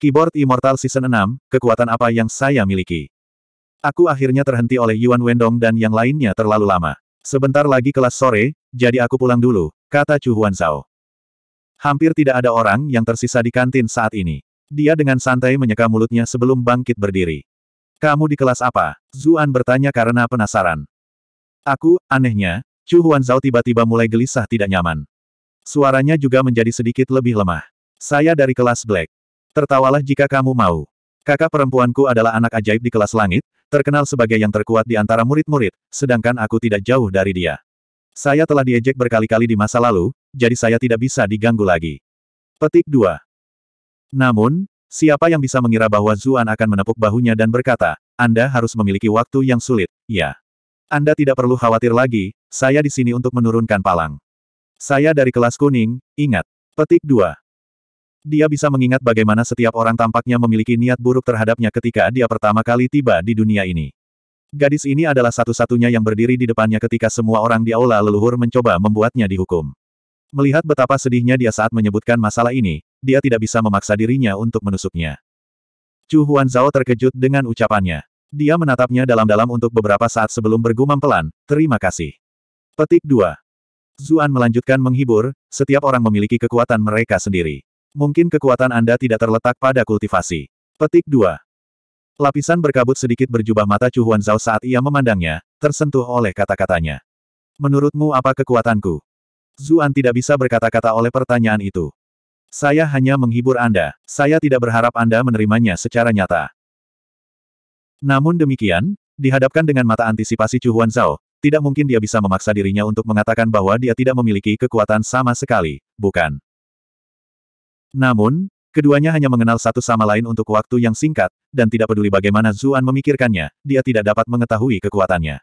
Keyboard Immortal Season 6, kekuatan apa yang saya miliki? Aku akhirnya terhenti oleh Yuan Wendong dan yang lainnya terlalu lama. Sebentar lagi kelas sore, jadi aku pulang dulu, kata Chu Huan Zhao. Hampir tidak ada orang yang tersisa di kantin saat ini. Dia dengan santai menyeka mulutnya sebelum bangkit berdiri. Kamu di kelas apa? Zuan bertanya karena penasaran. Aku, anehnya, Chu Huan Zhao tiba-tiba mulai gelisah tidak nyaman. Suaranya juga menjadi sedikit lebih lemah. Saya dari kelas Black. Tertawalah jika kamu mau. Kakak perempuanku adalah anak ajaib di kelas langit, terkenal sebagai yang terkuat di antara murid-murid, sedangkan aku tidak jauh dari dia. Saya telah diejek berkali-kali di masa lalu, jadi saya tidak bisa diganggu lagi. Petik 2. Namun, siapa yang bisa mengira bahwa Zuan akan menepuk bahunya dan berkata, Anda harus memiliki waktu yang sulit, ya. Anda tidak perlu khawatir lagi, saya di sini untuk menurunkan palang. Saya dari kelas kuning, ingat. Petik 2. Dia bisa mengingat bagaimana setiap orang tampaknya memiliki niat buruk terhadapnya ketika dia pertama kali tiba di dunia ini. Gadis ini adalah satu-satunya yang berdiri di depannya ketika semua orang di aula leluhur mencoba membuatnya dihukum. Melihat betapa sedihnya dia saat menyebutkan masalah ini, dia tidak bisa memaksa dirinya untuk menusuknya. Chu Huan Zhao terkejut dengan ucapannya. Dia menatapnya dalam-dalam untuk beberapa saat sebelum bergumam pelan, terima kasih. Petik 2. Zuan melanjutkan menghibur, setiap orang memiliki kekuatan mereka sendiri. Mungkin kekuatan Anda tidak terletak pada kultivasi. Petik 2. Lapisan berkabut sedikit berjubah mata Chu Zhao saat ia memandangnya, tersentuh oleh kata-katanya. Menurutmu apa kekuatanku? Zuan tidak bisa berkata-kata oleh pertanyaan itu. Saya hanya menghibur Anda. Saya tidak berharap Anda menerimanya secara nyata. Namun demikian, dihadapkan dengan mata antisipasi Chu Zhao, tidak mungkin dia bisa memaksa dirinya untuk mengatakan bahwa dia tidak memiliki kekuatan sama sekali, bukan? Namun, keduanya hanya mengenal satu sama lain untuk waktu yang singkat, dan tidak peduli bagaimana Zuan memikirkannya, dia tidak dapat mengetahui kekuatannya.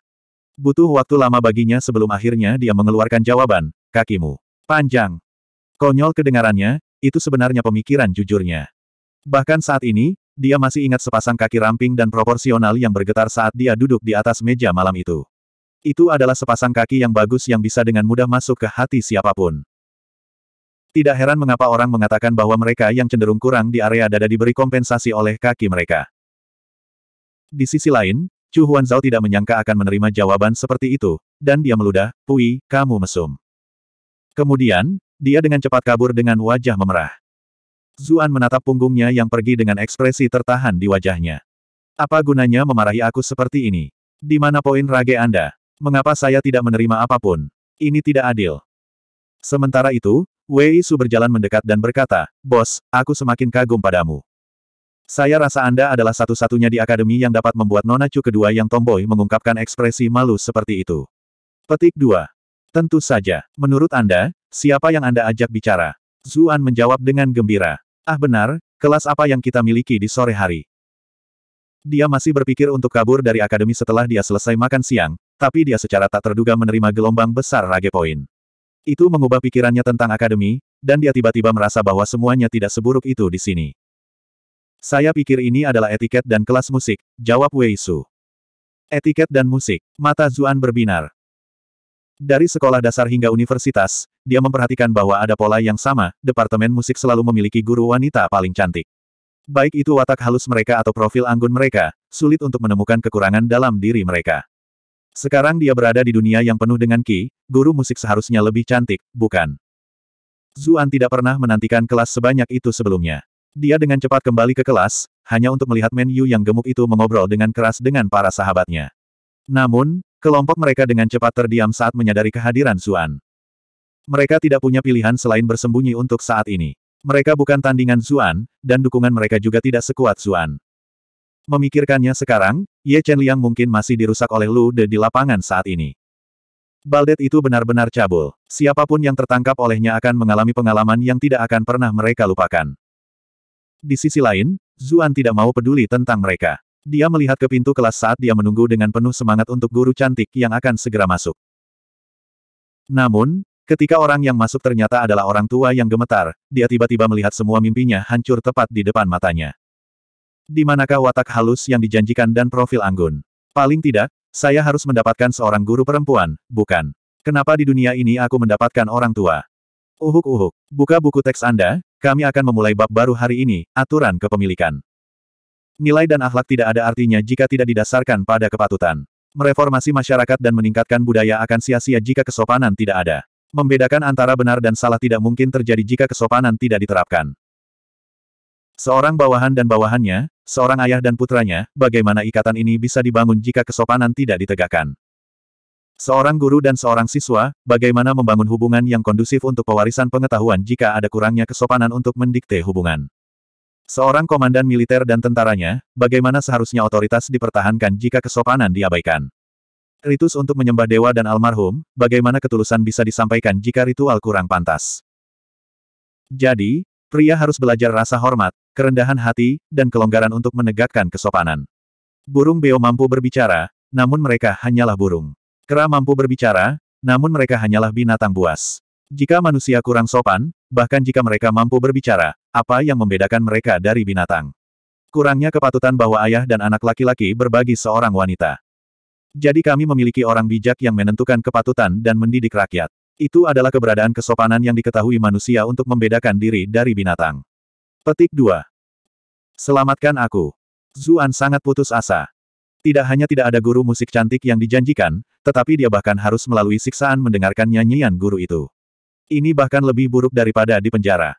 Butuh waktu lama baginya sebelum akhirnya dia mengeluarkan jawaban, kakimu. Panjang. Konyol kedengarannya, itu sebenarnya pemikiran jujurnya. Bahkan saat ini, dia masih ingat sepasang kaki ramping dan proporsional yang bergetar saat dia duduk di atas meja malam itu. Itu adalah sepasang kaki yang bagus yang bisa dengan mudah masuk ke hati siapapun. Tidak heran mengapa orang mengatakan bahwa mereka yang cenderung kurang di area dada diberi kompensasi oleh kaki mereka. Di sisi lain, Chu Zhao tidak menyangka akan menerima jawaban seperti itu, dan dia meludah, Pui, kamu mesum. Kemudian, dia dengan cepat kabur dengan wajah memerah. Zuan menatap punggungnya yang pergi dengan ekspresi tertahan di wajahnya. Apa gunanya memarahi aku seperti ini? Di mana poin rage Anda? Mengapa saya tidak menerima apapun? Ini tidak adil. Sementara itu, Wei Su berjalan mendekat dan berkata, Bos, aku semakin kagum padamu. Saya rasa Anda adalah satu-satunya di akademi yang dapat membuat Nona Chu kedua yang tomboy mengungkapkan ekspresi malu seperti itu. Petik 2. Tentu saja, menurut Anda, siapa yang Anda ajak bicara? Zuan menjawab dengan gembira. Ah benar, kelas apa yang kita miliki di sore hari? Dia masih berpikir untuk kabur dari akademi setelah dia selesai makan siang, tapi dia secara tak terduga menerima gelombang besar rage poin. Itu mengubah pikirannya tentang akademi, dan dia tiba-tiba merasa bahwa semuanya tidak seburuk itu di sini. Saya pikir ini adalah etiket dan kelas musik, jawab Wei Su. Etiket dan musik, mata Zuan berbinar. Dari sekolah dasar hingga universitas, dia memperhatikan bahwa ada pola yang sama, Departemen Musik selalu memiliki guru wanita paling cantik. Baik itu watak halus mereka atau profil anggun mereka, sulit untuk menemukan kekurangan dalam diri mereka. Sekarang dia berada di dunia yang penuh dengan ki. guru musik seharusnya lebih cantik, bukan? Zuan tidak pernah menantikan kelas sebanyak itu sebelumnya. Dia dengan cepat kembali ke kelas, hanya untuk melihat Men Yu yang gemuk itu mengobrol dengan keras dengan para sahabatnya. Namun, kelompok mereka dengan cepat terdiam saat menyadari kehadiran Zuan. Mereka tidak punya pilihan selain bersembunyi untuk saat ini. Mereka bukan tandingan Zuan, dan dukungan mereka juga tidak sekuat Zuan. Memikirkannya sekarang, Ye Chen Liang mungkin masih dirusak oleh Lu De di lapangan saat ini. Baldet itu benar-benar cabul. Siapapun yang tertangkap olehnya akan mengalami pengalaman yang tidak akan pernah mereka lupakan. Di sisi lain, Zuan tidak mau peduli tentang mereka. Dia melihat ke pintu kelas saat dia menunggu dengan penuh semangat untuk guru cantik yang akan segera masuk. Namun, ketika orang yang masuk ternyata adalah orang tua yang gemetar, dia tiba-tiba melihat semua mimpinya hancur tepat di depan matanya. Di manakah watak halus yang dijanjikan dan profil anggun? Paling tidak, saya harus mendapatkan seorang guru perempuan, bukan? Kenapa di dunia ini aku mendapatkan orang tua? Uhuk-uhuk, buka buku teks Anda, kami akan memulai bab baru hari ini, aturan kepemilikan. Nilai dan akhlak tidak ada artinya jika tidak didasarkan pada kepatutan. Mereformasi masyarakat dan meningkatkan budaya akan sia-sia jika kesopanan tidak ada. Membedakan antara benar dan salah tidak mungkin terjadi jika kesopanan tidak diterapkan. Seorang bawahan dan bawahannya, seorang ayah dan putranya, bagaimana ikatan ini bisa dibangun jika kesopanan tidak ditegakkan? Seorang guru dan seorang siswa, bagaimana membangun hubungan yang kondusif untuk pewarisan pengetahuan jika ada kurangnya kesopanan untuk mendikte hubungan? Seorang komandan militer dan tentaranya, bagaimana seharusnya otoritas dipertahankan jika kesopanan diabaikan? Ritus untuk menyembah dewa dan almarhum, bagaimana ketulusan bisa disampaikan jika ritual kurang pantas? Jadi, pria harus belajar rasa hormat, kerendahan hati, dan kelonggaran untuk menegakkan kesopanan. Burung beo mampu berbicara, namun mereka hanyalah burung. Kera mampu berbicara, namun mereka hanyalah binatang buas. Jika manusia kurang sopan, bahkan jika mereka mampu berbicara, apa yang membedakan mereka dari binatang? Kurangnya kepatutan bahwa ayah dan anak laki-laki berbagi seorang wanita. Jadi kami memiliki orang bijak yang menentukan kepatutan dan mendidik rakyat. Itu adalah keberadaan kesopanan yang diketahui manusia untuk membedakan diri dari binatang. Petik 2. Selamatkan aku. Zuan sangat putus asa. Tidak hanya tidak ada guru musik cantik yang dijanjikan, tetapi dia bahkan harus melalui siksaan mendengarkan nyanyian guru itu. Ini bahkan lebih buruk daripada di penjara.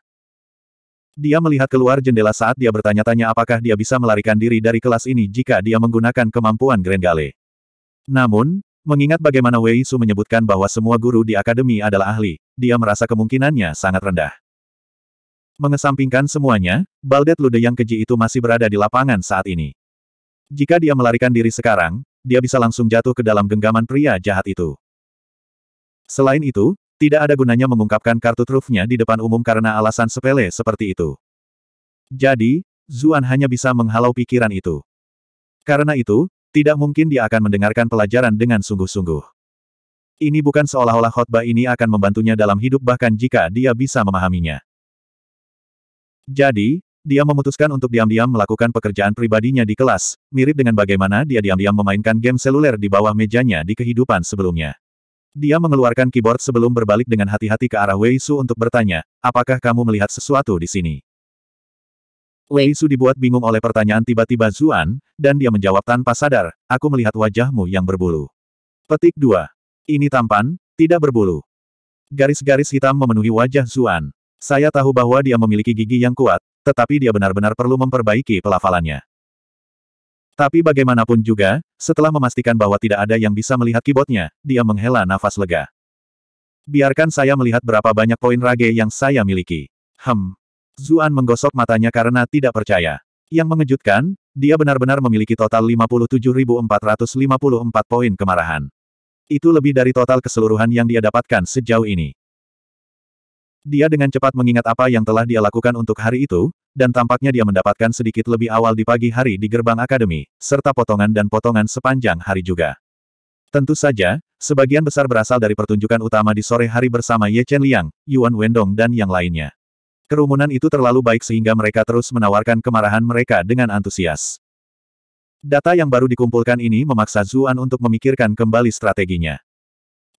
Dia melihat keluar jendela saat dia bertanya-tanya apakah dia bisa melarikan diri dari kelas ini jika dia menggunakan kemampuan Grengale. Namun, mengingat bagaimana Wei Su menyebutkan bahwa semua guru di akademi adalah ahli, dia merasa kemungkinannya sangat rendah. Mengesampingkan semuanya, Baldet Lude yang keji itu masih berada di lapangan saat ini. Jika dia melarikan diri sekarang, dia bisa langsung jatuh ke dalam genggaman pria jahat itu. Selain itu, tidak ada gunanya mengungkapkan kartu trufnya di depan umum karena alasan sepele seperti itu. Jadi, Zuan hanya bisa menghalau pikiran itu. Karena itu, tidak mungkin dia akan mendengarkan pelajaran dengan sungguh-sungguh. Ini bukan seolah-olah khotbah ini akan membantunya dalam hidup bahkan jika dia bisa memahaminya. Jadi, dia memutuskan untuk diam-diam melakukan pekerjaan pribadinya di kelas, mirip dengan bagaimana dia diam-diam memainkan game seluler di bawah mejanya di kehidupan sebelumnya. Dia mengeluarkan keyboard sebelum berbalik dengan hati-hati ke arah Wei Su untuk bertanya, apakah kamu melihat sesuatu di sini? Wei Su dibuat bingung oleh pertanyaan tiba-tiba Zuan, dan dia menjawab tanpa sadar, aku melihat wajahmu yang berbulu. Petik 2. Ini tampan, tidak berbulu. Garis-garis hitam memenuhi wajah Zuan. Saya tahu bahwa dia memiliki gigi yang kuat, tetapi dia benar-benar perlu memperbaiki pelafalannya. Tapi bagaimanapun juga, setelah memastikan bahwa tidak ada yang bisa melihat keyboardnya, dia menghela nafas lega. Biarkan saya melihat berapa banyak poin rage yang saya miliki. Hem. Zuan menggosok matanya karena tidak percaya. Yang mengejutkan, dia benar-benar memiliki total 57.454 poin kemarahan. Itu lebih dari total keseluruhan yang dia dapatkan sejauh ini. Dia dengan cepat mengingat apa yang telah dia lakukan untuk hari itu, dan tampaknya dia mendapatkan sedikit lebih awal di pagi hari di gerbang akademi, serta potongan dan potongan sepanjang hari juga. Tentu saja, sebagian besar berasal dari pertunjukan utama di sore hari bersama Ye Chen Liang, Yuan Wendong dan yang lainnya. Kerumunan itu terlalu baik sehingga mereka terus menawarkan kemarahan mereka dengan antusias. Data yang baru dikumpulkan ini memaksa Zuan untuk memikirkan kembali strateginya.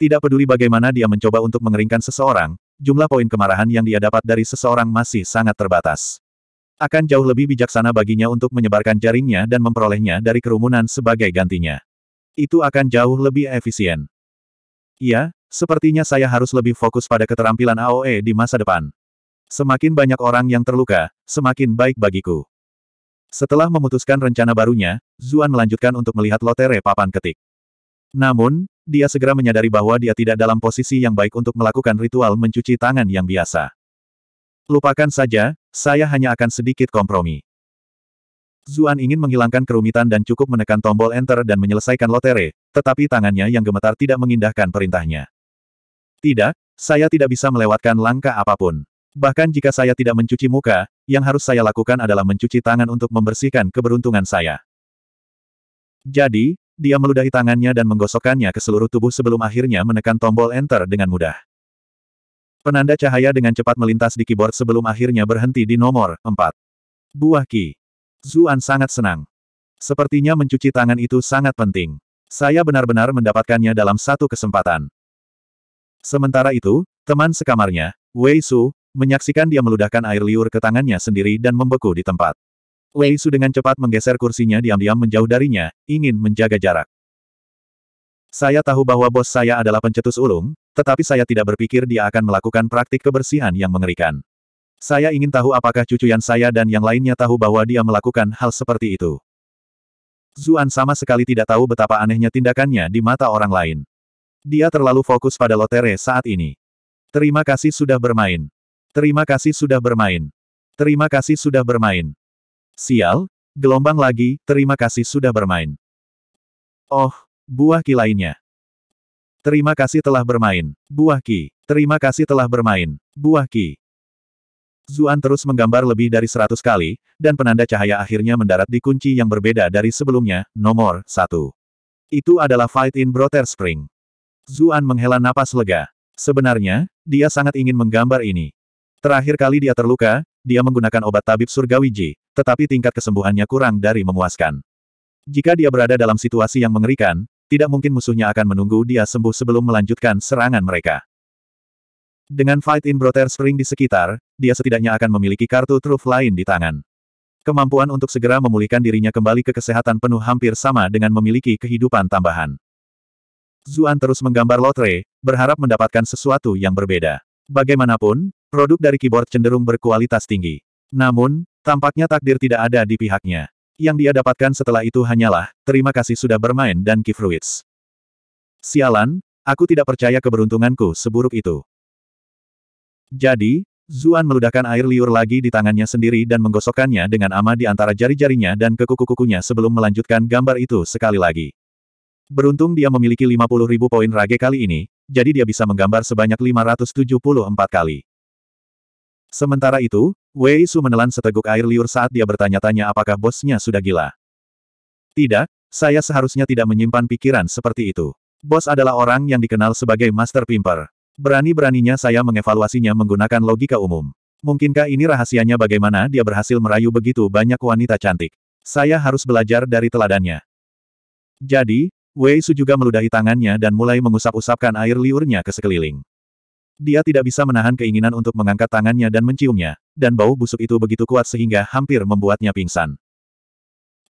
Tidak peduli bagaimana dia mencoba untuk mengeringkan seseorang, jumlah poin kemarahan yang dia dapat dari seseorang masih sangat terbatas. Akan jauh lebih bijaksana baginya untuk menyebarkan jaringnya dan memperolehnya dari kerumunan sebagai gantinya. Itu akan jauh lebih efisien. Iya, sepertinya saya harus lebih fokus pada keterampilan AOE di masa depan. Semakin banyak orang yang terluka, semakin baik bagiku. Setelah memutuskan rencana barunya, Zuan melanjutkan untuk melihat lotere papan ketik. Namun, dia segera menyadari bahwa dia tidak dalam posisi yang baik untuk melakukan ritual mencuci tangan yang biasa. Lupakan saja, saya hanya akan sedikit kompromi. Zuan ingin menghilangkan kerumitan dan cukup menekan tombol enter dan menyelesaikan lotere, tetapi tangannya yang gemetar tidak mengindahkan perintahnya. Tidak, saya tidak bisa melewatkan langkah apapun. Bahkan jika saya tidak mencuci muka, yang harus saya lakukan adalah mencuci tangan untuk membersihkan keberuntungan saya. Jadi, dia meludahi tangannya dan menggosokkannya ke seluruh tubuh sebelum akhirnya menekan tombol enter dengan mudah. Penanda cahaya dengan cepat melintas di keyboard sebelum akhirnya berhenti di nomor 4. Buah Ki. Zuan sangat senang. Sepertinya mencuci tangan itu sangat penting. Saya benar-benar mendapatkannya dalam satu kesempatan. Sementara itu, teman sekamarnya, Wei Su, menyaksikan dia meludahkan air liur ke tangannya sendiri dan membeku di tempat. Wei Su dengan cepat menggeser kursinya diam-diam menjauh darinya, ingin menjaga jarak. Saya tahu bahwa bos saya adalah pencetus ulung, tetapi saya tidak berpikir dia akan melakukan praktik kebersihan yang mengerikan. Saya ingin tahu apakah cucuyan saya dan yang lainnya tahu bahwa dia melakukan hal seperti itu. Zuan sama sekali tidak tahu betapa anehnya tindakannya di mata orang lain. Dia terlalu fokus pada lotere saat ini. Terima kasih sudah bermain. Terima kasih sudah bermain. Terima kasih sudah bermain. Sial, gelombang lagi, terima kasih sudah bermain. Oh, buah ki lainnya. Terima kasih telah bermain, buah ki. Terima kasih telah bermain, buah ki. Zuan terus menggambar lebih dari seratus kali, dan penanda cahaya akhirnya mendarat di kunci yang berbeda dari sebelumnya, nomor satu. Itu adalah Fight in Brother Spring. Zuan menghela napas lega. Sebenarnya, dia sangat ingin menggambar ini. Terakhir kali dia terluka, dia menggunakan obat tabib surgawi Ji, tetapi tingkat kesembuhannya kurang dari memuaskan. Jika dia berada dalam situasi yang mengerikan, tidak mungkin musuhnya akan menunggu dia sembuh sebelum melanjutkan serangan mereka. Dengan Fight in Brother Spring di sekitar, dia setidaknya akan memiliki kartu truf lain di tangan. Kemampuan untuk segera memulihkan dirinya kembali ke kesehatan penuh hampir sama dengan memiliki kehidupan tambahan. Zuan terus menggambar lotre, berharap mendapatkan sesuatu yang berbeda. Bagaimanapun, produk dari keyboard cenderung berkualitas tinggi. Namun, tampaknya takdir tidak ada di pihaknya. Yang dia dapatkan setelah itu hanyalah, terima kasih sudah bermain dan Kifruits. Sialan, aku tidak percaya keberuntunganku seburuk itu. Jadi, Zuan meludahkan air liur lagi di tangannya sendiri dan menggosokkannya dengan aman di antara jari-jarinya dan kekuku-kukunya sebelum melanjutkan gambar itu sekali lagi. Beruntung dia memiliki 50.000 poin rage kali ini, jadi dia bisa menggambar sebanyak 574 kali. Sementara itu, Wei Su menelan seteguk air liur saat dia bertanya-tanya apakah bosnya sudah gila. Tidak, saya seharusnya tidak menyimpan pikiran seperti itu. Bos adalah orang yang dikenal sebagai Master Pimper. Berani-beraninya saya mengevaluasinya menggunakan logika umum. Mungkinkah ini rahasianya bagaimana dia berhasil merayu begitu banyak wanita cantik? Saya harus belajar dari teladannya. Jadi, Wei Su juga meludahi tangannya dan mulai mengusap-usapkan air liurnya ke sekeliling. Dia tidak bisa menahan keinginan untuk mengangkat tangannya dan menciumnya, dan bau busuk itu begitu kuat sehingga hampir membuatnya pingsan.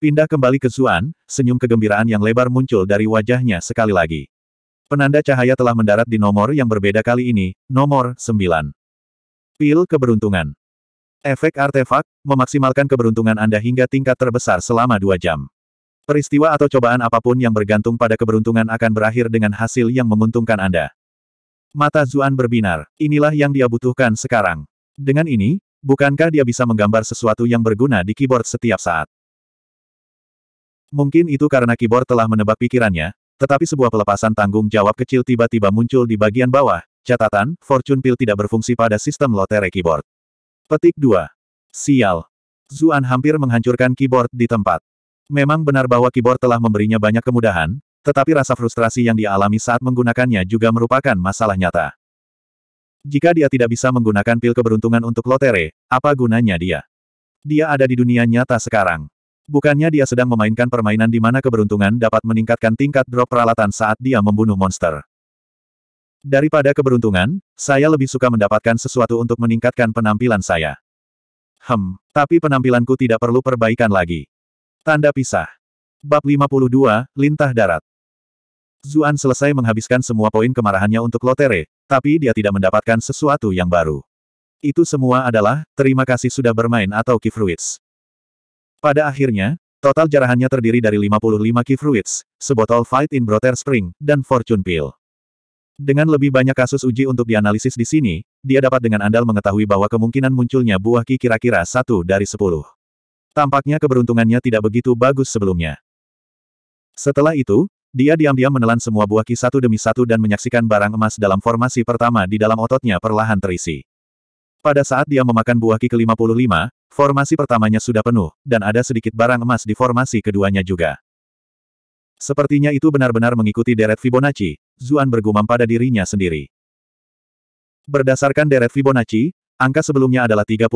Pindah kembali ke Zuan, senyum kegembiraan yang lebar muncul dari wajahnya sekali lagi. Penanda cahaya telah mendarat di nomor yang berbeda kali ini, nomor 9. Pil keberuntungan. Efek artefak, memaksimalkan keberuntungan Anda hingga tingkat terbesar selama 2 jam. Peristiwa atau cobaan apapun yang bergantung pada keberuntungan akan berakhir dengan hasil yang menguntungkan Anda. Mata Zuan berbinar, inilah yang dia butuhkan sekarang. Dengan ini, bukankah dia bisa menggambar sesuatu yang berguna di keyboard setiap saat? Mungkin itu karena keyboard telah menebak pikirannya, tetapi sebuah pelepasan tanggung jawab kecil tiba-tiba muncul di bagian bawah, Catatan, Fortune Pill tidak berfungsi pada sistem lotere keyboard. Petik 2. Sial. Zuan hampir menghancurkan keyboard di tempat. Memang benar bahwa keyboard telah memberinya banyak kemudahan, tetapi rasa frustrasi yang dialami saat menggunakannya juga merupakan masalah nyata. Jika dia tidak bisa menggunakan pil keberuntungan untuk lotere, apa gunanya dia? Dia ada di dunia nyata sekarang. Bukannya dia sedang memainkan permainan di mana keberuntungan dapat meningkatkan tingkat drop peralatan saat dia membunuh monster. Daripada keberuntungan, saya lebih suka mendapatkan sesuatu untuk meningkatkan penampilan saya. Hem, tapi penampilanku tidak perlu perbaikan lagi. Tanda pisah. Bab 52, Lintah Darat. Zuan selesai menghabiskan semua poin kemarahannya untuk Lotere, tapi dia tidak mendapatkan sesuatu yang baru. Itu semua adalah, terima kasih sudah bermain atau Kifruits. Pada akhirnya, total jarahannya terdiri dari 55 Kifruits, sebotol Fight in Brother Spring, dan Fortune Pill. Dengan lebih banyak kasus uji untuk dianalisis di sini, dia dapat dengan andal mengetahui bahwa kemungkinan munculnya buah ki kira-kira satu dari sepuluh. Tampaknya keberuntungannya tidak begitu bagus sebelumnya. Setelah itu, dia diam-diam menelan semua buah ki satu demi satu dan menyaksikan barang emas dalam formasi pertama di dalam ototnya perlahan terisi. Pada saat dia memakan buah ki ke-55, formasi pertamanya sudah penuh, dan ada sedikit barang emas di formasi keduanya juga. Sepertinya itu benar-benar mengikuti deret Fibonacci, Zuan bergumam pada dirinya sendiri. Berdasarkan deret Fibonacci, Angka sebelumnya adalah 34,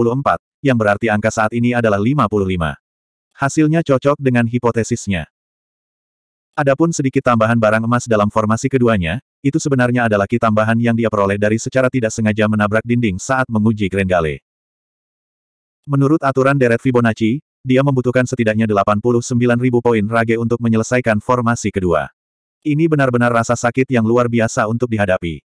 yang berarti angka saat ini adalah 55. Hasilnya cocok dengan hipotesisnya. Adapun sedikit tambahan barang emas dalam formasi keduanya, itu sebenarnya adalah ki tambahan yang dia peroleh dari secara tidak sengaja menabrak dinding saat menguji Grengale. Menurut aturan deret Fibonacci, dia membutuhkan setidaknya ribu poin rage untuk menyelesaikan formasi kedua. Ini benar-benar rasa sakit yang luar biasa untuk dihadapi.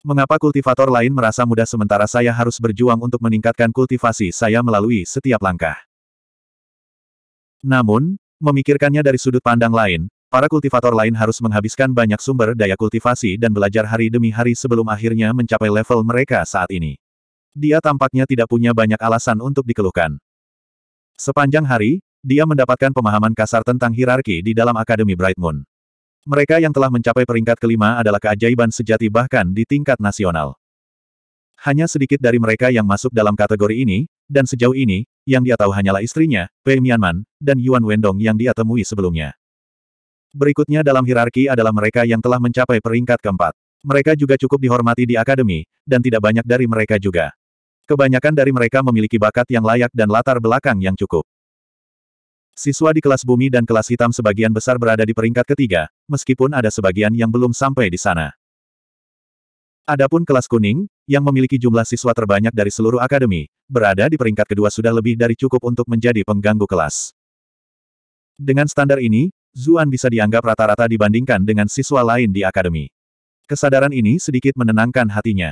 Mengapa kultivator lain merasa mudah sementara saya harus berjuang untuk meningkatkan kultivasi saya melalui setiap langkah? Namun, memikirkannya dari sudut pandang lain, para kultivator lain harus menghabiskan banyak sumber daya kultivasi dan belajar hari demi hari sebelum akhirnya mencapai level mereka saat ini. Dia tampaknya tidak punya banyak alasan untuk dikeluhkan. Sepanjang hari, dia mendapatkan pemahaman kasar tentang hierarki di dalam Akademi Bright Moon. Mereka yang telah mencapai peringkat kelima adalah keajaiban sejati bahkan di tingkat nasional. Hanya sedikit dari mereka yang masuk dalam kategori ini, dan sejauh ini, yang dia tahu hanyalah istrinya, Pei Mianman, dan Yuan Wendong yang dia temui sebelumnya. Berikutnya dalam hierarki adalah mereka yang telah mencapai peringkat keempat. Mereka juga cukup dihormati di akademi, dan tidak banyak dari mereka juga. Kebanyakan dari mereka memiliki bakat yang layak dan latar belakang yang cukup. Siswa di kelas bumi dan kelas hitam sebagian besar berada di peringkat ketiga, meskipun ada sebagian yang belum sampai di sana. Adapun kelas kuning, yang memiliki jumlah siswa terbanyak dari seluruh akademi, berada di peringkat kedua sudah lebih dari cukup untuk menjadi pengganggu kelas. Dengan standar ini, Zuan bisa dianggap rata-rata dibandingkan dengan siswa lain di akademi. Kesadaran ini sedikit menenangkan hatinya.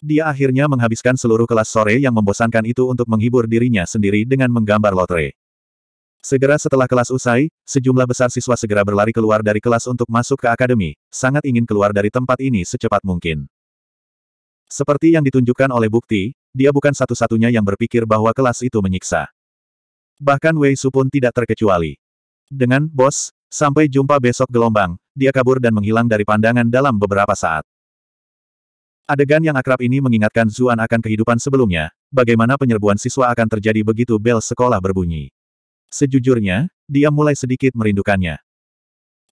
Dia akhirnya menghabiskan seluruh kelas sore yang membosankan itu untuk menghibur dirinya sendiri dengan menggambar lotre. Segera setelah kelas usai, sejumlah besar siswa segera berlari keluar dari kelas untuk masuk ke akademi, sangat ingin keluar dari tempat ini secepat mungkin. Seperti yang ditunjukkan oleh bukti, dia bukan satu-satunya yang berpikir bahwa kelas itu menyiksa. Bahkan Wei Su pun tidak terkecuali. Dengan, bos, sampai jumpa besok gelombang, dia kabur dan menghilang dari pandangan dalam beberapa saat. Adegan yang akrab ini mengingatkan Zuan akan kehidupan sebelumnya, bagaimana penyerbuan siswa akan terjadi begitu bel sekolah berbunyi. Sejujurnya, dia mulai sedikit merindukannya.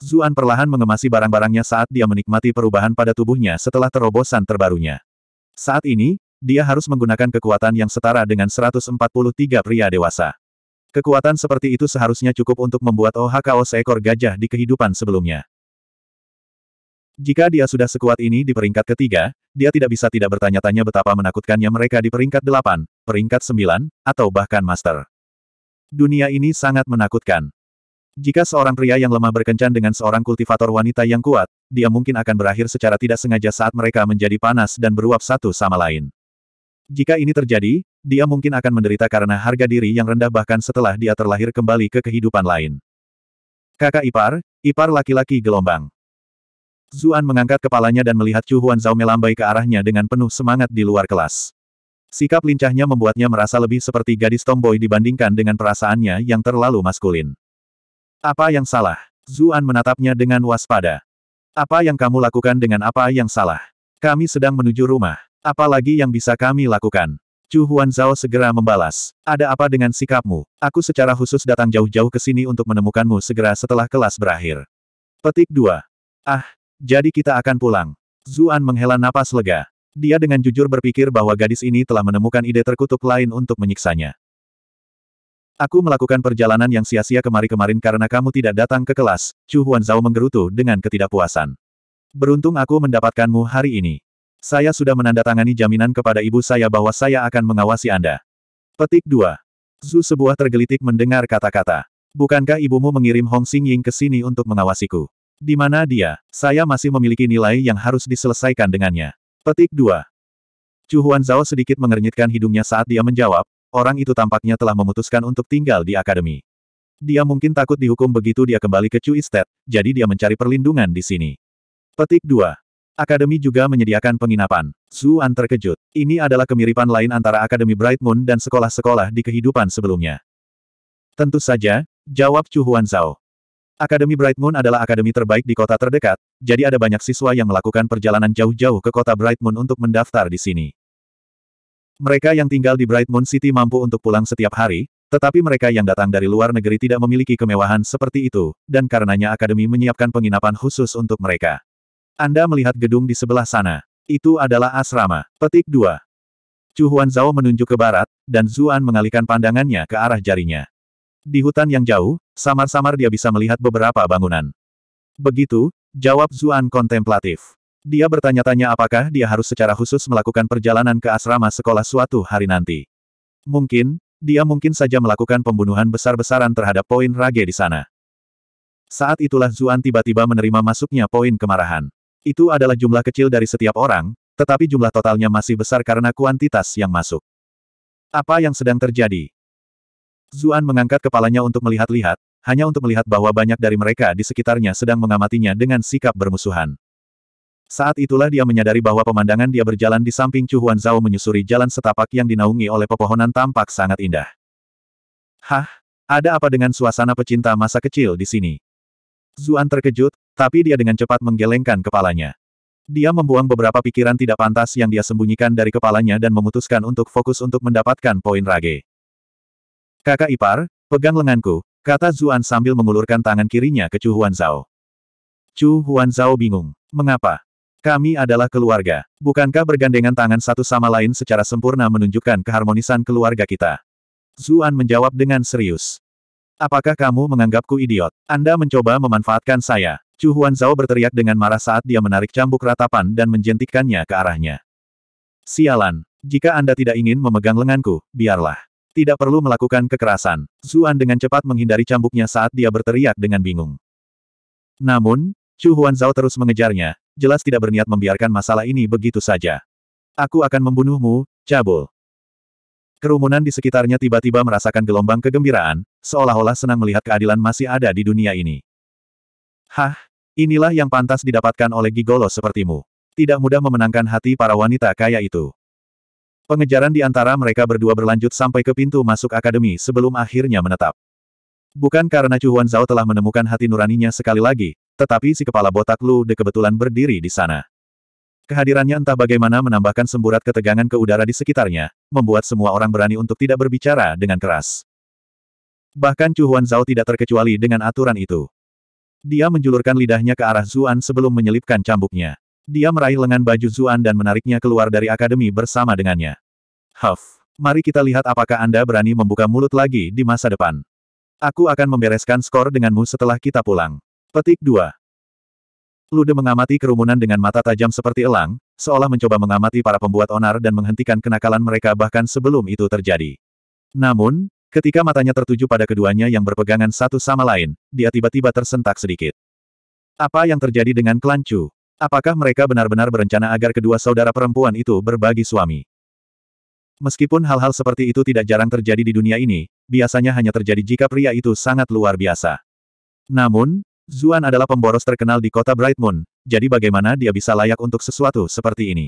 Zuan perlahan mengemasi barang-barangnya saat dia menikmati perubahan pada tubuhnya setelah terobosan terbarunya. Saat ini, dia harus menggunakan kekuatan yang setara dengan 143 pria dewasa. Kekuatan seperti itu seharusnya cukup untuk membuat OHKO seekor gajah di kehidupan sebelumnya. Jika dia sudah sekuat ini di peringkat ketiga, dia tidak bisa tidak bertanya-tanya betapa menakutkannya mereka di peringkat delapan, peringkat sembilan, atau bahkan master. Dunia ini sangat menakutkan. Jika seorang pria yang lemah berkencan dengan seorang kultivator wanita yang kuat, dia mungkin akan berakhir secara tidak sengaja saat mereka menjadi panas dan beruap satu sama lain. Jika ini terjadi, dia mungkin akan menderita karena harga diri yang rendah bahkan setelah dia terlahir kembali ke kehidupan lain. Kakak ipar, ipar laki-laki gelombang. Zuan mengangkat kepalanya dan melihat Chu Huan Zhao melambai ke arahnya dengan penuh semangat di luar kelas. Sikap lincahnya membuatnya merasa lebih seperti gadis tomboy dibandingkan dengan perasaannya yang terlalu maskulin. Apa yang salah? Zuan menatapnya dengan waspada. Apa yang kamu lakukan dengan apa yang salah? Kami sedang menuju rumah. Apalagi yang bisa kami lakukan? Chu Huan Zhao segera membalas. Ada apa dengan sikapmu? Aku secara khusus datang jauh-jauh ke sini untuk menemukanmu segera setelah kelas berakhir. Petik 2. Ah, jadi kita akan pulang. Zuan menghela napas lega. Dia dengan jujur berpikir bahwa gadis ini telah menemukan ide terkutuk lain untuk menyiksanya. Aku melakukan perjalanan yang sia-sia kemari kemarin karena kamu tidak datang ke kelas, Chu Huan Zhao menggerutu dengan ketidakpuasan. Beruntung aku mendapatkanmu hari ini. Saya sudah menandatangani jaminan kepada ibu saya bahwa saya akan mengawasi Anda. Petik 2. Zhu sebuah tergelitik mendengar kata-kata. Bukankah ibumu mengirim Hong Xing Ying ke sini untuk mengawasiku? Di mana dia? Saya masih memiliki nilai yang harus diselesaikan dengannya. Petik 2. Chu Huan Zhao sedikit mengernyitkan hidungnya saat dia menjawab, orang itu tampaknya telah memutuskan untuk tinggal di akademi. Dia mungkin takut dihukum begitu dia kembali ke Chu Estate, jadi dia mencari perlindungan di sini. Petik 2. Akademi juga menyediakan penginapan. Zuan terkejut. Ini adalah kemiripan lain antara Akademi Bright Moon dan sekolah-sekolah di kehidupan sebelumnya. Tentu saja, jawab Chu Huan Zhao. Akademi Bright Moon adalah akademi terbaik di kota terdekat, jadi ada banyak siswa yang melakukan perjalanan jauh-jauh ke kota Bright Moon untuk mendaftar di sini. Mereka yang tinggal di Bright Moon City mampu untuk pulang setiap hari, tetapi mereka yang datang dari luar negeri tidak memiliki kemewahan seperti itu, dan karenanya akademi menyiapkan penginapan khusus untuk mereka. Anda melihat gedung di sebelah sana. Itu adalah asrama. Petik 2. Chu Zhao menunjuk ke barat, dan Zuan mengalihkan pandangannya ke arah jarinya. Di hutan yang jauh, samar-samar dia bisa melihat beberapa bangunan. Begitu, jawab Zuan kontemplatif. Dia bertanya-tanya apakah dia harus secara khusus melakukan perjalanan ke asrama sekolah suatu hari nanti. Mungkin, dia mungkin saja melakukan pembunuhan besar-besaran terhadap poin rage di sana. Saat itulah Zuan tiba-tiba menerima masuknya poin kemarahan. Itu adalah jumlah kecil dari setiap orang, tetapi jumlah totalnya masih besar karena kuantitas yang masuk. Apa yang sedang terjadi? Zuan mengangkat kepalanya untuk melihat-lihat, hanya untuk melihat bahwa banyak dari mereka di sekitarnya sedang mengamatinya dengan sikap bermusuhan. Saat itulah dia menyadari bahwa pemandangan dia berjalan di samping Chu Huan Zhao menyusuri jalan setapak yang dinaungi oleh pepohonan tampak sangat indah. Hah? Ada apa dengan suasana pecinta masa kecil di sini? Zuan terkejut, tapi dia dengan cepat menggelengkan kepalanya. Dia membuang beberapa pikiran tidak pantas yang dia sembunyikan dari kepalanya dan memutuskan untuk fokus untuk mendapatkan poin rage. Kakak ipar, pegang lenganku, kata Zuan sambil mengulurkan tangan kirinya ke Chu Huan Zhao. Chu Huan Zhao bingung. Mengapa? Kami adalah keluarga. Bukankah bergandengan tangan satu sama lain secara sempurna menunjukkan keharmonisan keluarga kita? Zuan menjawab dengan serius. Apakah kamu menganggapku idiot? Anda mencoba memanfaatkan saya. Chu Huan Zhao berteriak dengan marah saat dia menarik cambuk ratapan dan menjentikkannya ke arahnya. Sialan, jika Anda tidak ingin memegang lenganku, biarlah. Tidak perlu melakukan kekerasan. Zuan dengan cepat menghindari cambuknya saat dia berteriak dengan bingung. Namun, Chu Zhao terus mengejarnya, jelas tidak berniat membiarkan masalah ini begitu saja. Aku akan membunuhmu, cabul. Kerumunan di sekitarnya tiba-tiba merasakan gelombang kegembiraan, seolah-olah senang melihat keadilan masih ada di dunia ini. Hah, inilah yang pantas didapatkan oleh gigolo sepertimu. Tidak mudah memenangkan hati para wanita kaya itu. Pengejaran di antara mereka berdua berlanjut sampai ke pintu masuk akademi sebelum akhirnya menetap. Bukan karena Chu Huan Zhao telah menemukan hati nuraninya sekali lagi, tetapi si kepala botak Lu De kebetulan berdiri di sana. Kehadirannya entah bagaimana menambahkan semburat ketegangan ke udara di sekitarnya, membuat semua orang berani untuk tidak berbicara dengan keras. Bahkan Chu Huan Zhao tidak terkecuali dengan aturan itu. Dia menjulurkan lidahnya ke arah Zuan sebelum menyelipkan cambuknya. Dia meraih lengan baju Zuan dan menariknya keluar dari akademi bersama dengannya. Huff, mari kita lihat apakah Anda berani membuka mulut lagi di masa depan. Aku akan membereskan skor denganmu setelah kita pulang. Petik 2. Lude mengamati kerumunan dengan mata tajam seperti elang, seolah mencoba mengamati para pembuat onar dan menghentikan kenakalan mereka bahkan sebelum itu terjadi. Namun, ketika matanya tertuju pada keduanya yang berpegangan satu sama lain, dia tiba-tiba tersentak sedikit. Apa yang terjadi dengan Klancu? Apakah mereka benar-benar berencana agar kedua saudara perempuan itu berbagi suami? Meskipun hal-hal seperti itu tidak jarang terjadi di dunia ini, biasanya hanya terjadi jika pria itu sangat luar biasa. Namun, Zuan adalah pemboros terkenal di kota Bright Moon, jadi bagaimana dia bisa layak untuk sesuatu seperti ini?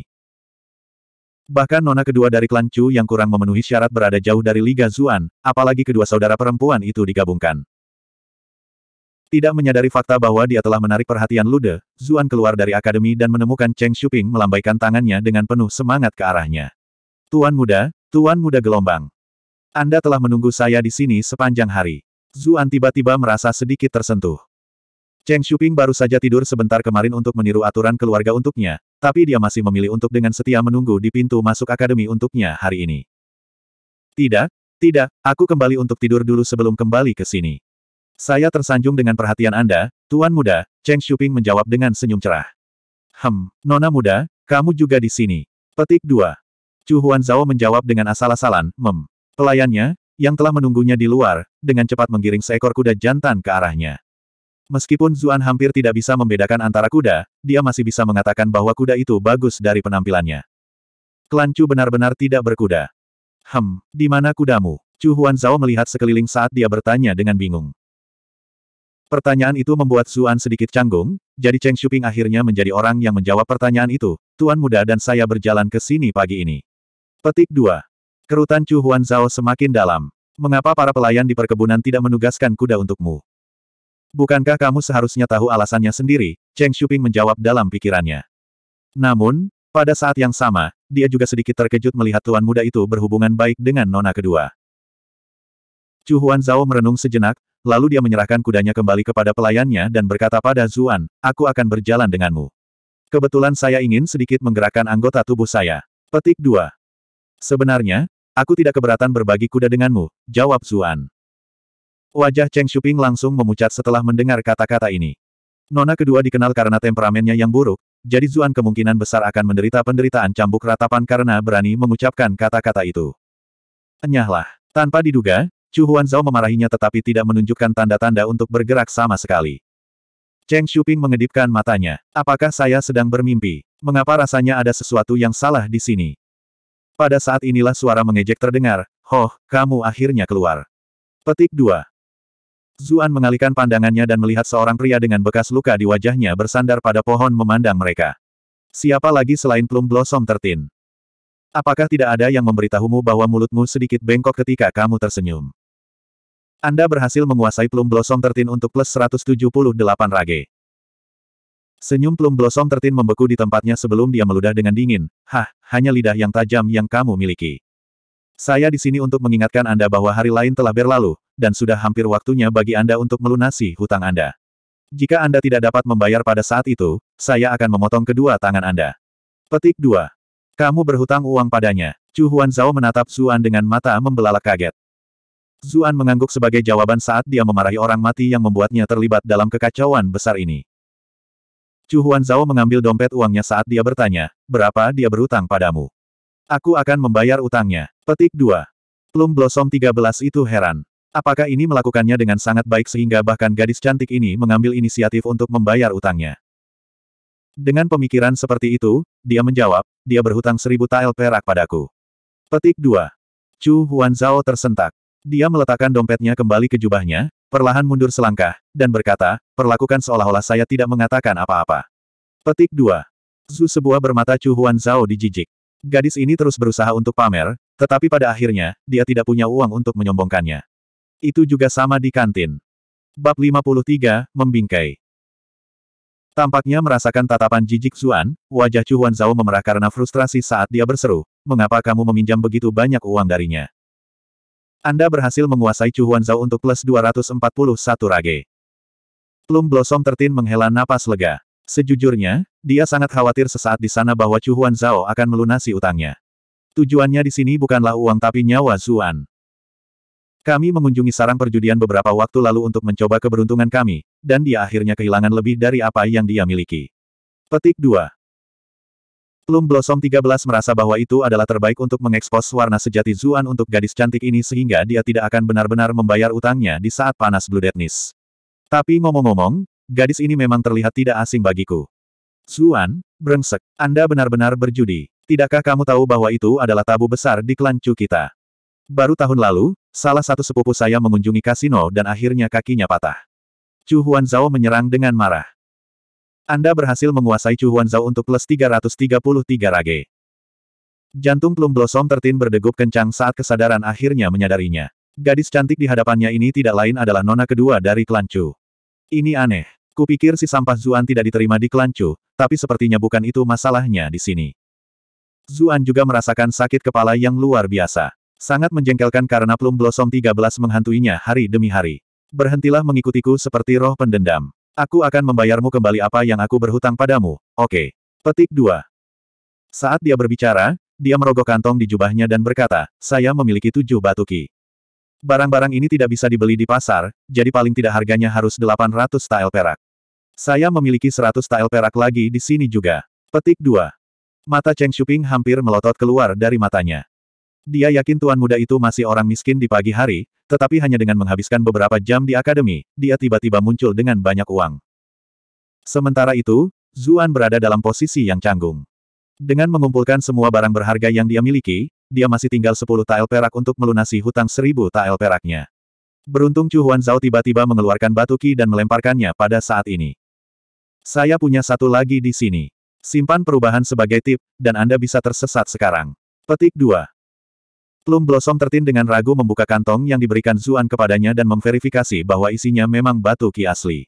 Bahkan nona kedua dari klan Chu yang kurang memenuhi syarat berada jauh dari Liga Zuan, apalagi kedua saudara perempuan itu digabungkan. Tidak menyadari fakta bahwa dia telah menarik perhatian Lude, Zuan keluar dari akademi dan menemukan Cheng Shuping melambaikan tangannya dengan penuh semangat ke arahnya. Tuan muda, Tuan muda gelombang. Anda telah menunggu saya di sini sepanjang hari. Zuan tiba-tiba merasa sedikit tersentuh. Cheng Shuping baru saja tidur sebentar kemarin untuk meniru aturan keluarga untuknya, tapi dia masih memilih untuk dengan setia menunggu di pintu masuk akademi untuknya hari ini. Tidak, tidak, aku kembali untuk tidur dulu sebelum kembali ke sini. Saya tersanjung dengan perhatian Anda, Tuan Muda, Cheng Xuping menjawab dengan senyum cerah. Hem, Nona Muda, kamu juga di sini. Petik 2. Chu Huan Zhao menjawab dengan asal-asalan, mem. Pelayannya, yang telah menunggunya di luar, dengan cepat menggiring seekor kuda jantan ke arahnya. Meskipun Zuan hampir tidak bisa membedakan antara kuda, dia masih bisa mengatakan bahwa kuda itu bagus dari penampilannya. Klan Chu benar-benar tidak berkuda. Hem, di mana kudamu? Chu Huan Zhao melihat sekeliling saat dia bertanya dengan bingung. Pertanyaan itu membuat Zuan sedikit canggung, jadi Cheng Shuping akhirnya menjadi orang yang menjawab pertanyaan itu, Tuan Muda dan saya berjalan ke sini pagi ini. Petik 2. Kerutan Chu Huan Zhao semakin dalam. Mengapa para pelayan di perkebunan tidak menugaskan kuda untukmu? Bukankah kamu seharusnya tahu alasannya sendiri? Cheng Shuping menjawab dalam pikirannya. Namun, pada saat yang sama, dia juga sedikit terkejut melihat tuan muda itu berhubungan baik dengan nona kedua. Chu Huan Zhao merenung sejenak, lalu dia menyerahkan kudanya kembali kepada pelayannya dan berkata pada Zuan, aku akan berjalan denganmu. Kebetulan saya ingin sedikit menggerakkan anggota tubuh saya. Petik 2. Sebenarnya, aku tidak keberatan berbagi kuda denganmu, jawab Zuan. Wajah Cheng Shuping langsung memucat setelah mendengar kata-kata ini. Nona kedua dikenal karena temperamennya yang buruk, jadi Zuan kemungkinan besar akan menderita penderitaan cambuk ratapan karena berani mengucapkan kata-kata itu. Enyahlah. Tanpa diduga, Chu Zhao memarahinya tetapi tidak menunjukkan tanda-tanda untuk bergerak sama sekali. Cheng Shuping mengedipkan matanya. Apakah saya sedang bermimpi? Mengapa rasanya ada sesuatu yang salah di sini? Pada saat inilah suara mengejek terdengar, Hoh, kamu akhirnya keluar. Petik 2. Zuan mengalihkan pandangannya dan melihat seorang pria dengan bekas luka di wajahnya bersandar pada pohon memandang mereka. Siapa lagi selain Plum Blossom Tertin? Apakah tidak ada yang memberitahumu bahwa mulutmu sedikit bengkok ketika kamu tersenyum? Anda berhasil menguasai Plum Blossom Tertin untuk plus 178 rage. Senyum Plum Blossom Tertin membeku di tempatnya sebelum dia meludah dengan dingin. Hah, hanya lidah yang tajam yang kamu miliki. Saya di sini untuk mengingatkan Anda bahwa hari lain telah berlalu, dan sudah hampir waktunya bagi Anda untuk melunasi hutang Anda. Jika Anda tidak dapat membayar pada saat itu, saya akan memotong kedua tangan Anda. Petik 2. Kamu berhutang uang padanya. Chu Huan Zhao menatap Zuan dengan mata membelalak kaget. Zuan mengangguk sebagai jawaban saat dia memarahi orang mati yang membuatnya terlibat dalam kekacauan besar ini. Chu Huan Zhao mengambil dompet uangnya saat dia bertanya, berapa dia berutang padamu? Aku akan membayar utangnya. Petik 2. Plum Blossom 13 itu heran. Apakah ini melakukannya dengan sangat baik sehingga bahkan gadis cantik ini mengambil inisiatif untuk membayar utangnya? Dengan pemikiran seperti itu, dia menjawab, dia berhutang seribu tael perak padaku. Petik 2. Chu Huan Zhao tersentak. Dia meletakkan dompetnya kembali ke jubahnya, perlahan mundur selangkah, dan berkata, perlakukan seolah-olah saya tidak mengatakan apa-apa. Petik 2. Zu sebuah bermata Chu Huan Zhao dijijik. Gadis ini terus berusaha untuk pamer, tetapi pada akhirnya, dia tidak punya uang untuk menyombongkannya. Itu juga sama di kantin. Bab 53, Membingkai. Tampaknya merasakan tatapan jijik Zuan, wajah Chu Huan Zhao memerah karena frustrasi saat dia berseru, mengapa kamu meminjam begitu banyak uang darinya? Anda berhasil menguasai Chu Zhao untuk plus 241 rage. Plum Blossom Tertin menghela napas lega. Sejujurnya, dia sangat khawatir sesaat di sana bahwa Chu Zhao akan melunasi utangnya. Tujuannya di sini bukanlah uang tapi nyawa Zuan. Kami mengunjungi sarang perjudian beberapa waktu lalu untuk mencoba keberuntungan kami, dan dia akhirnya kehilangan lebih dari apa yang dia miliki. Petik 2. Plum Blossom 13 merasa bahwa itu adalah terbaik untuk mengekspos warna sejati Zuan untuk gadis cantik ini sehingga dia tidak akan benar-benar membayar utangnya di saat panas Blue Deadness. Tapi ngomong-ngomong, gadis ini memang terlihat tidak asing bagiku. Zuan, brengsek, Anda benar-benar berjudi. Tidakkah kamu tahu bahwa itu adalah tabu besar di klan Chu kita? Baru tahun lalu, salah satu sepupu saya mengunjungi kasino dan akhirnya kakinya patah. Chu Huan Zhao menyerang dengan marah. Anda berhasil menguasai Chu Zhao untuk plus 333 rage. Jantung Plum Blossom Tertin berdegup kencang saat kesadaran akhirnya menyadarinya. Gadis cantik di hadapannya ini tidak lain adalah nona kedua dari klan Chu. Ini aneh. Kupikir si sampah Zuan tidak diterima di klan Chu, tapi sepertinya bukan itu masalahnya di sini. Zuan juga merasakan sakit kepala yang luar biasa. Sangat menjengkelkan karena Plum Blossom 13 menghantuinya hari demi hari. Berhentilah mengikutiku seperti roh pendendam. Aku akan membayarmu kembali apa yang aku berhutang padamu, oke. Okay. Petik 2. Saat dia berbicara, dia merogoh kantong di jubahnya dan berkata, saya memiliki tujuh batu ki. Barang-barang ini tidak bisa dibeli di pasar, jadi paling tidak harganya harus 800 tael perak. Saya memiliki 100 tael perak lagi di sini juga. Petik 2. Mata Cheng Shuping hampir melotot keluar dari matanya. Dia yakin tuan muda itu masih orang miskin di pagi hari, tetapi hanya dengan menghabiskan beberapa jam di akademi, dia tiba-tiba muncul dengan banyak uang. Sementara itu, Zuan berada dalam posisi yang canggung. Dengan mengumpulkan semua barang berharga yang dia miliki, dia masih tinggal 10 tael perak untuk melunasi hutang seribu tael peraknya. Beruntung Chu Huan Zhao tiba-tiba mengeluarkan batu ki dan melemparkannya pada saat ini. Saya punya satu lagi di sini. Simpan perubahan sebagai tip, dan Anda bisa tersesat sekarang. Petik 2. Plum Blossom tertin dengan ragu membuka kantong yang diberikan Zuan kepadanya dan memverifikasi bahwa isinya memang batu ki asli.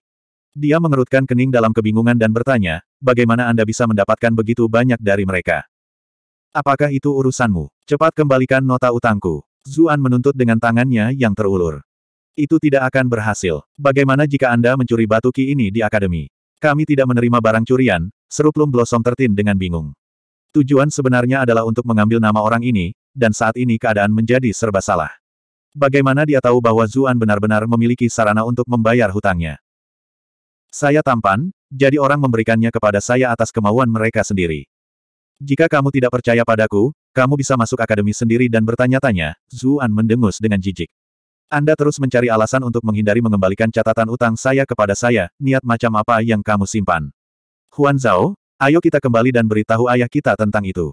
Dia mengerutkan kening dalam kebingungan dan bertanya, bagaimana Anda bisa mendapatkan begitu banyak dari mereka? Apakah itu urusanmu? Cepat kembalikan nota utangku. Zuan menuntut dengan tangannya yang terulur. Itu tidak akan berhasil. Bagaimana jika Anda mencuri batu ki ini di akademi? Kami tidak menerima barang curian, seru Plum Blossom tertin dengan bingung. Tujuan sebenarnya adalah untuk mengambil nama orang ini, dan saat ini keadaan menjadi serba salah. Bagaimana dia tahu bahwa Zuan benar-benar memiliki sarana untuk membayar hutangnya? Saya tampan, jadi orang memberikannya kepada saya atas kemauan mereka sendiri. Jika kamu tidak percaya padaku, kamu bisa masuk akademi sendiri dan bertanya-tanya, Zuan mendengus dengan jijik. Anda terus mencari alasan untuk menghindari mengembalikan catatan utang saya kepada saya, niat macam apa yang kamu simpan. Huan Zhao, ayo kita kembali dan beritahu ayah kita tentang itu.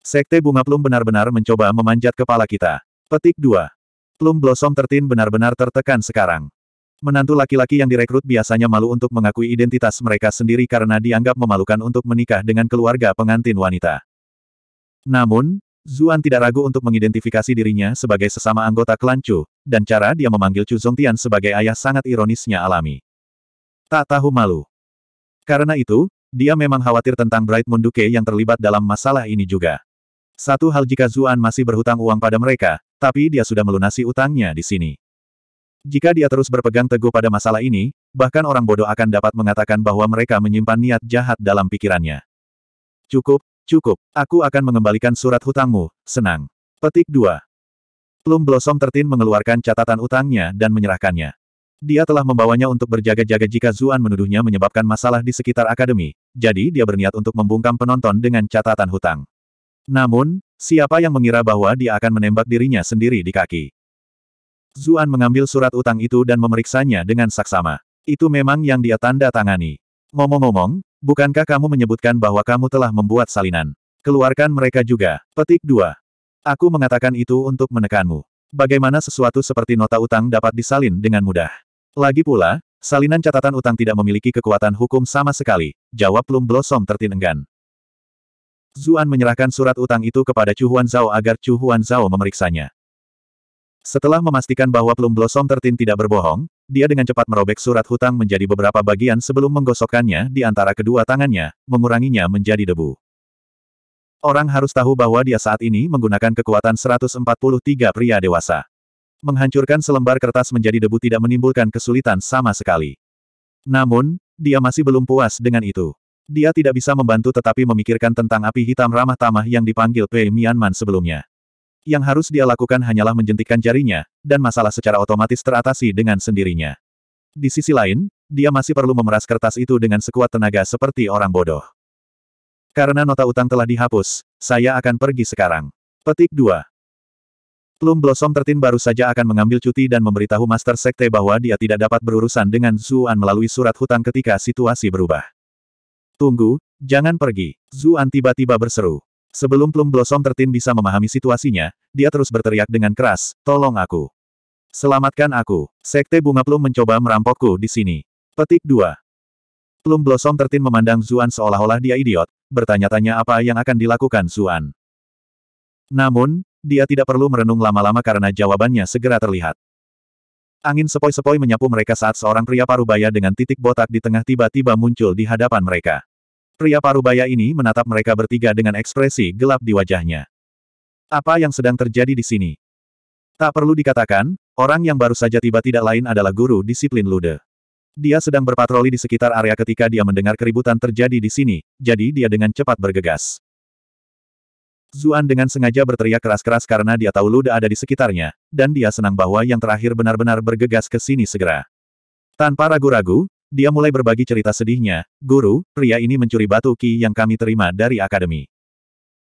Sekte bunga plum benar-benar mencoba memanjat kepala kita. Petik 2. Plum Blossom Tertin benar-benar tertekan sekarang. Menantu laki-laki yang direkrut biasanya malu untuk mengakui identitas mereka sendiri karena dianggap memalukan untuk menikah dengan keluarga pengantin wanita. Namun, Zuan tidak ragu untuk mengidentifikasi dirinya sebagai sesama anggota klan Chu, dan cara dia memanggil Chu Zongtian sebagai ayah sangat ironisnya alami. Tak tahu malu. Karena itu, dia memang khawatir tentang Bright Munduke yang terlibat dalam masalah ini juga. Satu hal jika Zuan masih berhutang uang pada mereka, tapi dia sudah melunasi utangnya di sini. Jika dia terus berpegang teguh pada masalah ini, bahkan orang bodoh akan dapat mengatakan bahwa mereka menyimpan niat jahat dalam pikirannya. Cukup, cukup, aku akan mengembalikan surat hutangmu, senang. Petik 2. Plum Blossom Tertin mengeluarkan catatan utangnya dan menyerahkannya. Dia telah membawanya untuk berjaga-jaga jika Zuan menuduhnya menyebabkan masalah di sekitar akademi, jadi dia berniat untuk membungkam penonton dengan catatan hutang. Namun, siapa yang mengira bahwa dia akan menembak dirinya sendiri di kaki? Zuan mengambil surat utang itu dan memeriksanya dengan saksama. Itu memang yang dia tanda tangani. Ngomong-ngomong, bukankah kamu menyebutkan bahwa kamu telah membuat salinan? Keluarkan mereka juga. Petik 2. Aku mengatakan itu untuk menekanmu. Bagaimana sesuatu seperti nota utang dapat disalin dengan mudah? Lagi pula, salinan catatan utang tidak memiliki kekuatan hukum sama sekali, jawab Plum Blossom tertinenggan. Zuan menyerahkan surat utang itu kepada Chu Huan Zhao agar Chu Huan Zhao memeriksanya. Setelah memastikan bahwa Plum Blossom Tertin tidak berbohong, dia dengan cepat merobek surat hutang menjadi beberapa bagian sebelum menggosokkannya di antara kedua tangannya, menguranginya menjadi debu. Orang harus tahu bahwa dia saat ini menggunakan kekuatan 143 pria dewasa. Menghancurkan selembar kertas menjadi debu tidak menimbulkan kesulitan sama sekali. Namun, dia masih belum puas dengan itu. Dia tidak bisa membantu tetapi memikirkan tentang api hitam ramah tamah yang dipanggil Pei Mianman sebelumnya. Yang harus dia lakukan hanyalah menjentikkan jarinya, dan masalah secara otomatis teratasi dengan sendirinya. Di sisi lain, dia masih perlu memeras kertas itu dengan sekuat tenaga seperti orang bodoh. Karena nota utang telah dihapus, saya akan pergi sekarang. Petik 2. Plum Blossom Tertin baru saja akan mengambil cuti dan memberitahu Master Sekte bahwa dia tidak dapat berurusan dengan Zuan melalui surat hutang ketika situasi berubah. Tunggu, jangan pergi. Zuan tiba-tiba berseru. Sebelum Plum Blossom Tertin bisa memahami situasinya, dia terus berteriak dengan keras, tolong aku. Selamatkan aku. Sekte Bunga Plum mencoba merampokku di sini. Petik 2. Plum Blossom Tertin memandang Zuan seolah-olah dia idiot, bertanya-tanya apa yang akan dilakukan Zuan. Namun, dia tidak perlu merenung lama-lama karena jawabannya segera terlihat. Angin sepoi-sepoi menyapu mereka saat seorang pria parubaya dengan titik botak di tengah tiba-tiba muncul di hadapan mereka. Pria parubaya ini menatap mereka bertiga dengan ekspresi gelap di wajahnya. Apa yang sedang terjadi di sini? Tak perlu dikatakan, orang yang baru saja tiba tidak lain adalah guru disiplin Lude. Dia sedang berpatroli di sekitar area ketika dia mendengar keributan terjadi di sini, jadi dia dengan cepat bergegas. Zuan dengan sengaja berteriak keras-keras karena dia tahu Lude ada di sekitarnya, dan dia senang bahwa yang terakhir benar-benar bergegas ke sini segera. Tanpa ragu-ragu, dia mulai berbagi cerita sedihnya, Guru, pria ini mencuri batu ki yang kami terima dari akademi.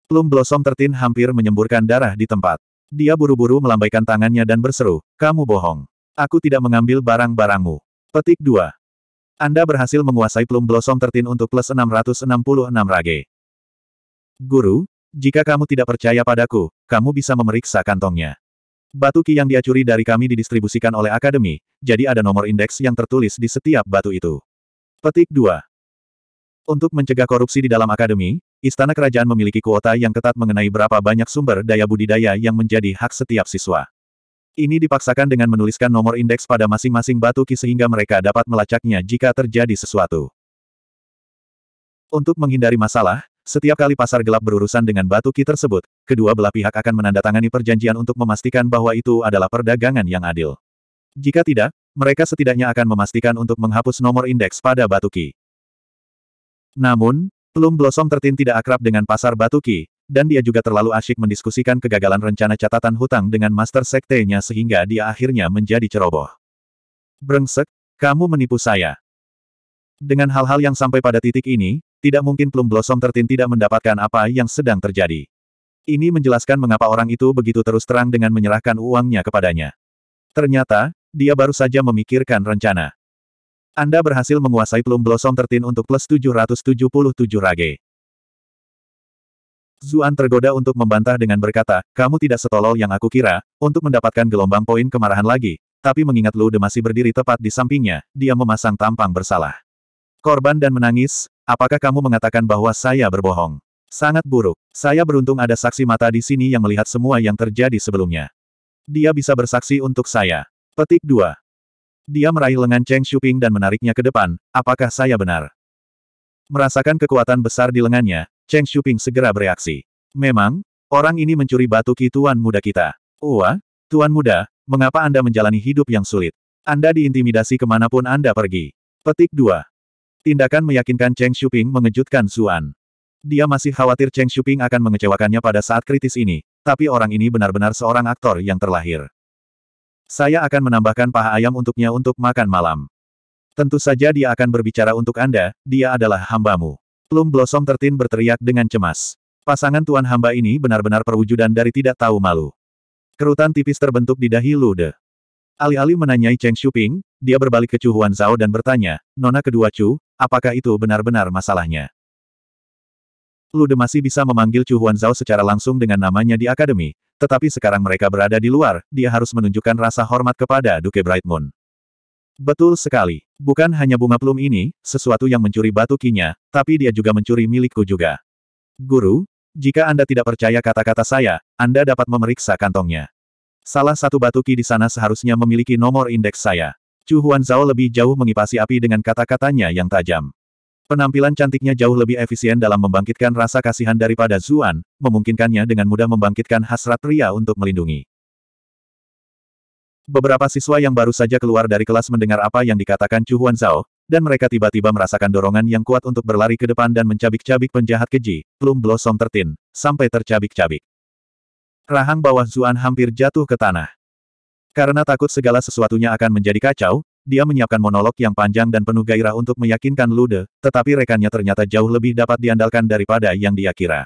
Plum Blossom Tertin hampir menyemburkan darah di tempat. Dia buru-buru melambaikan tangannya dan berseru, kamu bohong. Aku tidak mengambil barang-barangmu. Petik 2. Anda berhasil menguasai Plum Blossom Tertin untuk plus 666 rage. Guru, jika kamu tidak percaya padaku, kamu bisa memeriksa kantongnya. Batu ki yang dia curi dari kami didistribusikan oleh akademi, jadi ada nomor indeks yang tertulis di setiap batu itu. Petik 2. Untuk mencegah korupsi di dalam akademi, istana kerajaan memiliki kuota yang ketat mengenai berapa banyak sumber daya budidaya yang menjadi hak setiap siswa. Ini dipaksakan dengan menuliskan nomor indeks pada masing-masing batu ki sehingga mereka dapat melacaknya jika terjadi sesuatu. Untuk menghindari masalah, setiap kali pasar gelap berurusan dengan batu ki tersebut, kedua belah pihak akan menandatangani perjanjian untuk memastikan bahwa itu adalah perdagangan yang adil. Jika tidak, mereka setidaknya akan memastikan untuk menghapus nomor indeks pada batu ki. Namun, Plum Blossom Tertin tidak akrab dengan pasar batu ki, dan dia juga terlalu asyik mendiskusikan kegagalan rencana catatan hutang dengan master sektenya sehingga dia akhirnya menjadi ceroboh. Brengsek, kamu menipu saya. Dengan hal-hal yang sampai pada titik ini, tidak mungkin Plum Blossom Tertin tidak mendapatkan apa yang sedang terjadi. Ini menjelaskan mengapa orang itu begitu terus terang dengan menyerahkan uangnya kepadanya. Ternyata, dia baru saja memikirkan rencana. Anda berhasil menguasai Plum Blossom Tertin untuk plus 777 rage. Zuan tergoda untuk membantah dengan berkata, kamu tidak setolol yang aku kira, untuk mendapatkan gelombang poin kemarahan lagi, tapi mengingat Lu De masih berdiri tepat di sampingnya, dia memasang tampang bersalah. Korban dan menangis, Apakah kamu mengatakan bahwa saya berbohong? Sangat buruk. Saya beruntung ada saksi mata di sini yang melihat semua yang terjadi sebelumnya. Dia bisa bersaksi untuk saya. Petik 2. Dia meraih lengan Cheng Shuping dan menariknya ke depan, apakah saya benar? Merasakan kekuatan besar di lengannya, Cheng Shuping segera bereaksi. Memang, orang ini mencuri batu ki Tuan Muda kita. Wah, Tuan Muda, mengapa Anda menjalani hidup yang sulit? Anda diintimidasi kemanapun Anda pergi. Petik 2. Tindakan meyakinkan Cheng Shuping mengejutkan Zuan. Dia masih khawatir Cheng Shuping akan mengecewakannya pada saat kritis ini, tapi orang ini benar-benar seorang aktor yang terlahir. Saya akan menambahkan paha ayam untuknya untuk makan malam. Tentu saja dia akan berbicara untuk Anda, dia adalah hambamu. Plum Blossom Tertin berteriak dengan cemas. Pasangan tuan hamba ini benar-benar perwujudan dari tidak tahu malu. Kerutan tipis terbentuk di dahi Lude. Alih-alih menanyai Cheng Shuping, dia berbalik ke Chu Huan Zhao dan bertanya, Nona kedua Chu, Apakah itu benar-benar masalahnya? Lu De masih bisa memanggil Chu Zhao secara langsung dengan namanya di akademi, tetapi sekarang mereka berada di luar, dia harus menunjukkan rasa hormat kepada Duke Brightmoon. Betul sekali. Bukan hanya bunga plum ini, sesuatu yang mencuri batu kinya, tapi dia juga mencuri milikku juga. Guru, jika Anda tidak percaya kata-kata saya, Anda dapat memeriksa kantongnya. Salah satu batu ki di sana seharusnya memiliki nomor indeks saya. Chu Zhao lebih jauh mengipasi api dengan kata-katanya yang tajam. Penampilan cantiknya jauh lebih efisien dalam membangkitkan rasa kasihan daripada Zuan, memungkinkannya dengan mudah membangkitkan hasrat pria untuk melindungi. Beberapa siswa yang baru saja keluar dari kelas mendengar apa yang dikatakan Chu Zhao, dan mereka tiba-tiba merasakan dorongan yang kuat untuk berlari ke depan dan mencabik-cabik penjahat keji, Plum Blossom Tertin, sampai tercabik-cabik. Rahang bawah Zuan hampir jatuh ke tanah. Karena takut segala sesuatunya akan menjadi kacau, dia menyiapkan monolog yang panjang dan penuh gairah untuk meyakinkan Lude, tetapi rekannya ternyata jauh lebih dapat diandalkan daripada yang dia kira.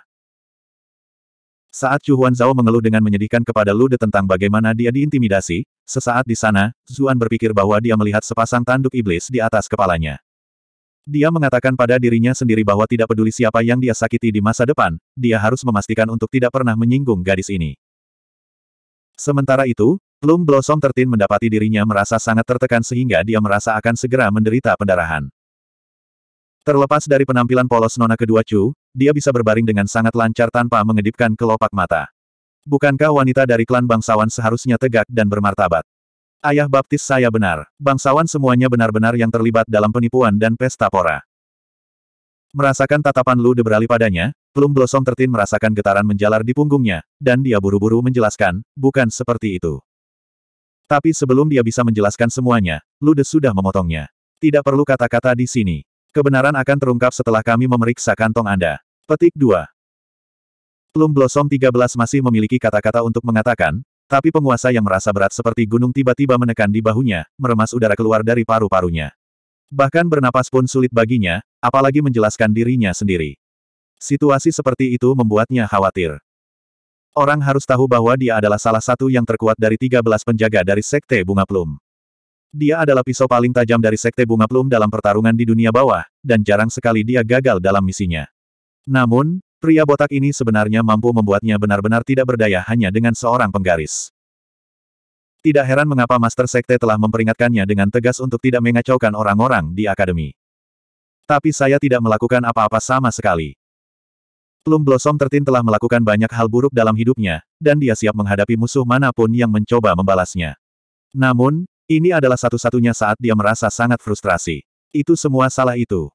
Saat Chu Zhao mengeluh dengan menyedihkan kepada Lude tentang bagaimana dia diintimidasi, sesaat di sana, Zuan berpikir bahwa dia melihat sepasang tanduk iblis di atas kepalanya. Dia mengatakan pada dirinya sendiri bahwa tidak peduli siapa yang dia sakiti di masa depan, dia harus memastikan untuk tidak pernah menyinggung gadis ini. Sementara itu, Plum Blossom Tertin mendapati dirinya merasa sangat tertekan sehingga dia merasa akan segera menderita pendarahan. Terlepas dari penampilan polos nona kedua Chu, dia bisa berbaring dengan sangat lancar tanpa mengedipkan kelopak mata. Bukankah wanita dari klan bangsawan seharusnya tegak dan bermartabat? Ayah baptis saya benar. Bangsawan semuanya benar-benar yang terlibat dalam penipuan dan pesta pora. Merasakan tatapan Lu de beralih padanya, Plum Blossom Tertin merasakan getaran menjalar di punggungnya, dan dia buru-buru menjelaskan, bukan seperti itu. Tapi sebelum dia bisa menjelaskan semuanya, Ludes sudah memotongnya. Tidak perlu kata-kata di sini. Kebenaran akan terungkap setelah kami memeriksa kantong Anda. Petik 2. Plum Blossom 13 masih memiliki kata-kata untuk mengatakan, tapi penguasa yang merasa berat seperti gunung tiba-tiba menekan di bahunya, meremas udara keluar dari paru-parunya. Bahkan bernapas pun sulit baginya, apalagi menjelaskan dirinya sendiri. Situasi seperti itu membuatnya khawatir. Orang harus tahu bahwa dia adalah salah satu yang terkuat dari 13 penjaga dari Sekte Bunga Plum. Dia adalah pisau paling tajam dari Sekte Bunga Plum dalam pertarungan di dunia bawah, dan jarang sekali dia gagal dalam misinya. Namun, Pria botak ini sebenarnya mampu membuatnya benar-benar tidak berdaya hanya dengan seorang penggaris. Tidak heran mengapa Master Sekte telah memperingatkannya dengan tegas untuk tidak mengacaukan orang-orang di akademi. Tapi saya tidak melakukan apa-apa sama sekali. Plum Blossom Tertin telah melakukan banyak hal buruk dalam hidupnya, dan dia siap menghadapi musuh manapun yang mencoba membalasnya. Namun, ini adalah satu-satunya saat dia merasa sangat frustrasi. Itu semua salah itu.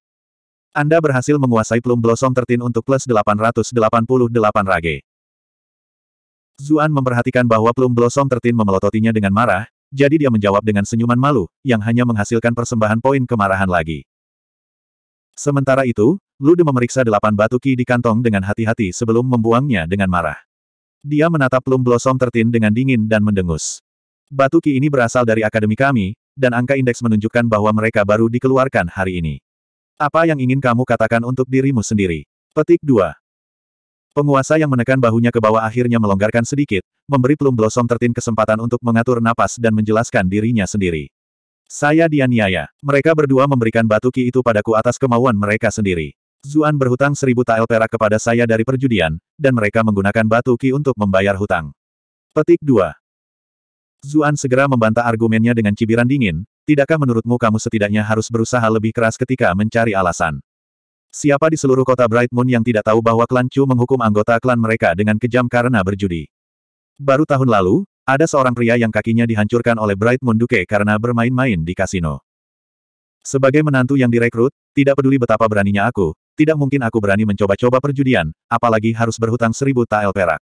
Anda berhasil menguasai Plum Blossom Tertin untuk plus 888 rage. Zuan memperhatikan bahwa Plum Blossom Tertin memelototinya dengan marah, jadi dia menjawab dengan senyuman malu, yang hanya menghasilkan persembahan poin kemarahan lagi. Sementara itu, Lude memeriksa delapan batu ki di kantong dengan hati-hati sebelum membuangnya dengan marah. Dia menatap Plum Blossom Tertin dengan dingin dan mendengus. Batu ki ini berasal dari akademi kami, dan angka indeks menunjukkan bahwa mereka baru dikeluarkan hari ini. Apa yang ingin kamu katakan untuk dirimu sendiri? Petik 2. Penguasa yang menekan bahunya ke bawah akhirnya melonggarkan sedikit, memberi Plum Blossom Tertin kesempatan untuk mengatur napas dan menjelaskan dirinya sendiri. Saya dianiaya. Mereka berdua memberikan batu ki itu padaku atas kemauan mereka sendiri. Zuan berhutang seribu tael perak kepada saya dari perjudian, dan mereka menggunakan batu ki untuk membayar hutang. Petik 2. Zuan segera membantah argumennya dengan cibiran dingin, tidakkah menurutmu kamu setidaknya harus berusaha lebih keras ketika mencari alasan? Siapa di seluruh kota Bright Moon yang tidak tahu bahwa klan Chu menghukum anggota klan mereka dengan kejam karena berjudi? Baru tahun lalu, ada seorang pria yang kakinya dihancurkan oleh Bright Moon Duke karena bermain-main di kasino. Sebagai menantu yang direkrut, tidak peduli betapa beraninya aku, tidak mungkin aku berani mencoba-coba perjudian, apalagi harus berhutang seribu tael perak.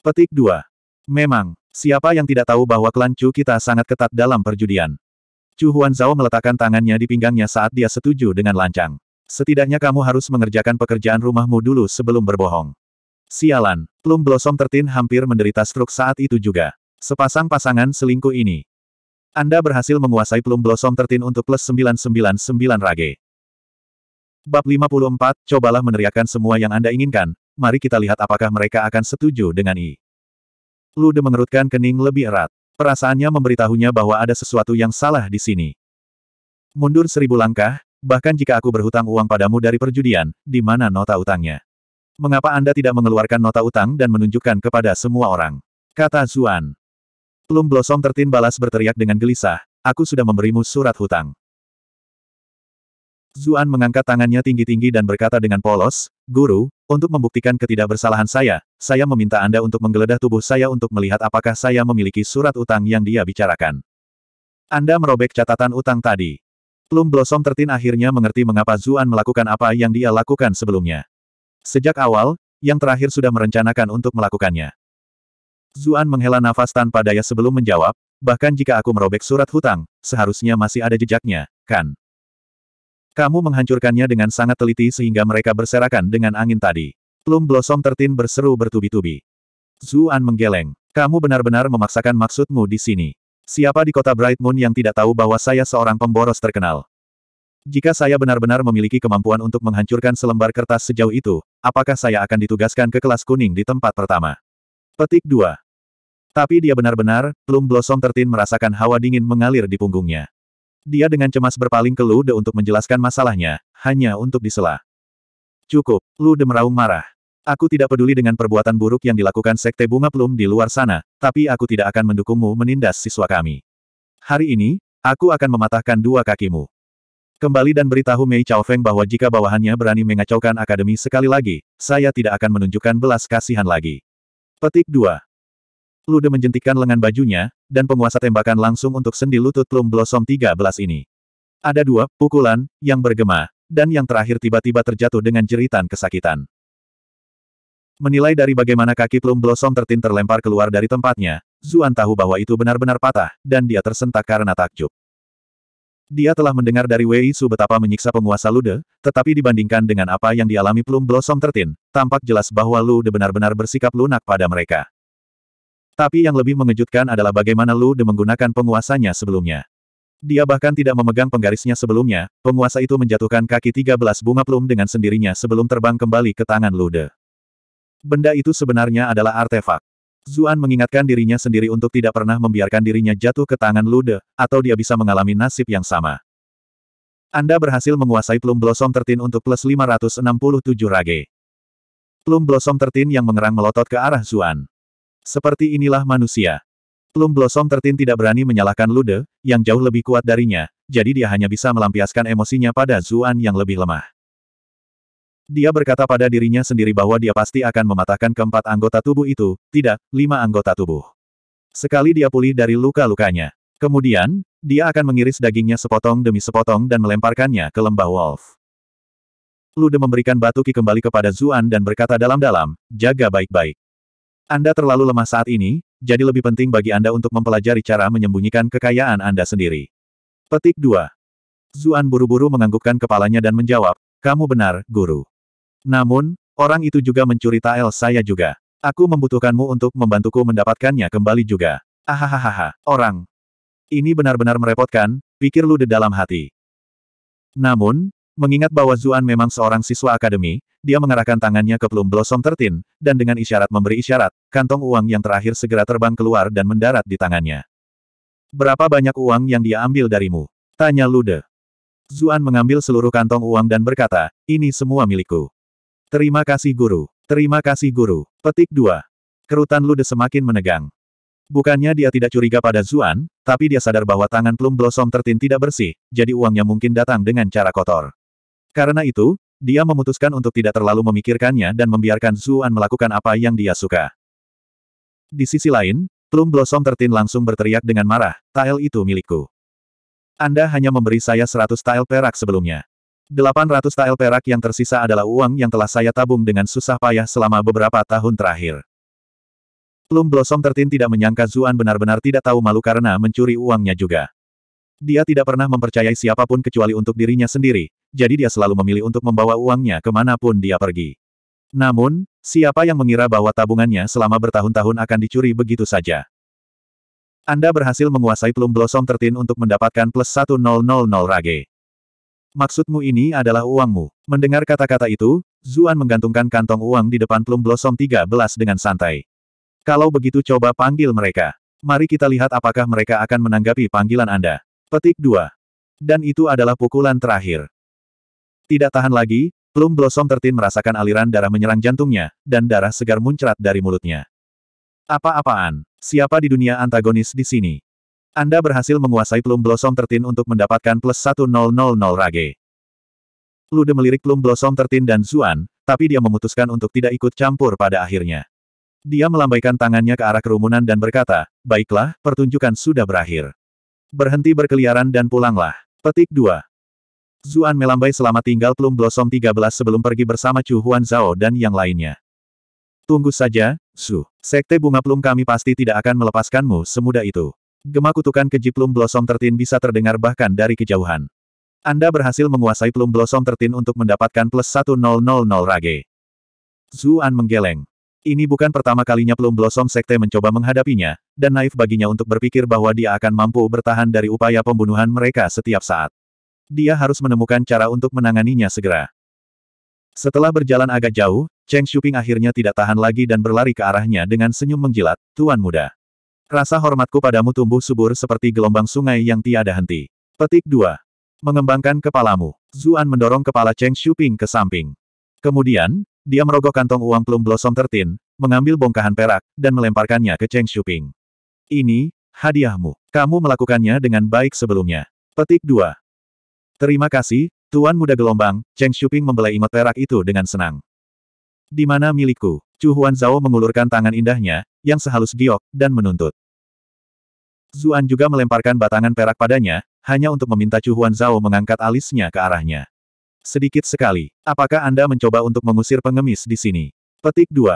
Petik 2. Memang, siapa yang tidak tahu bahwa klan Chu kita sangat ketat dalam perjudian. Chu Huan Zhao meletakkan tangannya di pinggangnya saat dia setuju dengan lancang. Setidaknya kamu harus mengerjakan pekerjaan rumahmu dulu sebelum berbohong. Sialan, Plum Blossom Tertin hampir menderita struk saat itu juga. Sepasang pasangan selingkuh ini. Anda berhasil menguasai Plum Blossom Tertin untuk plus 999 rage. Bab 54, cobalah meneriakkan semua yang Anda inginkan, mari kita lihat apakah mereka akan setuju dengan I. Lude mengerutkan kening lebih erat. Perasaannya memberitahunya bahwa ada sesuatu yang salah di sini. Mundur seribu langkah, bahkan jika aku berhutang uang padamu dari perjudian, di mana nota utangnya? Mengapa Anda tidak mengeluarkan nota utang dan menunjukkan kepada semua orang? Kata Zuan. Plum Blossom tertin balas berteriak dengan gelisah, aku sudah memberimu surat hutang. Zuan mengangkat tangannya tinggi-tinggi dan berkata dengan polos, Guru, untuk membuktikan ketidakbersalahan saya, saya meminta Anda untuk menggeledah tubuh saya untuk melihat apakah saya memiliki surat utang yang dia bicarakan. Anda merobek catatan utang tadi. Plum Blossom Tertin akhirnya mengerti mengapa Zuan melakukan apa yang dia lakukan sebelumnya. Sejak awal, yang terakhir sudah merencanakan untuk melakukannya. Zuan menghela nafas tanpa daya sebelum menjawab, bahkan jika aku merobek surat hutang, seharusnya masih ada jejaknya, kan? Kamu menghancurkannya dengan sangat teliti sehingga mereka berserakan dengan angin tadi. Plum Blossom Tertin berseru bertubi-tubi. Zuan menggeleng. Kamu benar-benar memaksakan maksudmu di sini. Siapa di kota Bright Moon yang tidak tahu bahwa saya seorang pemboros terkenal? Jika saya benar-benar memiliki kemampuan untuk menghancurkan selembar kertas sejauh itu, apakah saya akan ditugaskan ke kelas kuning di tempat pertama? Petik 2. Tapi dia benar-benar, Plum Blossom Tertin merasakan hawa dingin mengalir di punggungnya. Dia dengan cemas berpaling ke Lude untuk menjelaskan masalahnya, hanya untuk disela. Cukup, Lude meraung marah. Aku tidak peduli dengan perbuatan buruk yang dilakukan Sekte Bunga Plum di luar sana, tapi aku tidak akan mendukungmu menindas siswa kami. Hari ini, aku akan mematahkan dua kakimu. Kembali dan beritahu Mei Chao Feng bahwa jika bawahannya berani mengacaukan akademi sekali lagi, saya tidak akan menunjukkan belas kasihan lagi. Petik 2. Lude menjentikkan lengan bajunya, dan penguasa tembakan langsung untuk sendi lutut Plum Blossom 13 ini. Ada dua pukulan yang bergema, dan yang terakhir tiba-tiba terjatuh dengan jeritan kesakitan. Menilai dari bagaimana kaki Plum Blossom tertin terlempar keluar dari tempatnya, Zuan tahu bahwa itu benar-benar patah, dan dia tersentak karena takjub. Dia telah mendengar dari Wei Su betapa menyiksa penguasa Lude, tetapi dibandingkan dengan apa yang dialami Plum Blossom Tertin, tampak jelas bahwa Lude benar-benar bersikap lunak pada mereka. Tapi yang lebih mengejutkan adalah bagaimana Lu De menggunakan penguasanya sebelumnya. Dia bahkan tidak memegang penggarisnya sebelumnya, penguasa itu menjatuhkan kaki 13 bunga plum dengan sendirinya sebelum terbang kembali ke tangan Lu De. Benda itu sebenarnya adalah artefak. Zuan mengingatkan dirinya sendiri untuk tidak pernah membiarkan dirinya jatuh ke tangan Lu atau dia bisa mengalami nasib yang sama. Anda berhasil menguasai Plum Blossom Tertin untuk plus 567 rage. Plum Blossom Tertin yang mengerang melotot ke arah Zuan. Seperti inilah manusia. Plum Blossom Tertin tidak berani menyalahkan Lude, yang jauh lebih kuat darinya, jadi dia hanya bisa melampiaskan emosinya pada Zuan yang lebih lemah. Dia berkata pada dirinya sendiri bahwa dia pasti akan mematahkan keempat anggota tubuh itu, tidak, lima anggota tubuh. Sekali dia pulih dari luka-lukanya. Kemudian, dia akan mengiris dagingnya sepotong demi sepotong dan melemparkannya ke lembah Wolf. Lude memberikan batu ki kembali kepada Zuan dan berkata dalam-dalam, jaga baik-baik. Anda terlalu lemah saat ini, jadi lebih penting bagi Anda untuk mempelajari cara menyembunyikan kekayaan Anda sendiri. Petik 2. Zuan buru-buru menganggukkan kepalanya dan menjawab, kamu benar, guru. Namun, orang itu juga mencuri tael saya juga. Aku membutuhkanmu untuk membantuku mendapatkannya kembali juga. Ahahaha, orang. Ini benar-benar merepotkan, pikir Lude dalam hati. Namun, Mengingat bahwa Zuan memang seorang siswa akademi, dia mengarahkan tangannya ke Plum Blossom Tertin, dan dengan isyarat memberi isyarat, kantong uang yang terakhir segera terbang keluar dan mendarat di tangannya. Berapa banyak uang yang dia ambil darimu? Tanya Lude. Zuan mengambil seluruh kantong uang dan berkata, ini semua milikku. Terima kasih guru. Terima kasih guru. Petik dua. Kerutan Lude semakin menegang. Bukannya dia tidak curiga pada Zuan, tapi dia sadar bahwa tangan Plum Blossom tertin tidak bersih, jadi uangnya mungkin datang dengan cara kotor. Karena itu, dia memutuskan untuk tidak terlalu memikirkannya dan membiarkan Zuan melakukan apa yang dia suka. Di sisi lain, Plum Blossom Tertin langsung berteriak dengan marah, tile itu milikku. Anda hanya memberi saya 100 tile perak sebelumnya. 800 tile perak yang tersisa adalah uang yang telah saya tabung dengan susah payah selama beberapa tahun terakhir. Plum Blossom Tertin tidak menyangka Zuan benar-benar tidak tahu malu karena mencuri uangnya juga. Dia tidak pernah mempercayai siapapun kecuali untuk dirinya sendiri, jadi dia selalu memilih untuk membawa uangnya kemanapun dia pergi. Namun, siapa yang mengira bahwa tabungannya selama bertahun-tahun akan dicuri begitu saja? Anda berhasil menguasai Plum Blossom Tertin untuk mendapatkan plus 1000 rage. Maksudmu ini adalah uangmu. Mendengar kata-kata itu, Zuan menggantungkan kantong uang di depan Plum Blossom 13 dengan santai. Kalau begitu coba panggil mereka. Mari kita lihat apakah mereka akan menanggapi panggilan Anda. Petik 2. Dan itu adalah pukulan terakhir. Tidak tahan lagi, Plum Blossom Tertin merasakan aliran darah menyerang jantungnya, dan darah segar muncrat dari mulutnya. Apa-apaan? Siapa di dunia antagonis di sini? Anda berhasil menguasai Plum Blossom Tertin untuk mendapatkan plus 1000 rage. Lude melirik Plum Blossom Tertin dan Zuan, tapi dia memutuskan untuk tidak ikut campur pada akhirnya. Dia melambaikan tangannya ke arah kerumunan dan berkata, Baiklah, pertunjukan sudah berakhir. Berhenti berkeliaran dan pulanglah. Petik 2. Zuan melambai selama tinggal Plum Blossom 13 sebelum pergi bersama Chu Huan Zhao dan yang lainnya. Tunggu saja, Su. Sekte bunga Plum kami pasti tidak akan melepaskanmu semudah itu. Gemak kutukan keji Plum Blossom tertin bisa terdengar bahkan dari kejauhan. Anda berhasil menguasai Plum Blossom tertin untuk mendapatkan plus 1000 rage. Zuan menggeleng. Ini bukan pertama kalinya Plum Blossom Sekte mencoba menghadapinya, dan naif baginya untuk berpikir bahwa dia akan mampu bertahan dari upaya pembunuhan mereka setiap saat. Dia harus menemukan cara untuk menanganinya segera. Setelah berjalan agak jauh, Cheng Shuping akhirnya tidak tahan lagi dan berlari ke arahnya dengan senyum menjilat, Tuan Muda. Rasa hormatku padamu tumbuh subur seperti gelombang sungai yang tiada henti. Petik 2. Mengembangkan kepalamu. Zuan mendorong kepala Cheng Shuping ke samping. Kemudian, dia merogoh kantong uang plum blossom tertin, mengambil bongkahan perak, dan melemparkannya ke Cheng Shuping. Ini, hadiahmu. Kamu melakukannya dengan baik sebelumnya. Petik 2. Terima kasih, Tuan Muda Gelombang, Cheng Shuping membelai imut perak itu dengan senang. Di mana milikku? Chu Huan Zhao mengulurkan tangan indahnya, yang sehalus giok, dan menuntut. Zuan juga melemparkan batangan perak padanya, hanya untuk meminta Chu Huan Zhao mengangkat alisnya ke arahnya. Sedikit sekali, apakah Anda mencoba untuk mengusir pengemis di sini? Petik 2.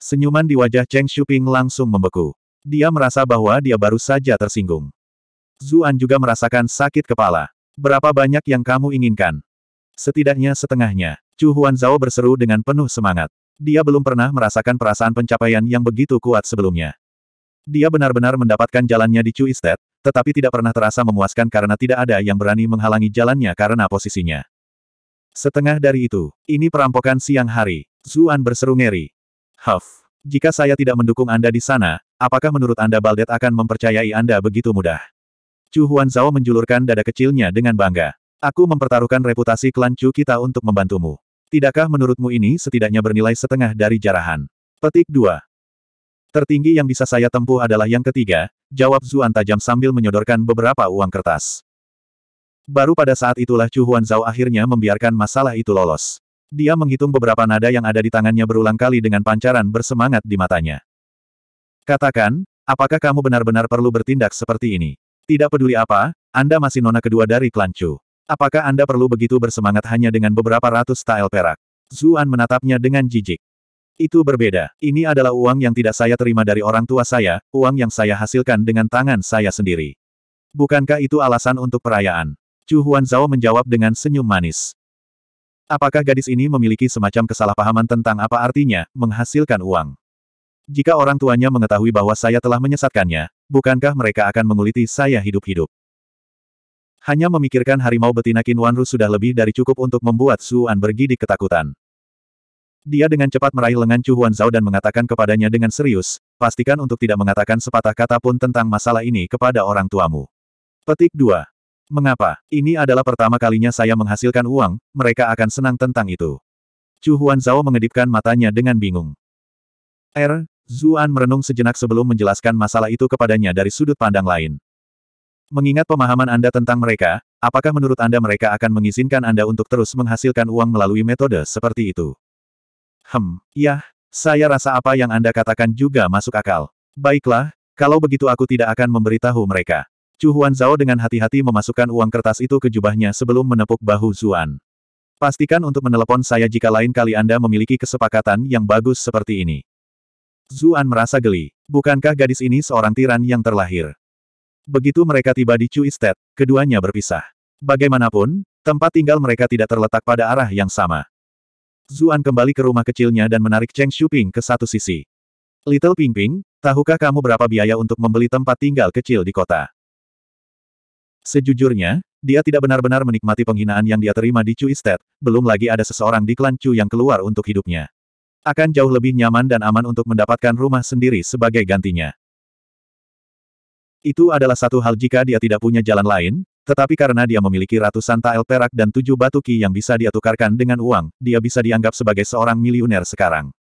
Senyuman di wajah Cheng Shuping langsung membeku. Dia merasa bahwa dia baru saja tersinggung. Zuan juga merasakan sakit kepala. Berapa banyak yang kamu inginkan? Setidaknya setengahnya. Chu Huan Zhao berseru dengan penuh semangat. Dia belum pernah merasakan perasaan pencapaian yang begitu kuat sebelumnya. Dia benar-benar mendapatkan jalannya di Chu Estate, tetapi tidak pernah terasa memuaskan karena tidak ada yang berani menghalangi jalannya karena posisinya. Setengah dari itu, ini perampokan siang hari. Zuan berseru ngeri. Huff, jika saya tidak mendukung Anda di sana, apakah menurut Anda Baldet akan mempercayai Anda begitu mudah? Chu Huan Zhao menjulurkan dada kecilnya dengan bangga. Aku mempertaruhkan reputasi klan Chu kita untuk membantumu. Tidakkah menurutmu ini setidaknya bernilai setengah dari jarahan? Petik 2. Tertinggi yang bisa saya tempuh adalah yang ketiga, jawab Zuan tajam sambil menyodorkan beberapa uang kertas. Baru pada saat itulah Chu Huan Zhao akhirnya membiarkan masalah itu lolos. Dia menghitung beberapa nada yang ada di tangannya berulang kali dengan pancaran bersemangat di matanya. Katakan, apakah kamu benar-benar perlu bertindak seperti ini? Tidak peduli apa, Anda masih nona kedua dari klan Chu. Apakah Anda perlu begitu bersemangat hanya dengan beberapa ratus tael perak? Zuan menatapnya dengan jijik. Itu berbeda. Ini adalah uang yang tidak saya terima dari orang tua saya, uang yang saya hasilkan dengan tangan saya sendiri. Bukankah itu alasan untuk perayaan? Chu Huan Zhao menjawab dengan senyum manis. Apakah gadis ini memiliki semacam kesalahpahaman tentang apa artinya menghasilkan uang? Jika orang tuanya mengetahui bahwa saya telah menyesatkannya, bukankah mereka akan menguliti saya hidup-hidup? Hanya memikirkan harimau betina Kinwanru sudah lebih dari cukup untuk membuat Suan bergidik ketakutan. Dia dengan cepat meraih lengan Chu Huan Zhao dan mengatakan kepadanya dengan serius, pastikan untuk tidak mengatakan sepatah kata pun tentang masalah ini kepada orang tuamu. Petik 2. Mengapa? Ini adalah pertama kalinya saya menghasilkan uang, mereka akan senang tentang itu. Chu Huan Zhao mengedipkan matanya dengan bingung. Er, Zuan merenung sejenak sebelum menjelaskan masalah itu kepadanya dari sudut pandang lain. Mengingat pemahaman Anda tentang mereka, apakah menurut Anda mereka akan mengizinkan Anda untuk terus menghasilkan uang melalui metode seperti itu? Hem, yah, saya rasa apa yang Anda katakan juga masuk akal. Baiklah, kalau begitu aku tidak akan memberitahu mereka. Chu Huan Zhao dengan hati-hati memasukkan uang kertas itu ke jubahnya sebelum menepuk bahu Zuan. Pastikan untuk menelepon saya jika lain kali Anda memiliki kesepakatan yang bagus seperti ini. Zuan merasa geli. Bukankah gadis ini seorang tiran yang terlahir? Begitu mereka tiba di Chu Estate, keduanya berpisah. Bagaimanapun, tempat tinggal mereka tidak terletak pada arah yang sama. Zuan kembali ke rumah kecilnya dan menarik Cheng Shuping ke satu sisi. Little Ping Ping, tahukah kamu berapa biaya untuk membeli tempat tinggal kecil di kota? Sejujurnya, dia tidak benar-benar menikmati penghinaan yang dia terima di Chu Estate, belum lagi ada seseorang di klan Chu yang keluar untuk hidupnya akan jauh lebih nyaman dan aman untuk mendapatkan rumah sendiri sebagai gantinya. Itu adalah satu hal jika dia tidak punya jalan lain, tetapi karena dia memiliki ratusan tael perak dan tujuh batu ki yang bisa dia tukarkan dengan uang, dia bisa dianggap sebagai seorang miliuner sekarang.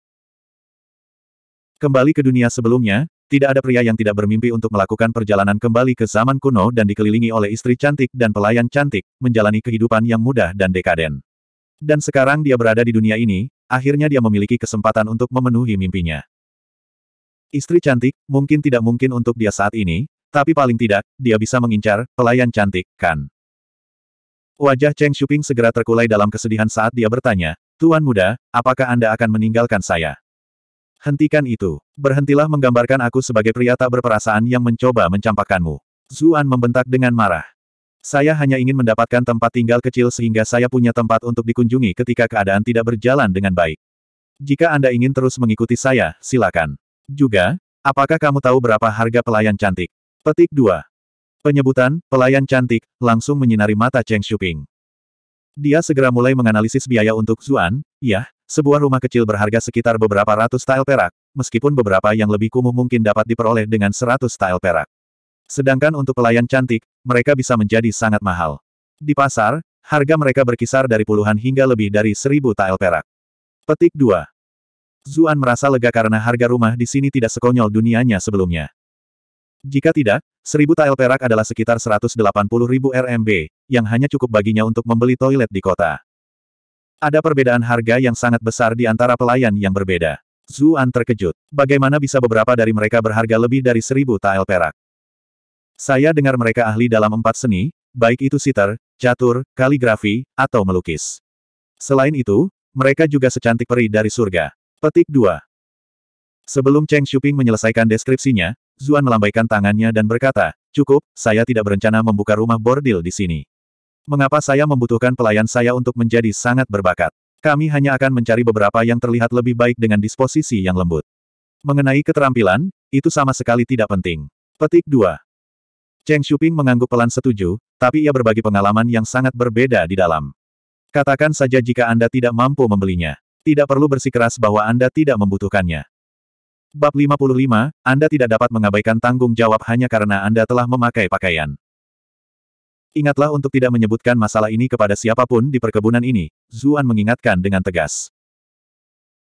Kembali ke dunia sebelumnya, tidak ada pria yang tidak bermimpi untuk melakukan perjalanan kembali ke zaman kuno dan dikelilingi oleh istri cantik dan pelayan cantik, menjalani kehidupan yang mudah dan dekaden. Dan sekarang dia berada di dunia ini, akhirnya dia memiliki kesempatan untuk memenuhi mimpinya. Istri cantik, mungkin tidak mungkin untuk dia saat ini, tapi paling tidak, dia bisa mengincar pelayan cantik, kan? Wajah Cheng Shuping segera terkulai dalam kesedihan saat dia bertanya, Tuan muda, apakah Anda akan meninggalkan saya? Hentikan itu. Berhentilah menggambarkan aku sebagai pria tak berperasaan yang mencoba mencampakkanmu. Zuan membentak dengan marah. Saya hanya ingin mendapatkan tempat tinggal kecil sehingga saya punya tempat untuk dikunjungi ketika keadaan tidak berjalan dengan baik. Jika Anda ingin terus mengikuti saya, silakan. Juga, apakah kamu tahu berapa harga pelayan cantik? Petik 2. Penyebutan, pelayan cantik, langsung menyinari mata Cheng Shuping. Dia segera mulai menganalisis biaya untuk Zuan, ya, sebuah rumah kecil berharga sekitar beberapa ratus tael perak, meskipun beberapa yang lebih kumuh mungkin dapat diperoleh dengan seratus tael perak. Sedangkan untuk pelayan cantik, mereka bisa menjadi sangat mahal. Di pasar, harga mereka berkisar dari puluhan hingga lebih dari seribu tael perak. Petik 2. Zuan merasa lega karena harga rumah di sini tidak sekonyol dunianya sebelumnya. Jika tidak, seribu tael perak adalah sekitar 180 ribu RMB, yang hanya cukup baginya untuk membeli toilet di kota. Ada perbedaan harga yang sangat besar di antara pelayan yang berbeda. Zuan terkejut. Bagaimana bisa beberapa dari mereka berharga lebih dari seribu tael perak? Saya dengar mereka ahli dalam empat seni, baik itu sitar, catur, kaligrafi, atau melukis. Selain itu, mereka juga secantik peri dari surga. Petik 2. Sebelum Cheng Shuping menyelesaikan deskripsinya, Zuan melambaikan tangannya dan berkata, Cukup, saya tidak berencana membuka rumah bordil di sini. Mengapa saya membutuhkan pelayan saya untuk menjadi sangat berbakat? Kami hanya akan mencari beberapa yang terlihat lebih baik dengan disposisi yang lembut. Mengenai keterampilan, itu sama sekali tidak penting. Petik 2. Cheng Shuping mengangguk pelan setuju, tapi ia berbagi pengalaman yang sangat berbeda di dalam. Katakan saja jika Anda tidak mampu membelinya. Tidak perlu bersikeras bahwa Anda tidak membutuhkannya. Bab 55, Anda tidak dapat mengabaikan tanggung jawab hanya karena Anda telah memakai pakaian. Ingatlah untuk tidak menyebutkan masalah ini kepada siapapun di perkebunan ini, Zuan mengingatkan dengan tegas.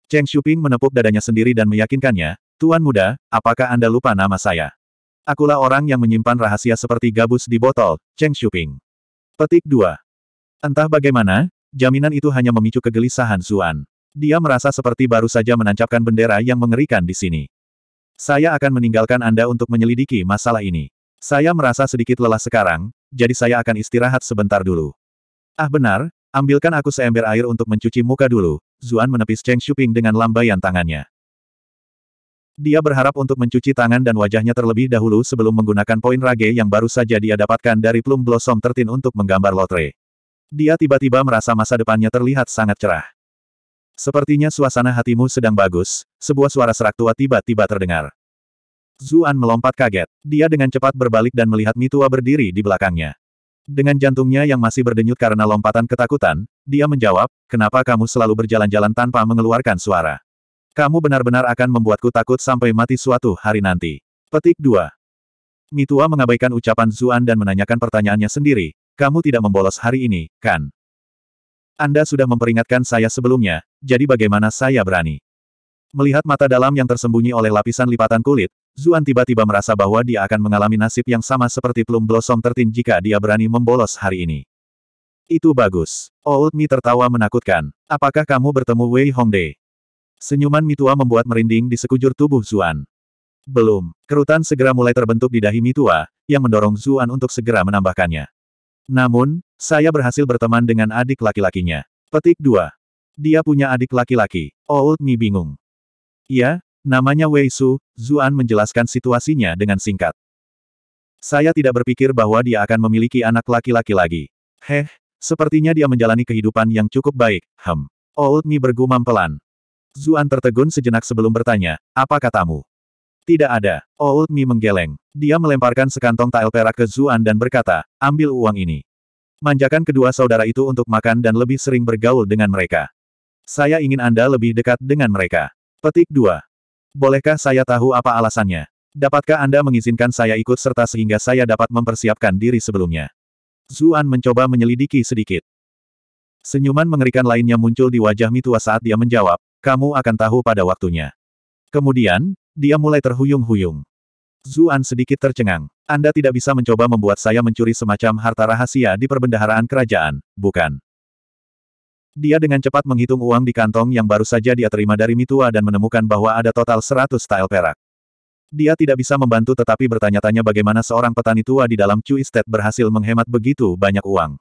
Cheng Shuping menepuk dadanya sendiri dan meyakinkannya, Tuan muda, apakah Anda lupa nama saya? Akulah orang yang menyimpan rahasia seperti gabus di botol, Cheng Shuping. Petik 2. Entah bagaimana, jaminan itu hanya memicu kegelisahan Zuan. Dia merasa seperti baru saja menancapkan bendera yang mengerikan di sini. Saya akan meninggalkan Anda untuk menyelidiki masalah ini. Saya merasa sedikit lelah sekarang, jadi saya akan istirahat sebentar dulu. Ah benar, ambilkan aku seember air untuk mencuci muka dulu. Zuan menepis Cheng Shuping dengan lambaian tangannya. Dia berharap untuk mencuci tangan dan wajahnya terlebih dahulu sebelum menggunakan poin rage yang baru saja dia dapatkan dari Plum Blossom Tertin untuk menggambar lotre. Dia tiba-tiba merasa masa depannya terlihat sangat cerah. Sepertinya suasana hatimu sedang bagus, sebuah suara serak tua tiba-tiba terdengar. Zuan melompat kaget. Dia dengan cepat berbalik dan melihat Mitua berdiri di belakangnya. Dengan jantungnya yang masih berdenyut karena lompatan ketakutan, dia menjawab, kenapa kamu selalu berjalan-jalan tanpa mengeluarkan suara? Kamu benar-benar akan membuatku takut sampai mati suatu hari nanti. Petik 2. Mitua mengabaikan ucapan Zuan dan menanyakan pertanyaannya sendiri, kamu tidak membolos hari ini, kan? Anda sudah memperingatkan saya sebelumnya, jadi bagaimana saya berani? Melihat mata dalam yang tersembunyi oleh lapisan lipatan kulit, Zuan tiba-tiba merasa bahwa dia akan mengalami nasib yang sama seperti Plum Blossom tertin jika dia berani membolos hari ini. Itu bagus. Old Mi tertawa menakutkan. Apakah kamu bertemu Wei Hongde? Senyuman Mitua membuat merinding di sekujur tubuh Zuan. Belum, kerutan segera mulai terbentuk di dahi Mitua, yang mendorong Zuan untuk segera menambahkannya. Namun, saya berhasil berteman dengan adik laki-lakinya. Petik 2. Dia punya adik laki-laki. Oh, Old Mi bingung. Iya, namanya Wei Su, Zuan menjelaskan situasinya dengan singkat. Saya tidak berpikir bahwa dia akan memiliki anak laki-laki lagi. Heh, sepertinya dia menjalani kehidupan yang cukup baik, hem. Old Mi bergumam pelan. Zuan tertegun sejenak sebelum bertanya, apa katamu? Tidak ada. Old Mi menggeleng. Dia melemparkan sekantong tael perak ke Zuan dan berkata, ambil uang ini. Manjakan kedua saudara itu untuk makan dan lebih sering bergaul dengan mereka. Saya ingin Anda lebih dekat dengan mereka. Petik 2. Bolehkah saya tahu apa alasannya? Dapatkah Anda mengizinkan saya ikut serta sehingga saya dapat mempersiapkan diri sebelumnya? Zuan mencoba menyelidiki sedikit. Senyuman mengerikan lainnya muncul di wajah Mitua saat dia menjawab, kamu akan tahu pada waktunya. Kemudian, dia mulai terhuyung-huyung. Zuan sedikit tercengang. Anda tidak bisa mencoba membuat saya mencuri semacam harta rahasia di perbendaharaan kerajaan, bukan? Dia dengan cepat menghitung uang di kantong yang baru saja dia terima dari Mitua dan menemukan bahwa ada total 100 style perak. Dia tidak bisa membantu tetapi bertanya-tanya bagaimana seorang petani tua di dalam Chu Estate berhasil menghemat begitu banyak uang.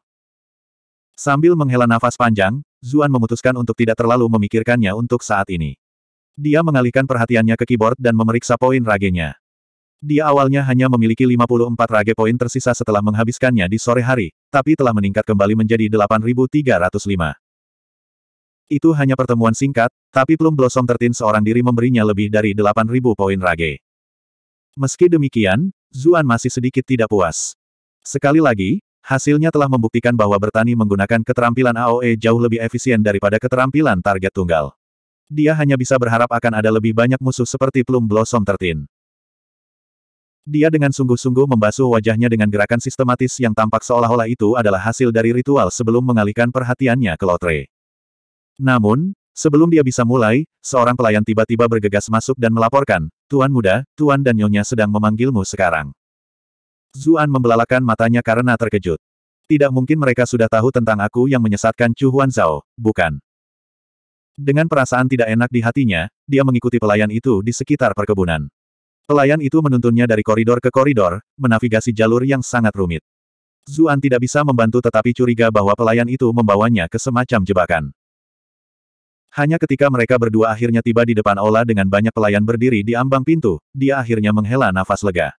Sambil menghela nafas panjang, Zuan memutuskan untuk tidak terlalu memikirkannya untuk saat ini. Dia mengalihkan perhatiannya ke keyboard dan memeriksa poin ragenya. Dia awalnya hanya memiliki 54 rage poin tersisa setelah menghabiskannya di sore hari, tapi telah meningkat kembali menjadi 8.305. Itu hanya pertemuan singkat, tapi Plum Blossom Tertin seorang diri memberinya lebih dari 8.000 poin rage. Meski demikian, Zuan masih sedikit tidak puas. Sekali lagi, Hasilnya telah membuktikan bahwa bertani menggunakan keterampilan AOE jauh lebih efisien daripada keterampilan target tunggal. Dia hanya bisa berharap akan ada lebih banyak musuh seperti Plum Blossom Tertin. Dia dengan sungguh-sungguh membasuh wajahnya dengan gerakan sistematis yang tampak seolah-olah itu adalah hasil dari ritual sebelum mengalihkan perhatiannya ke Lotre. Namun, sebelum dia bisa mulai, seorang pelayan tiba-tiba bergegas masuk dan melaporkan, Tuan muda, Tuan dan Nyonya sedang memanggilmu sekarang. Zuan membelalakan matanya karena terkejut. Tidak mungkin mereka sudah tahu tentang aku yang menyesatkan Chu Huan Zhao, bukan? Dengan perasaan tidak enak di hatinya, dia mengikuti pelayan itu di sekitar perkebunan. Pelayan itu menuntunnya dari koridor ke koridor, menavigasi jalur yang sangat rumit. Zuan tidak bisa membantu tetapi curiga bahwa pelayan itu membawanya ke semacam jebakan. Hanya ketika mereka berdua akhirnya tiba di depan Ola dengan banyak pelayan berdiri di ambang pintu, dia akhirnya menghela nafas lega.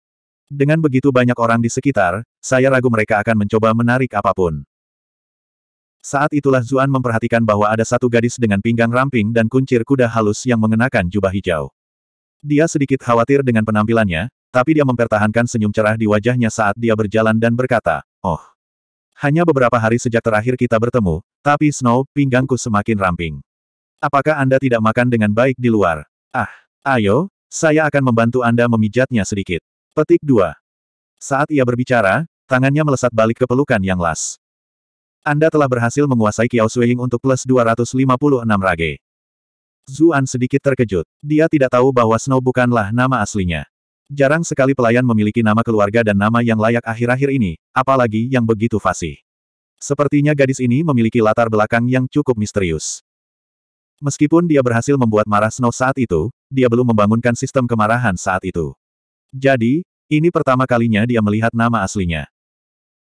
Dengan begitu banyak orang di sekitar, saya ragu mereka akan mencoba menarik apapun. Saat itulah Zuan memperhatikan bahwa ada satu gadis dengan pinggang ramping dan kuncir kuda halus yang mengenakan jubah hijau. Dia sedikit khawatir dengan penampilannya, tapi dia mempertahankan senyum cerah di wajahnya saat dia berjalan dan berkata, Oh, hanya beberapa hari sejak terakhir kita bertemu, tapi Snow, pinggangku semakin ramping. Apakah Anda tidak makan dengan baik di luar? Ah, ayo, saya akan membantu Anda memijatnya sedikit. Petik 2. Saat ia berbicara, tangannya melesat balik ke pelukan yang las. Anda telah berhasil menguasai Kiao Suying untuk plus 256 rage. Zuan sedikit terkejut. Dia tidak tahu bahwa Snow bukanlah nama aslinya. Jarang sekali pelayan memiliki nama keluarga dan nama yang layak akhir-akhir ini, apalagi yang begitu fasih. Sepertinya gadis ini memiliki latar belakang yang cukup misterius. Meskipun dia berhasil membuat marah Snow saat itu, dia belum membangunkan sistem kemarahan saat itu. Jadi, ini pertama kalinya dia melihat nama aslinya.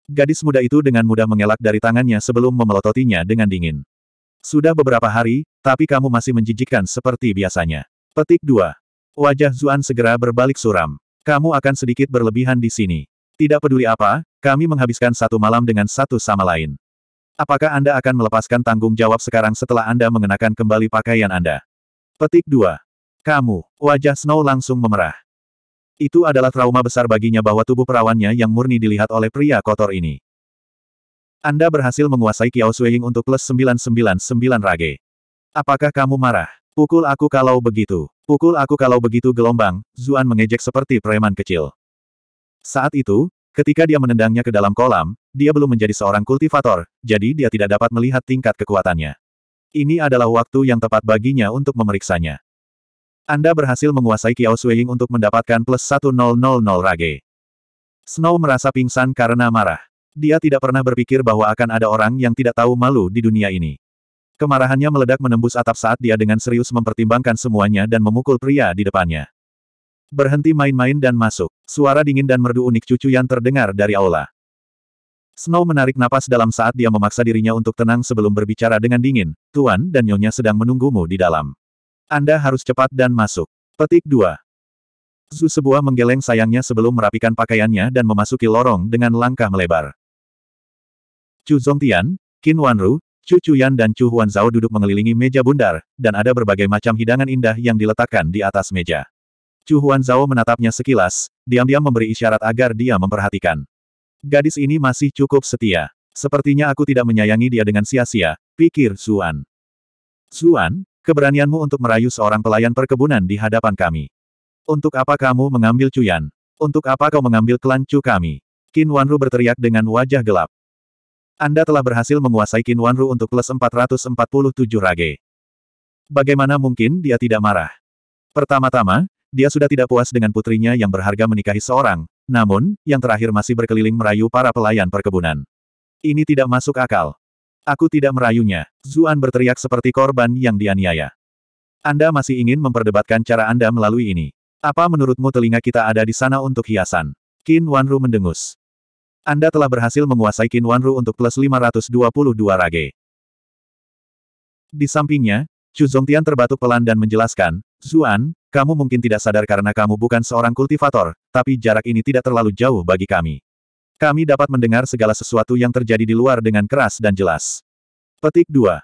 Gadis muda itu dengan mudah mengelak dari tangannya sebelum memelototinya dengan dingin. Sudah beberapa hari, tapi kamu masih menjijikkan seperti biasanya. Petik 2. Wajah Zuan segera berbalik suram. Kamu akan sedikit berlebihan di sini. Tidak peduli apa, kami menghabiskan satu malam dengan satu sama lain. Apakah Anda akan melepaskan tanggung jawab sekarang setelah Anda mengenakan kembali pakaian Anda? Petik 2. Kamu, wajah Snow langsung memerah. Itu adalah trauma besar baginya bahwa tubuh perawannya yang murni dilihat oleh pria kotor ini. Anda berhasil menguasai Kiao Suying untuk plus 999 rage. Apakah kamu marah? Pukul aku kalau begitu. Pukul aku kalau begitu gelombang, Zuan mengejek seperti preman kecil. Saat itu, ketika dia menendangnya ke dalam kolam, dia belum menjadi seorang kultivator, jadi dia tidak dapat melihat tingkat kekuatannya. Ini adalah waktu yang tepat baginya untuk memeriksanya. Anda berhasil menguasai Kiao Suying untuk mendapatkan plus 1000 rage. Snow merasa pingsan karena marah. Dia tidak pernah berpikir bahwa akan ada orang yang tidak tahu malu di dunia ini. Kemarahannya meledak menembus atap saat dia dengan serius mempertimbangkan semuanya dan memukul pria di depannya. Berhenti main-main dan masuk. Suara dingin dan merdu unik cucu yang terdengar dari aula. Snow menarik napas dalam saat dia memaksa dirinya untuk tenang sebelum berbicara dengan dingin, Tuan dan Nyonya sedang menunggumu di dalam. Anda harus cepat dan masuk. Petik 2. Zu sebuah menggeleng sayangnya sebelum merapikan pakaiannya dan memasuki lorong dengan langkah melebar. Chu Zongtian, Qin Wanru, Chu Chuyan dan Chu Huanzao duduk mengelilingi meja bundar, dan ada berbagai macam hidangan indah yang diletakkan di atas meja. Chu Huanzao menatapnya sekilas, diam-diam memberi isyarat agar dia memperhatikan. Gadis ini masih cukup setia. Sepertinya aku tidak menyayangi dia dengan sia-sia, pikir Zuan. Zuan, Keberanianmu untuk merayu seorang pelayan perkebunan di hadapan kami. Untuk apa kamu mengambil Cuyan? Untuk apa kau mengambil kelancu kami? Qin Wanru berteriak dengan wajah gelap. Anda telah berhasil menguasai Qin Wanru untuk plus 447 rage. Bagaimana mungkin dia tidak marah? Pertama-tama, dia sudah tidak puas dengan putrinya yang berharga menikahi seorang, namun, yang terakhir masih berkeliling merayu para pelayan perkebunan. Ini tidak masuk akal. Aku tidak merayunya. Zuan berteriak seperti korban yang dianiaya. Anda masih ingin memperdebatkan cara Anda melalui ini. Apa menurutmu telinga kita ada di sana untuk hiasan? Qin Wanru mendengus. Anda telah berhasil menguasai Qin Wanru untuk plus 522 rage. Di sampingnya, Chu Zongtian terbatuk pelan dan menjelaskan, Zuan, kamu mungkin tidak sadar karena kamu bukan seorang kultivator, tapi jarak ini tidak terlalu jauh bagi kami. Kami dapat mendengar segala sesuatu yang terjadi di luar dengan keras dan jelas. Petik 2.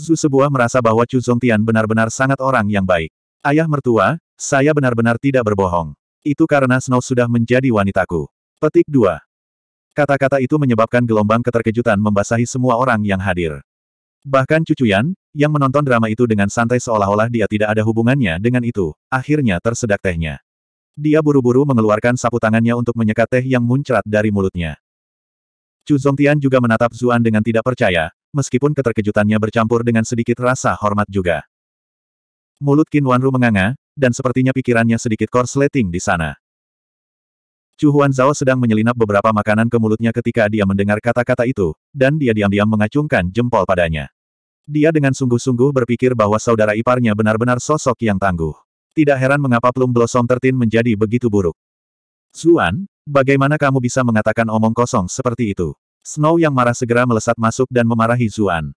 Zu sebuah merasa bahwa Chu Zongtian benar-benar sangat orang yang baik. Ayah mertua, saya benar-benar tidak berbohong. Itu karena Snow sudah menjadi wanitaku. Petik 2. Kata-kata itu menyebabkan gelombang keterkejutan membasahi semua orang yang hadir. Bahkan Yan, yang menonton drama itu dengan santai seolah-olah dia tidak ada hubungannya dengan itu, akhirnya tersedak tehnya. Dia buru-buru mengeluarkan sapu tangannya untuk menyekat teh yang muncrat dari mulutnya. Chu Zongtian juga menatap Zuan dengan tidak percaya, meskipun keterkejutannya bercampur dengan sedikit rasa hormat juga. Mulut Qin Wanru menganga, dan sepertinya pikirannya sedikit korsleting di sana. Chu Huan Zhao sedang menyelinap beberapa makanan ke mulutnya ketika dia mendengar kata-kata itu, dan dia diam-diam mengacungkan jempol padanya. Dia dengan sungguh-sungguh berpikir bahwa saudara iparnya benar-benar sosok yang tangguh. Tidak heran mengapa Plum Blossom Tertin menjadi begitu buruk. Zuan, bagaimana kamu bisa mengatakan omong kosong seperti itu? Snow yang marah segera melesat masuk dan memarahi Zuan.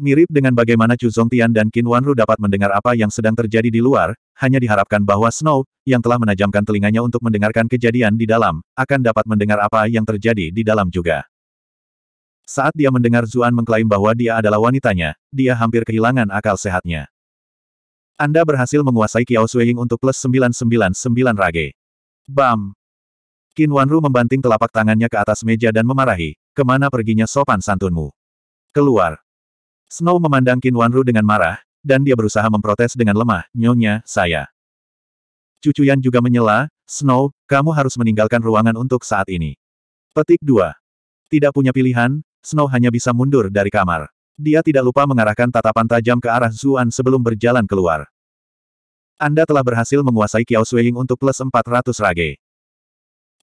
Mirip dengan bagaimana Chu Zongtian dan Qin Wanru dapat mendengar apa yang sedang terjadi di luar, hanya diharapkan bahwa Snow, yang telah menajamkan telinganya untuk mendengarkan kejadian di dalam, akan dapat mendengar apa yang terjadi di dalam juga. Saat dia mendengar Zuan mengklaim bahwa dia adalah wanitanya, dia hampir kehilangan akal sehatnya. Anda berhasil menguasai Kiao Suying untuk plus 999 rage. Bam! Qin Wanru membanting telapak tangannya ke atas meja dan memarahi, kemana perginya sopan santunmu? Keluar! Snow memandang Qin Wanru dengan marah, dan dia berusaha memprotes dengan lemah, nyonya, saya. Cucu Yan juga menyela, Snow, kamu harus meninggalkan ruangan untuk saat ini. Petik 2. Tidak punya pilihan, Snow hanya bisa mundur dari kamar. Dia tidak lupa mengarahkan tatapan tajam ke arah Zuan sebelum berjalan keluar. Anda telah berhasil menguasai Kiao Shuiying untuk plus 400 rage.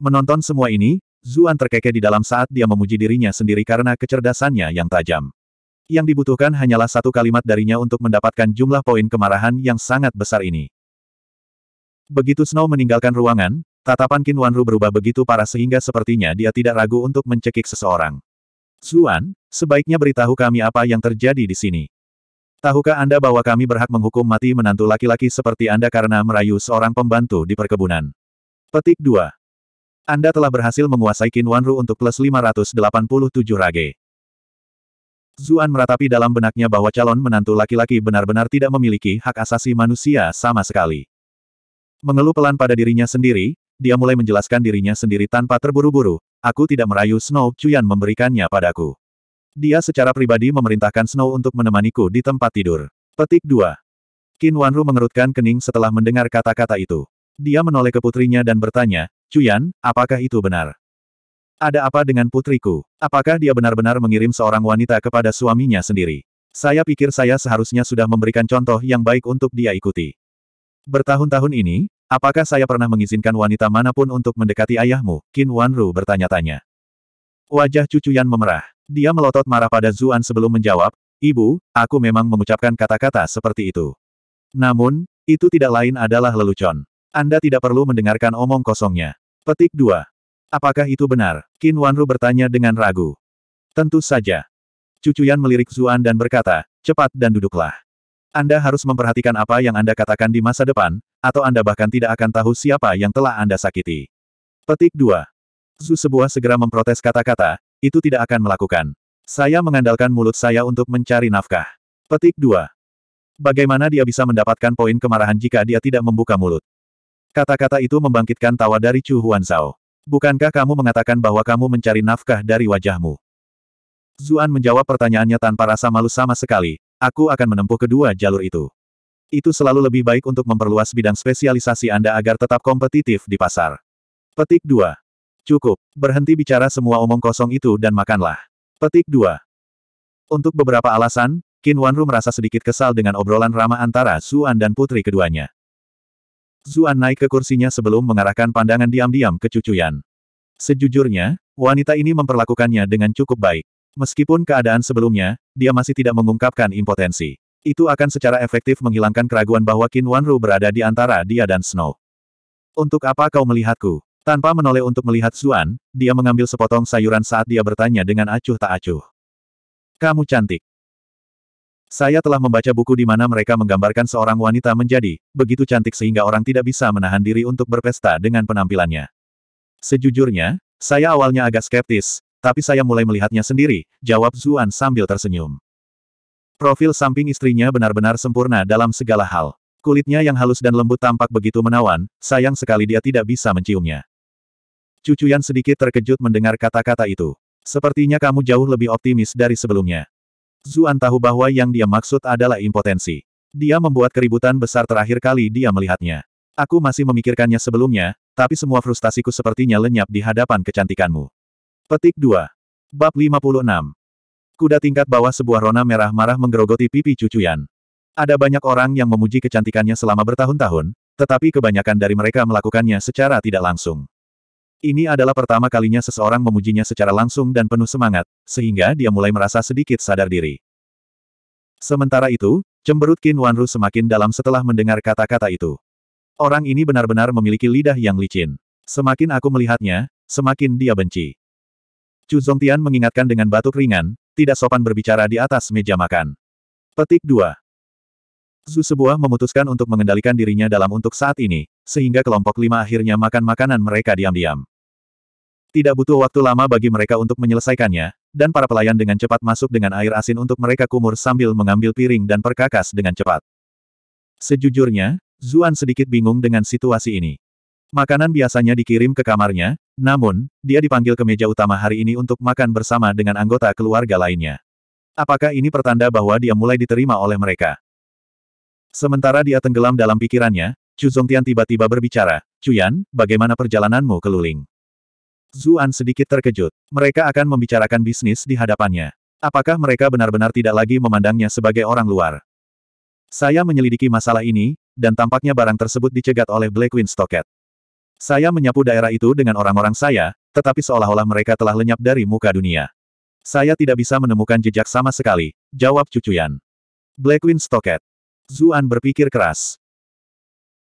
Menonton semua ini, Zuan terkekeh di dalam saat dia memuji dirinya sendiri karena kecerdasannya yang tajam. Yang dibutuhkan hanyalah satu kalimat darinya untuk mendapatkan jumlah poin kemarahan yang sangat besar ini. Begitu Snow meninggalkan ruangan, tatapan Qin Wanru berubah begitu parah sehingga sepertinya dia tidak ragu untuk mencekik seseorang. Zuan, sebaiknya beritahu kami apa yang terjadi di sini. Tahukah Anda bahwa kami berhak menghukum mati menantu laki-laki seperti Anda karena merayu seorang pembantu di perkebunan? Petik 2. Anda telah berhasil menguasai Wanru untuk plus 587 rage. Zuan meratapi dalam benaknya bahwa calon menantu laki-laki benar-benar tidak memiliki hak asasi manusia sama sekali. Mengeluh pelan pada dirinya sendiri, dia mulai menjelaskan dirinya sendiri tanpa terburu-buru, Aku tidak merayu Snow, Cuyan memberikannya padaku. Dia secara pribadi memerintahkan Snow untuk menemaniku di tempat tidur. Petik 2. Qin Wanru mengerutkan kening setelah mendengar kata-kata itu. Dia menoleh ke putrinya dan bertanya, Cuyan, apakah itu benar? Ada apa dengan putriku? Apakah dia benar-benar mengirim seorang wanita kepada suaminya sendiri? Saya pikir saya seharusnya sudah memberikan contoh yang baik untuk dia ikuti. Bertahun-tahun ini, Apakah saya pernah mengizinkan wanita manapun untuk mendekati ayahmu? Qin Wanru bertanya-tanya. Wajah cucu Yan memerah. Dia melotot marah pada Zuan sebelum menjawab, Ibu, aku memang mengucapkan kata-kata seperti itu. Namun, itu tidak lain adalah lelucon. Anda tidak perlu mendengarkan omong kosongnya. Petik 2. Apakah itu benar? Qin Wanru bertanya dengan ragu. Tentu saja. Cucu Yan melirik Zuan dan berkata, cepat dan duduklah. Anda harus memperhatikan apa yang Anda katakan di masa depan, atau Anda bahkan tidak akan tahu siapa yang telah Anda sakiti. Petik 2. Zu sebuah segera memprotes kata-kata, itu tidak akan melakukan. Saya mengandalkan mulut saya untuk mencari nafkah. Petik 2. Bagaimana dia bisa mendapatkan poin kemarahan jika dia tidak membuka mulut? Kata-kata itu membangkitkan tawa dari Chu Huan Zhao. Bukankah kamu mengatakan bahwa kamu mencari nafkah dari wajahmu? Zuan menjawab pertanyaannya tanpa rasa malu sama sekali, Aku akan menempuh kedua jalur itu. Itu selalu lebih baik untuk memperluas bidang spesialisasi Anda agar tetap kompetitif di pasar. Petik 2. Cukup, berhenti bicara semua omong kosong itu dan makanlah. Petik 2. Untuk beberapa alasan, Qin Wanru merasa sedikit kesal dengan obrolan ramah antara Zuan dan putri keduanya. Zuan naik ke kursinya sebelum mengarahkan pandangan diam-diam ke cucuyan. Sejujurnya, wanita ini memperlakukannya dengan cukup baik. Meskipun keadaan sebelumnya, dia masih tidak mengungkapkan impotensi. Itu akan secara efektif menghilangkan keraguan bahwa Qin Wanru berada di antara dia dan Snow. Untuk apa kau melihatku? Tanpa menoleh untuk melihat Zuan, dia mengambil sepotong sayuran saat dia bertanya dengan acuh tak acuh. Kamu cantik. Saya telah membaca buku di mana mereka menggambarkan seorang wanita menjadi begitu cantik sehingga orang tidak bisa menahan diri untuk berpesta dengan penampilannya. Sejujurnya, saya awalnya agak skeptis, tapi saya mulai melihatnya sendiri, jawab Zuan sambil tersenyum. Profil samping istrinya benar-benar sempurna dalam segala hal. Kulitnya yang halus dan lembut tampak begitu menawan, sayang sekali dia tidak bisa menciumnya. Cucuyan sedikit terkejut mendengar kata-kata itu. Sepertinya kamu jauh lebih optimis dari sebelumnya. Zuan tahu bahwa yang dia maksud adalah impotensi. Dia membuat keributan besar terakhir kali dia melihatnya. Aku masih memikirkannya sebelumnya, tapi semua frustasiku sepertinya lenyap di hadapan kecantikanmu. Petik 2. Bab 56. Kuda tingkat bawah sebuah rona merah marah menggerogoti pipi cucuyan. Ada banyak orang yang memuji kecantikannya selama bertahun-tahun, tetapi kebanyakan dari mereka melakukannya secara tidak langsung. Ini adalah pertama kalinya seseorang memujinya secara langsung dan penuh semangat, sehingga dia mulai merasa sedikit sadar diri. Sementara itu, cemberut Qin Wanru semakin dalam setelah mendengar kata-kata itu. Orang ini benar-benar memiliki lidah yang licin. Semakin aku melihatnya, semakin dia benci. Chu Zongtian mengingatkan dengan batuk ringan, tidak sopan berbicara di atas meja makan. Petik 2. Zu sebuah memutuskan untuk mengendalikan dirinya dalam untuk saat ini, sehingga kelompok lima akhirnya makan makanan mereka diam-diam. Tidak butuh waktu lama bagi mereka untuk menyelesaikannya, dan para pelayan dengan cepat masuk dengan air asin untuk mereka kumur sambil mengambil piring dan perkakas dengan cepat. Sejujurnya, Zuan sedikit bingung dengan situasi ini. Makanan biasanya dikirim ke kamarnya, namun, dia dipanggil ke meja utama hari ini untuk makan bersama dengan anggota keluarga lainnya. Apakah ini pertanda bahwa dia mulai diterima oleh mereka? Sementara dia tenggelam dalam pikirannya, Chu Zongtian tiba-tiba berbicara, Cuyan, bagaimana perjalananmu ke keliling? Zuan sedikit terkejut. Mereka akan membicarakan bisnis di hadapannya. Apakah mereka benar-benar tidak lagi memandangnya sebagai orang luar? Saya menyelidiki masalah ini, dan tampaknya barang tersebut dicegat oleh Black Stockett. Saya menyapu daerah itu dengan orang-orang saya, tetapi seolah-olah mereka telah lenyap dari muka dunia. Saya tidak bisa menemukan jejak sama sekali, jawab Cucuyan. Blackwind Stocket. Zuan berpikir keras.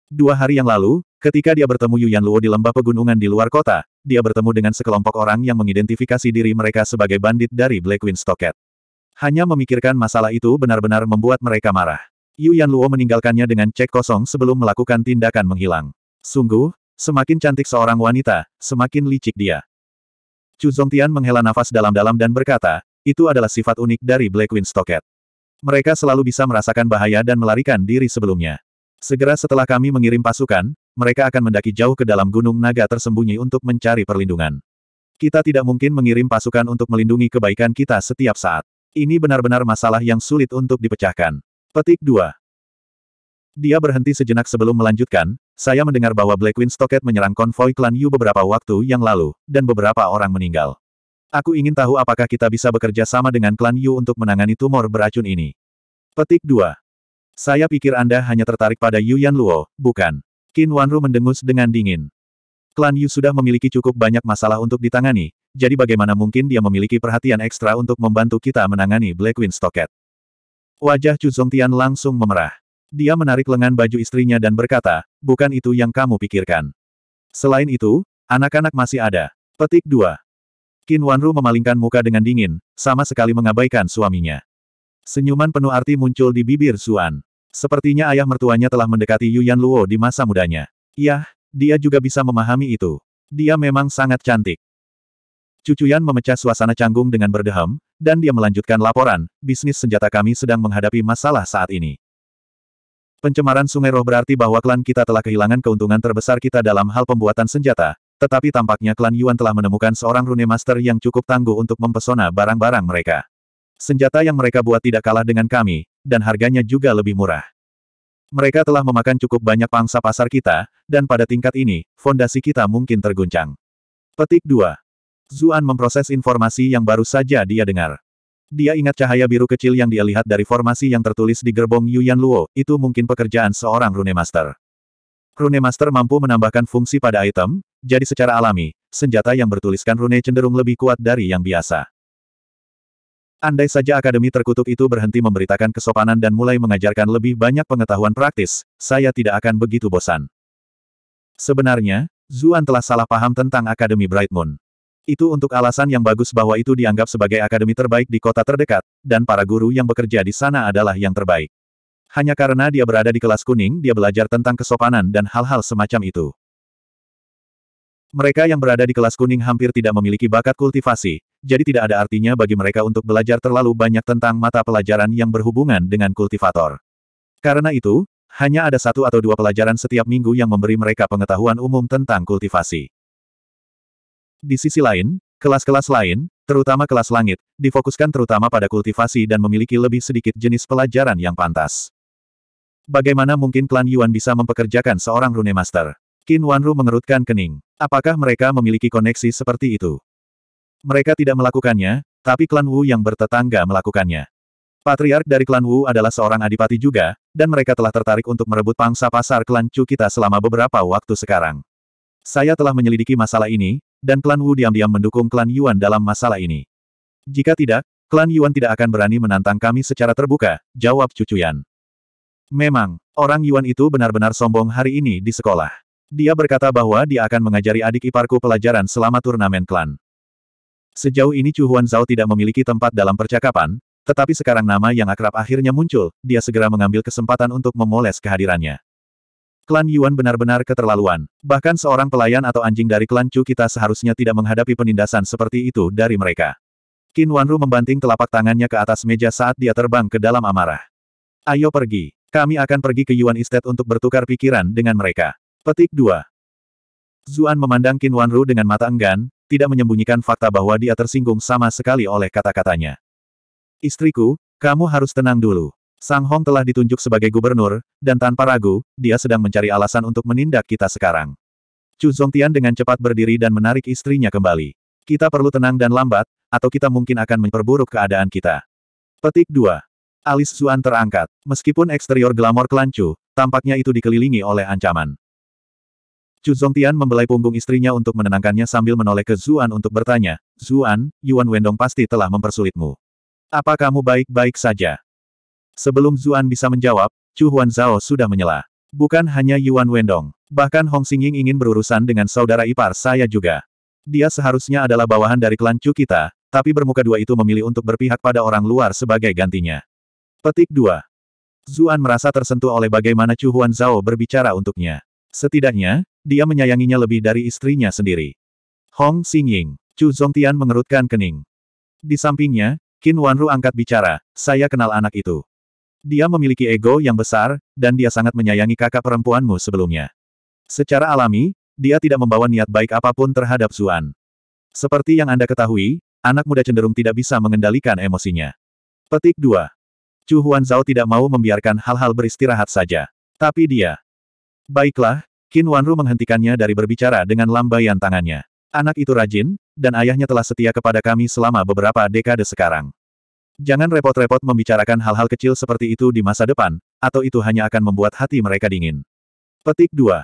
Dua hari yang lalu, ketika dia bertemu Yuyan Luo di lembah pegunungan di luar kota, dia bertemu dengan sekelompok orang yang mengidentifikasi diri mereka sebagai bandit dari Blackwind Stocket. Hanya memikirkan masalah itu benar-benar membuat mereka marah. Yuyan Luo meninggalkannya dengan cek kosong sebelum melakukan tindakan menghilang. Sungguh, Semakin cantik seorang wanita, semakin licik dia. Chu Zongtian menghela nafas dalam-dalam dan berkata, itu adalah sifat unik dari Black Wind Stocket. Mereka selalu bisa merasakan bahaya dan melarikan diri sebelumnya. Segera setelah kami mengirim pasukan, mereka akan mendaki jauh ke dalam gunung naga tersembunyi untuk mencari perlindungan. Kita tidak mungkin mengirim pasukan untuk melindungi kebaikan kita setiap saat. Ini benar-benar masalah yang sulit untuk dipecahkan. Petik 2. Dia berhenti sejenak sebelum melanjutkan, saya mendengar bahwa Black Wind Stocket menyerang konvoi klan Yu beberapa waktu yang lalu, dan beberapa orang meninggal. Aku ingin tahu apakah kita bisa bekerja sama dengan klan Yu untuk menangani tumor beracun ini. Petik 2. Saya pikir Anda hanya tertarik pada Yu Yan Luo, bukan? Qin Wanru mendengus dengan dingin. Klan Yu sudah memiliki cukup banyak masalah untuk ditangani, jadi bagaimana mungkin dia memiliki perhatian ekstra untuk membantu kita menangani Black Wind Stocket? Wajah Chu Zongtian langsung memerah. Dia menarik lengan baju istrinya dan berkata, bukan itu yang kamu pikirkan. Selain itu, anak-anak masih ada. Petik 2. Qin Wanru memalingkan muka dengan dingin, sama sekali mengabaikan suaminya. Senyuman penuh arti muncul di bibir Suan. Sepertinya ayah mertuanya telah mendekati Yuan Luo di masa mudanya. Yah, dia juga bisa memahami itu. Dia memang sangat cantik. Cucuyan memecah suasana canggung dengan berdehem, dan dia melanjutkan laporan, bisnis senjata kami sedang menghadapi masalah saat ini. Pencemaran sungai roh berarti bahwa klan kita telah kehilangan keuntungan terbesar kita dalam hal pembuatan senjata, tetapi tampaknya klan Yuan telah menemukan seorang rune master yang cukup tangguh untuk mempesona barang-barang mereka. Senjata yang mereka buat tidak kalah dengan kami, dan harganya juga lebih murah. Mereka telah memakan cukup banyak pangsa pasar kita, dan pada tingkat ini, fondasi kita mungkin terguncang. Petik 2. Zuan memproses informasi yang baru saja dia dengar. Dia ingat cahaya biru kecil yang dia lihat dari formasi yang tertulis di gerbong Yuan Luo, itu mungkin pekerjaan seorang Rune Master. Rune Master mampu menambahkan fungsi pada item, jadi secara alami, senjata yang bertuliskan rune cenderung lebih kuat dari yang biasa. Andai saja akademi terkutuk itu berhenti memberitakan kesopanan dan mulai mengajarkan lebih banyak pengetahuan praktis, saya tidak akan begitu bosan. Sebenarnya, Zuan telah salah paham tentang Akademi Bright Moon. Itu untuk alasan yang bagus bahwa itu dianggap sebagai akademi terbaik di kota terdekat, dan para guru yang bekerja di sana adalah yang terbaik. Hanya karena dia berada di kelas kuning dia belajar tentang kesopanan dan hal-hal semacam itu. Mereka yang berada di kelas kuning hampir tidak memiliki bakat kultivasi, jadi tidak ada artinya bagi mereka untuk belajar terlalu banyak tentang mata pelajaran yang berhubungan dengan kultivator. Karena itu, hanya ada satu atau dua pelajaran setiap minggu yang memberi mereka pengetahuan umum tentang kultivasi. Di sisi lain, kelas-kelas lain, terutama kelas langit, difokuskan terutama pada kultivasi dan memiliki lebih sedikit jenis pelajaran yang pantas. Bagaimana mungkin klan Yuan bisa mempekerjakan seorang rune master? Qin Wanru mengerutkan kening. Apakah mereka memiliki koneksi seperti itu? Mereka tidak melakukannya, tapi klan Wu yang bertetangga melakukannya. Patriark dari klan Wu adalah seorang adipati juga, dan mereka telah tertarik untuk merebut pangsa pasar klan Chu kita selama beberapa waktu sekarang. Saya telah menyelidiki masalah ini, dan klan Wu diam-diam mendukung klan Yuan dalam masalah ini. Jika tidak, klan Yuan tidak akan berani menantang kami secara terbuka, jawab Yan. Memang, orang Yuan itu benar-benar sombong hari ini di sekolah. Dia berkata bahwa dia akan mengajari adik iparku pelajaran selama turnamen klan. Sejauh ini Chu Huan Zhao tidak memiliki tempat dalam percakapan, tetapi sekarang nama yang akrab akhirnya muncul, dia segera mengambil kesempatan untuk memoles kehadirannya. Klan Yuan benar-benar keterlaluan. Bahkan seorang pelayan atau anjing dari klan Chu kita seharusnya tidak menghadapi penindasan seperti itu dari mereka. Qin Wanru membanting telapak tangannya ke atas meja saat dia terbang ke dalam amarah. Ayo pergi. Kami akan pergi ke Yuan Estate untuk bertukar pikiran dengan mereka. Petik 2. Zuan memandang Qin Wanru dengan mata enggan, tidak menyembunyikan fakta bahwa dia tersinggung sama sekali oleh kata-katanya. Istriku, kamu harus tenang dulu. Sang Hong telah ditunjuk sebagai gubernur, dan tanpa ragu, dia sedang mencari alasan untuk menindak kita sekarang. Chu Zongtian dengan cepat berdiri dan menarik istrinya kembali. Kita perlu tenang dan lambat, atau kita mungkin akan memperburuk keadaan kita. Petik 2. Alis Zuan terangkat. Meskipun eksterior glamor kelancu, tampaknya itu dikelilingi oleh ancaman. Chu Zongtian membelai punggung istrinya untuk menenangkannya sambil menoleh ke Zuan untuk bertanya, Zuan, Yuan Wendong pasti telah mempersulitmu. Apa kamu baik-baik saja? Sebelum Zuan bisa menjawab, Chu Huan Zhao sudah menyela. Bukan hanya Yuan Wendong, bahkan Hong Xingying ingin berurusan dengan saudara ipar saya juga. Dia seharusnya adalah bawahan dari klan Chu kita, tapi bermuka dua itu memilih untuk berpihak pada orang luar sebagai gantinya. Petik 2. Zuan merasa tersentuh oleh bagaimana Chu Huan Zhao berbicara untuknya. Setidaknya, dia menyayanginya lebih dari istrinya sendiri. Hong Xingying, Chu Zongtian mengerutkan kening. Di sampingnya, Qin Wanru angkat bicara, saya kenal anak itu. Dia memiliki ego yang besar, dan dia sangat menyayangi kakak perempuanmu sebelumnya. Secara alami, dia tidak membawa niat baik apapun terhadap Zuan. Seperti yang Anda ketahui, anak muda cenderung tidak bisa mengendalikan emosinya. Petik 2. Chu Huan Zhao tidak mau membiarkan hal-hal beristirahat saja. Tapi dia. Baiklah, Qin Wanru menghentikannya dari berbicara dengan lambaian tangannya. Anak itu rajin, dan ayahnya telah setia kepada kami selama beberapa dekade sekarang. Jangan repot-repot membicarakan hal-hal kecil seperti itu di masa depan, atau itu hanya akan membuat hati mereka dingin. Petik 2.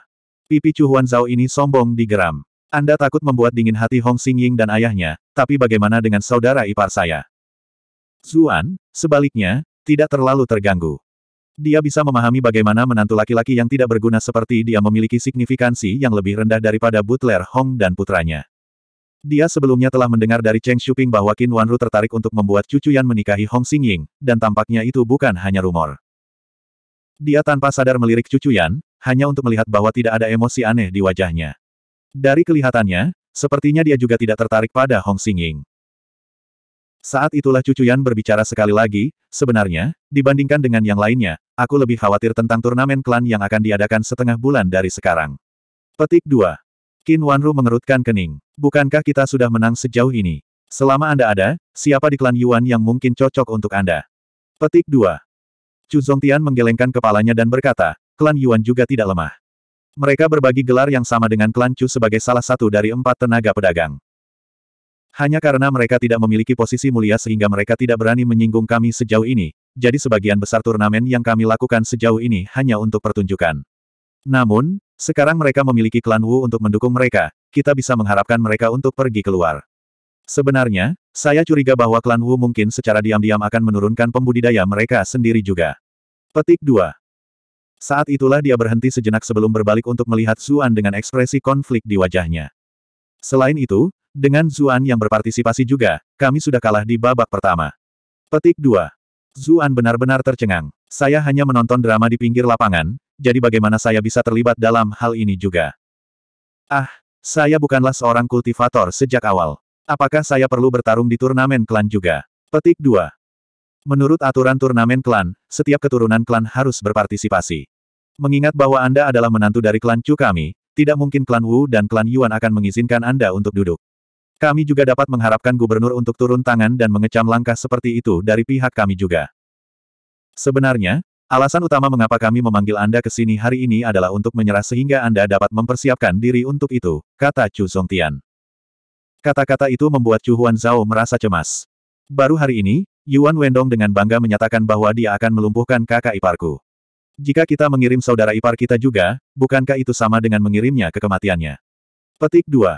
Pipi Chu Zhao ini sombong di geram. Anda takut membuat dingin hati Hong Ying dan ayahnya, tapi bagaimana dengan saudara ipar saya? Zuan, sebaliknya, tidak terlalu terganggu. Dia bisa memahami bagaimana menantu laki-laki yang tidak berguna seperti dia memiliki signifikansi yang lebih rendah daripada butler Hong dan putranya. Dia sebelumnya telah mendengar dari Cheng Shuping bahwa Qin Wanru tertarik untuk membuat cucu Yan menikahi Hong Xingying, dan tampaknya itu bukan hanya rumor. Dia tanpa sadar melirik cucu Yan, hanya untuk melihat bahwa tidak ada emosi aneh di wajahnya. Dari kelihatannya, sepertinya dia juga tidak tertarik pada Hong Xingying. Saat itulah cucu Yan berbicara sekali lagi, sebenarnya, dibandingkan dengan yang lainnya, aku lebih khawatir tentang turnamen klan yang akan diadakan setengah bulan dari sekarang. Petik 2. Qin Wanru mengerutkan kening. Bukankah kita sudah menang sejauh ini? Selama Anda ada, siapa di klan Yuan yang mungkin cocok untuk Anda? Petik 2. Chu Zongtian menggelengkan kepalanya dan berkata, klan Yuan juga tidak lemah. Mereka berbagi gelar yang sama dengan klan Chu sebagai salah satu dari empat tenaga pedagang. Hanya karena mereka tidak memiliki posisi mulia sehingga mereka tidak berani menyinggung kami sejauh ini, jadi sebagian besar turnamen yang kami lakukan sejauh ini hanya untuk pertunjukan. Namun, sekarang mereka memiliki klan Wu untuk mendukung mereka, kita bisa mengharapkan mereka untuk pergi keluar. Sebenarnya, saya curiga bahwa klan Wu mungkin secara diam-diam akan menurunkan pembudidaya mereka sendiri juga. Petik 2. Saat itulah dia berhenti sejenak sebelum berbalik untuk melihat Zuan dengan ekspresi konflik di wajahnya. Selain itu, dengan Zuan yang berpartisipasi juga, kami sudah kalah di babak pertama. Petik 2. Zuan benar-benar tercengang. Saya hanya menonton drama di pinggir lapangan, jadi bagaimana saya bisa terlibat dalam hal ini juga? Ah, saya bukanlah seorang kultivator sejak awal. Apakah saya perlu bertarung di turnamen klan juga? Petik 2. Menurut aturan turnamen klan, setiap keturunan klan harus berpartisipasi. Mengingat bahwa Anda adalah menantu dari klan Chu kami, tidak mungkin klan Wu dan klan Yuan akan mengizinkan Anda untuk duduk. Kami juga dapat mengharapkan gubernur untuk turun tangan dan mengecam langkah seperti itu dari pihak kami juga. Sebenarnya, alasan utama mengapa kami memanggil Anda ke sini hari ini adalah untuk menyerah sehingga Anda dapat mempersiapkan diri untuk itu, kata Chu Songtian. Kata-kata itu membuat Chu Huan Zhao merasa cemas. Baru hari ini, Yuan Wendong dengan bangga menyatakan bahwa dia akan melumpuhkan kakak iparku. Jika kita mengirim saudara ipar kita juga, bukankah itu sama dengan mengirimnya ke kematiannya? Petik 2.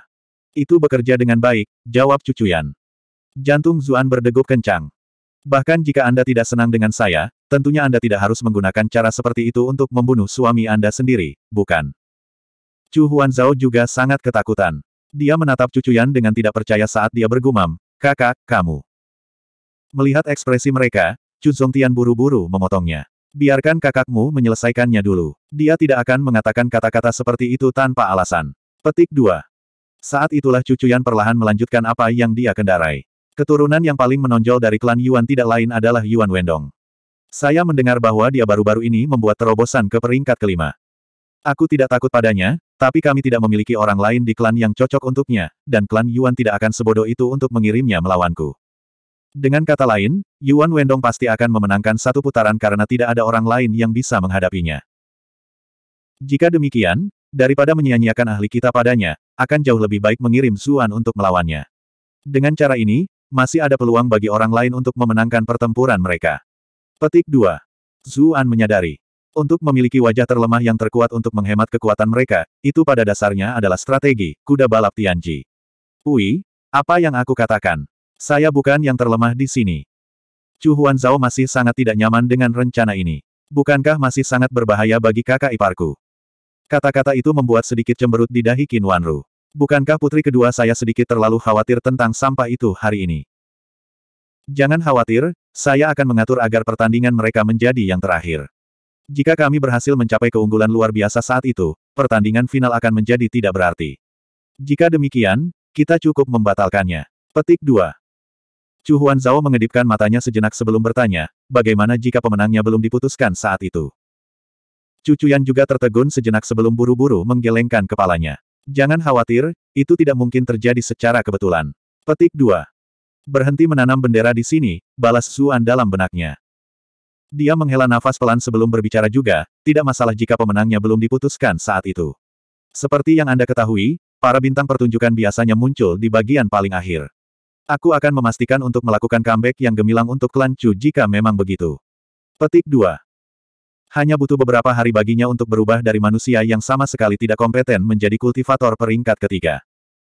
Itu bekerja dengan baik, jawab cucuyan. Jantung Zuan berdegup kencang. Bahkan jika Anda tidak senang dengan saya, tentunya Anda tidak harus menggunakan cara seperti itu untuk membunuh suami Anda sendiri, bukan? Chu Zhao juga sangat ketakutan. Dia menatap cucuyan dengan tidak percaya saat dia bergumam, kakak, kamu. Melihat ekspresi mereka, Chu Zongtian buru-buru memotongnya. Biarkan kakakmu menyelesaikannya dulu. Dia tidak akan mengatakan kata-kata seperti itu tanpa alasan. Petik 2. Saat itulah Cucu Yan perlahan melanjutkan apa yang dia kendarai. Keturunan yang paling menonjol dari klan Yuan tidak lain adalah Yuan Wendong. Saya mendengar bahwa dia baru-baru ini membuat terobosan ke peringkat kelima. Aku tidak takut padanya, tapi kami tidak memiliki orang lain di klan yang cocok untuknya, dan klan Yuan tidak akan sebodoh itu untuk mengirimnya melawanku. Dengan kata lain, Yuan Wendong pasti akan memenangkan satu putaran karena tidak ada orang lain yang bisa menghadapinya. Jika demikian, daripada menyia-nyiakan ahli kita padanya, akan jauh lebih baik mengirim Zuan untuk melawannya. Dengan cara ini, masih ada peluang bagi orang lain untuk memenangkan pertempuran mereka. Petik 2. Zuan menyadari. Untuk memiliki wajah terlemah yang terkuat untuk menghemat kekuatan mereka, itu pada dasarnya adalah strategi, kuda balap Tianji. Ui, apa yang aku katakan? Saya bukan yang terlemah di sini. Chu Zhao masih sangat tidak nyaman dengan rencana ini. Bukankah masih sangat berbahaya bagi kakak iparku? Kata-kata itu membuat sedikit cemberut di dahi Qin Wanru. Bukankah putri kedua saya sedikit terlalu khawatir tentang sampah itu hari ini? Jangan khawatir, saya akan mengatur agar pertandingan mereka menjadi yang terakhir. Jika kami berhasil mencapai keunggulan luar biasa saat itu, pertandingan final akan menjadi tidak berarti. Jika demikian, kita cukup membatalkannya. Petik 2. Chu Zhao mengedipkan matanya sejenak sebelum bertanya, bagaimana jika pemenangnya belum diputuskan saat itu? Cucuyan juga tertegun sejenak sebelum buru-buru menggelengkan kepalanya. Jangan khawatir, itu tidak mungkin terjadi secara kebetulan. Petik 2. Berhenti menanam bendera di sini, balas Suan dalam benaknya. Dia menghela nafas pelan sebelum berbicara juga, tidak masalah jika pemenangnya belum diputuskan saat itu. Seperti yang Anda ketahui, para bintang pertunjukan biasanya muncul di bagian paling akhir. Aku akan memastikan untuk melakukan comeback yang gemilang untuk klan Chu jika memang begitu. Petik 2. Hanya butuh beberapa hari baginya untuk berubah dari manusia yang sama sekali tidak kompeten menjadi kultivator peringkat ketiga.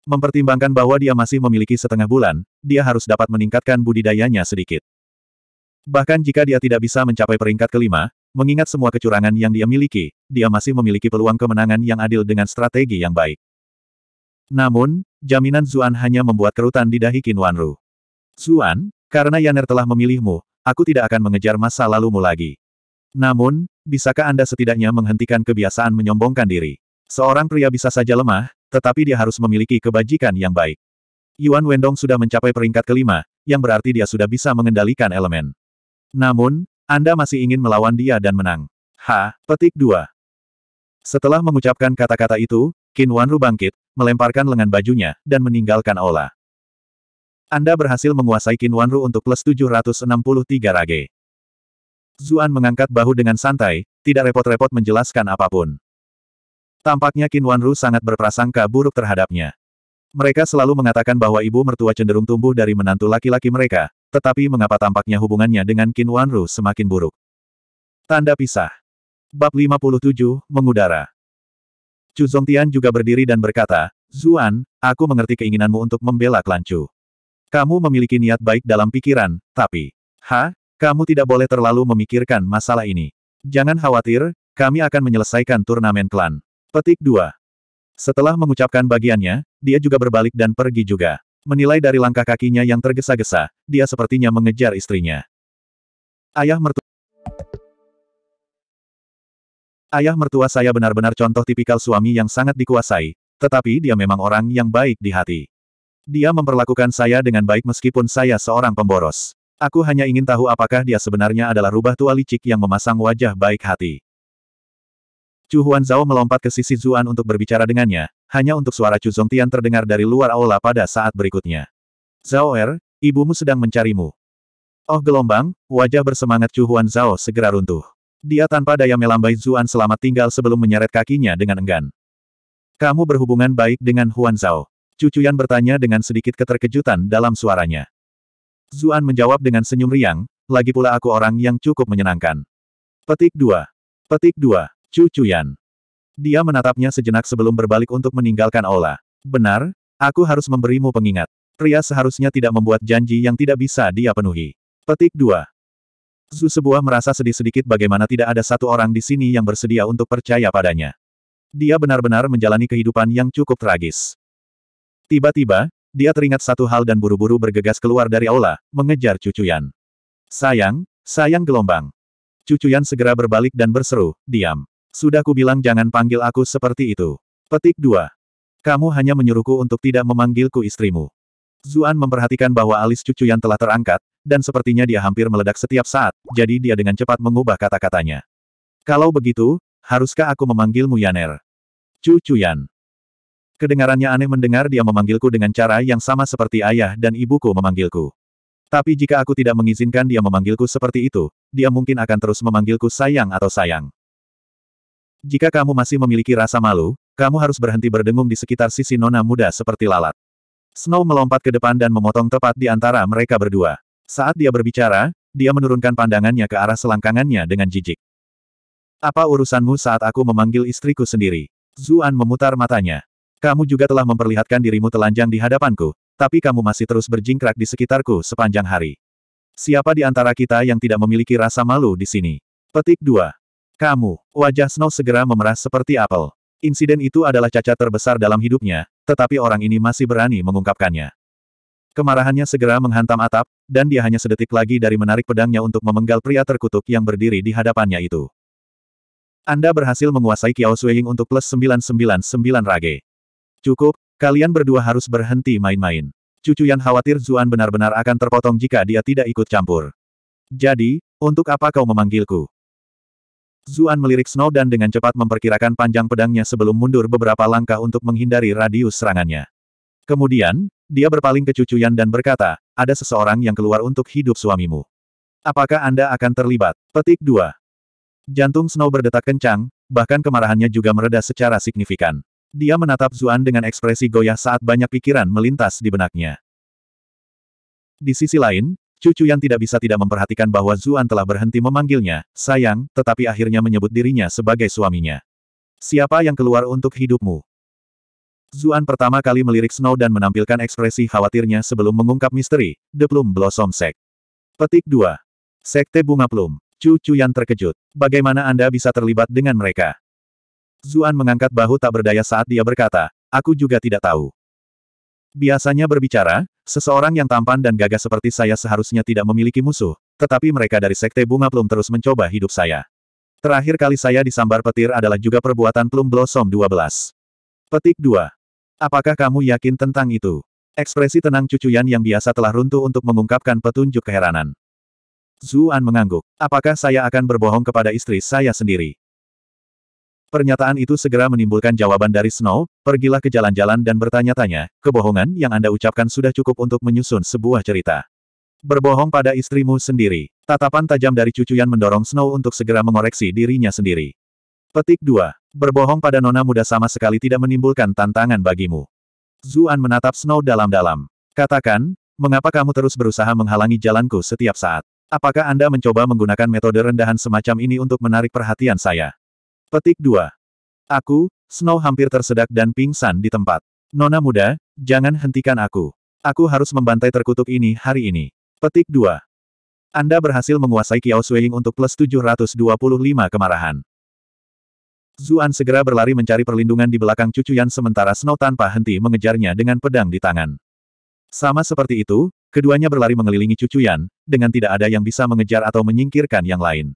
Mempertimbangkan bahwa dia masih memiliki setengah bulan, dia harus dapat meningkatkan budidayanya sedikit. Bahkan jika dia tidak bisa mencapai peringkat kelima, mengingat semua kecurangan yang dia miliki, dia masih memiliki peluang kemenangan yang adil dengan strategi yang baik. Namun, jaminan Zuan hanya membuat kerutan di dahi Qin Wanru. Zuan, karena Yaner telah memilihmu, aku tidak akan mengejar masa lalumu lagi. Namun, bisakah Anda setidaknya menghentikan kebiasaan menyombongkan diri? Seorang pria bisa saja lemah, tetapi dia harus memiliki kebajikan yang baik. Yuan Wendong sudah mencapai peringkat kelima, yang berarti dia sudah bisa mengendalikan elemen. Namun, Anda masih ingin melawan dia dan menang. Ha. Petik 2. Setelah mengucapkan kata-kata itu, Qin Wanru bangkit, melemparkan lengan bajunya, dan meninggalkan Ola. Anda berhasil menguasai Qin Wanru untuk plus 763 rage. Zuan mengangkat bahu dengan santai, tidak repot-repot menjelaskan apapun. Tampaknya Qin Wanru sangat berprasangka buruk terhadapnya. Mereka selalu mengatakan bahwa ibu mertua cenderung tumbuh dari menantu laki-laki mereka, tetapi mengapa tampaknya hubungannya dengan Qin Wanru semakin buruk? Tanda pisah. Bab 57, Mengudara. Chu Zongtian juga berdiri dan berkata, Zuan, aku mengerti keinginanmu untuk membela Kelancu. Kamu memiliki niat baik dalam pikiran, tapi... Ha, kamu tidak boleh terlalu memikirkan masalah ini. Jangan khawatir, kami akan menyelesaikan turnamen klan. Petik 2. Setelah mengucapkan bagiannya, dia juga berbalik dan pergi juga. Menilai dari langkah kakinya yang tergesa-gesa, dia sepertinya mengejar istrinya. Ayah mertua Ayah mertua saya benar-benar contoh tipikal suami yang sangat dikuasai, tetapi dia memang orang yang baik di hati. Dia memperlakukan saya dengan baik meskipun saya seorang pemboros. Aku hanya ingin tahu apakah dia sebenarnya adalah rubah tua licik yang memasang wajah baik hati. Chu Huan Zhao melompat ke sisi Zuan untuk berbicara dengannya, hanya untuk suara Chu Tian terdengar dari luar aula pada saat berikutnya. Zhao Er, ibumu sedang mencarimu. Oh gelombang, wajah bersemangat Chu Huan Zhao segera runtuh. Dia tanpa daya melambai Zuan selamat tinggal sebelum menyeret kakinya dengan enggan. Kamu berhubungan baik dengan Huan Zhao. Cucuyan bertanya dengan sedikit keterkejutan dalam suaranya. Zuan menjawab dengan senyum riang, lagi pula aku orang yang cukup menyenangkan. Petik 2. Petik 2. Cu Dia menatapnya sejenak sebelum berbalik untuk meninggalkan Ola. Benar, aku harus memberimu pengingat. Pria seharusnya tidak membuat janji yang tidak bisa dia penuhi. Petik 2. Zu sebuah merasa sedih sedikit bagaimana tidak ada satu orang di sini yang bersedia untuk percaya padanya. Dia benar-benar menjalani kehidupan yang cukup tragis. Tiba-tiba, dia teringat satu hal dan buru-buru bergegas keluar dari aula, mengejar cucuyan. Sayang, sayang gelombang. Cucuyan segera berbalik dan berseru, diam. Sudah kubilang jangan panggil aku seperti itu. Petik 2. Kamu hanya menyuruhku untuk tidak memanggilku istrimu. Zuan memperhatikan bahwa alis cucuyan telah terangkat, dan sepertinya dia hampir meledak setiap saat, jadi dia dengan cepat mengubah kata-katanya. Kalau begitu, haruskah aku memanggilmu Yaner? Cucuyan. Kedengarannya aneh mendengar dia memanggilku dengan cara yang sama seperti ayah dan ibuku memanggilku. Tapi jika aku tidak mengizinkan dia memanggilku seperti itu, dia mungkin akan terus memanggilku sayang atau sayang. Jika kamu masih memiliki rasa malu, kamu harus berhenti berdengung di sekitar sisi nona muda seperti lalat. Snow melompat ke depan dan memotong tepat di antara mereka berdua. Saat dia berbicara, dia menurunkan pandangannya ke arah selangkangannya dengan jijik. Apa urusanmu saat aku memanggil istriku sendiri? Zuan memutar matanya. Kamu juga telah memperlihatkan dirimu telanjang di hadapanku, tapi kamu masih terus berjingkrak di sekitarku sepanjang hari. Siapa di antara kita yang tidak memiliki rasa malu di sini? Petik 2. Kamu, wajah Snow segera memerah seperti apel. Insiden itu adalah cacat terbesar dalam hidupnya, tetapi orang ini masih berani mengungkapkannya. Kemarahannya segera menghantam atap, dan dia hanya sedetik lagi dari menarik pedangnya untuk memenggal pria terkutuk yang berdiri di hadapannya itu. Anda berhasil menguasai Qiao Suying untuk plus 999 rage. Cukup, kalian berdua harus berhenti main-main. Cucu yang khawatir Zuan benar-benar akan terpotong jika dia tidak ikut campur. Jadi, untuk apa kau memanggilku? Zuan melirik Snow dan dengan cepat memperkirakan panjang pedangnya sebelum mundur beberapa langkah untuk menghindari radius serangannya. Kemudian, dia berpaling ke Cucu Yan dan berkata, ada seseorang yang keluar untuk hidup suamimu. Apakah Anda akan terlibat? Petik 2. Jantung Snow berdetak kencang, bahkan kemarahannya juga mereda secara signifikan. Dia menatap Zuan dengan ekspresi goyah saat banyak pikiran melintas di benaknya. Di sisi lain, cucu yang tidak bisa tidak memperhatikan bahwa Zuan telah berhenti memanggilnya, sayang, tetapi akhirnya menyebut dirinya sebagai suaminya. Siapa yang keluar untuk hidupmu? Zuan pertama kali melirik Snow dan menampilkan ekspresi khawatirnya sebelum mengungkap misteri, The Plum Blossom Sect. Petik 2. Sekte Bunga Plum. Cucu yang terkejut. Bagaimana Anda bisa terlibat dengan mereka? Zuan mengangkat bahu tak berdaya saat dia berkata, aku juga tidak tahu. Biasanya berbicara, seseorang yang tampan dan gagah seperti saya seharusnya tidak memiliki musuh, tetapi mereka dari Sekte Bunga Plum terus mencoba hidup saya. Terakhir kali saya disambar petir adalah juga perbuatan Plum Blossom 12. Petik 2. Apakah kamu yakin tentang itu? Ekspresi tenang cucuyan yang biasa telah runtuh untuk mengungkapkan petunjuk keheranan. Zuan mengangguk. Apakah saya akan berbohong kepada istri saya sendiri? Pernyataan itu segera menimbulkan jawaban dari Snow, pergilah ke jalan-jalan dan bertanya-tanya, kebohongan yang Anda ucapkan sudah cukup untuk menyusun sebuah cerita. Berbohong pada istrimu sendiri. Tatapan tajam dari cucu Yan mendorong Snow untuk segera mengoreksi dirinya sendiri. Petik 2. Berbohong pada nona muda sama sekali tidak menimbulkan tantangan bagimu. Zuan menatap Snow dalam-dalam. Katakan, mengapa kamu terus berusaha menghalangi jalanku setiap saat? Apakah Anda mencoba menggunakan metode rendahan semacam ini untuk menarik perhatian saya? Petik 2. Aku, Snow hampir tersedak dan pingsan di tempat. Nona muda, jangan hentikan aku. Aku harus membantai terkutuk ini hari ini. Petik 2. Anda berhasil menguasai Kiao Suying untuk plus 725 kemarahan. Zuan segera berlari mencari perlindungan di belakang cucu cucuyan sementara Snow tanpa henti mengejarnya dengan pedang di tangan. Sama seperti itu, keduanya berlari mengelilingi cucu Yan, dengan tidak ada yang bisa mengejar atau menyingkirkan yang lain.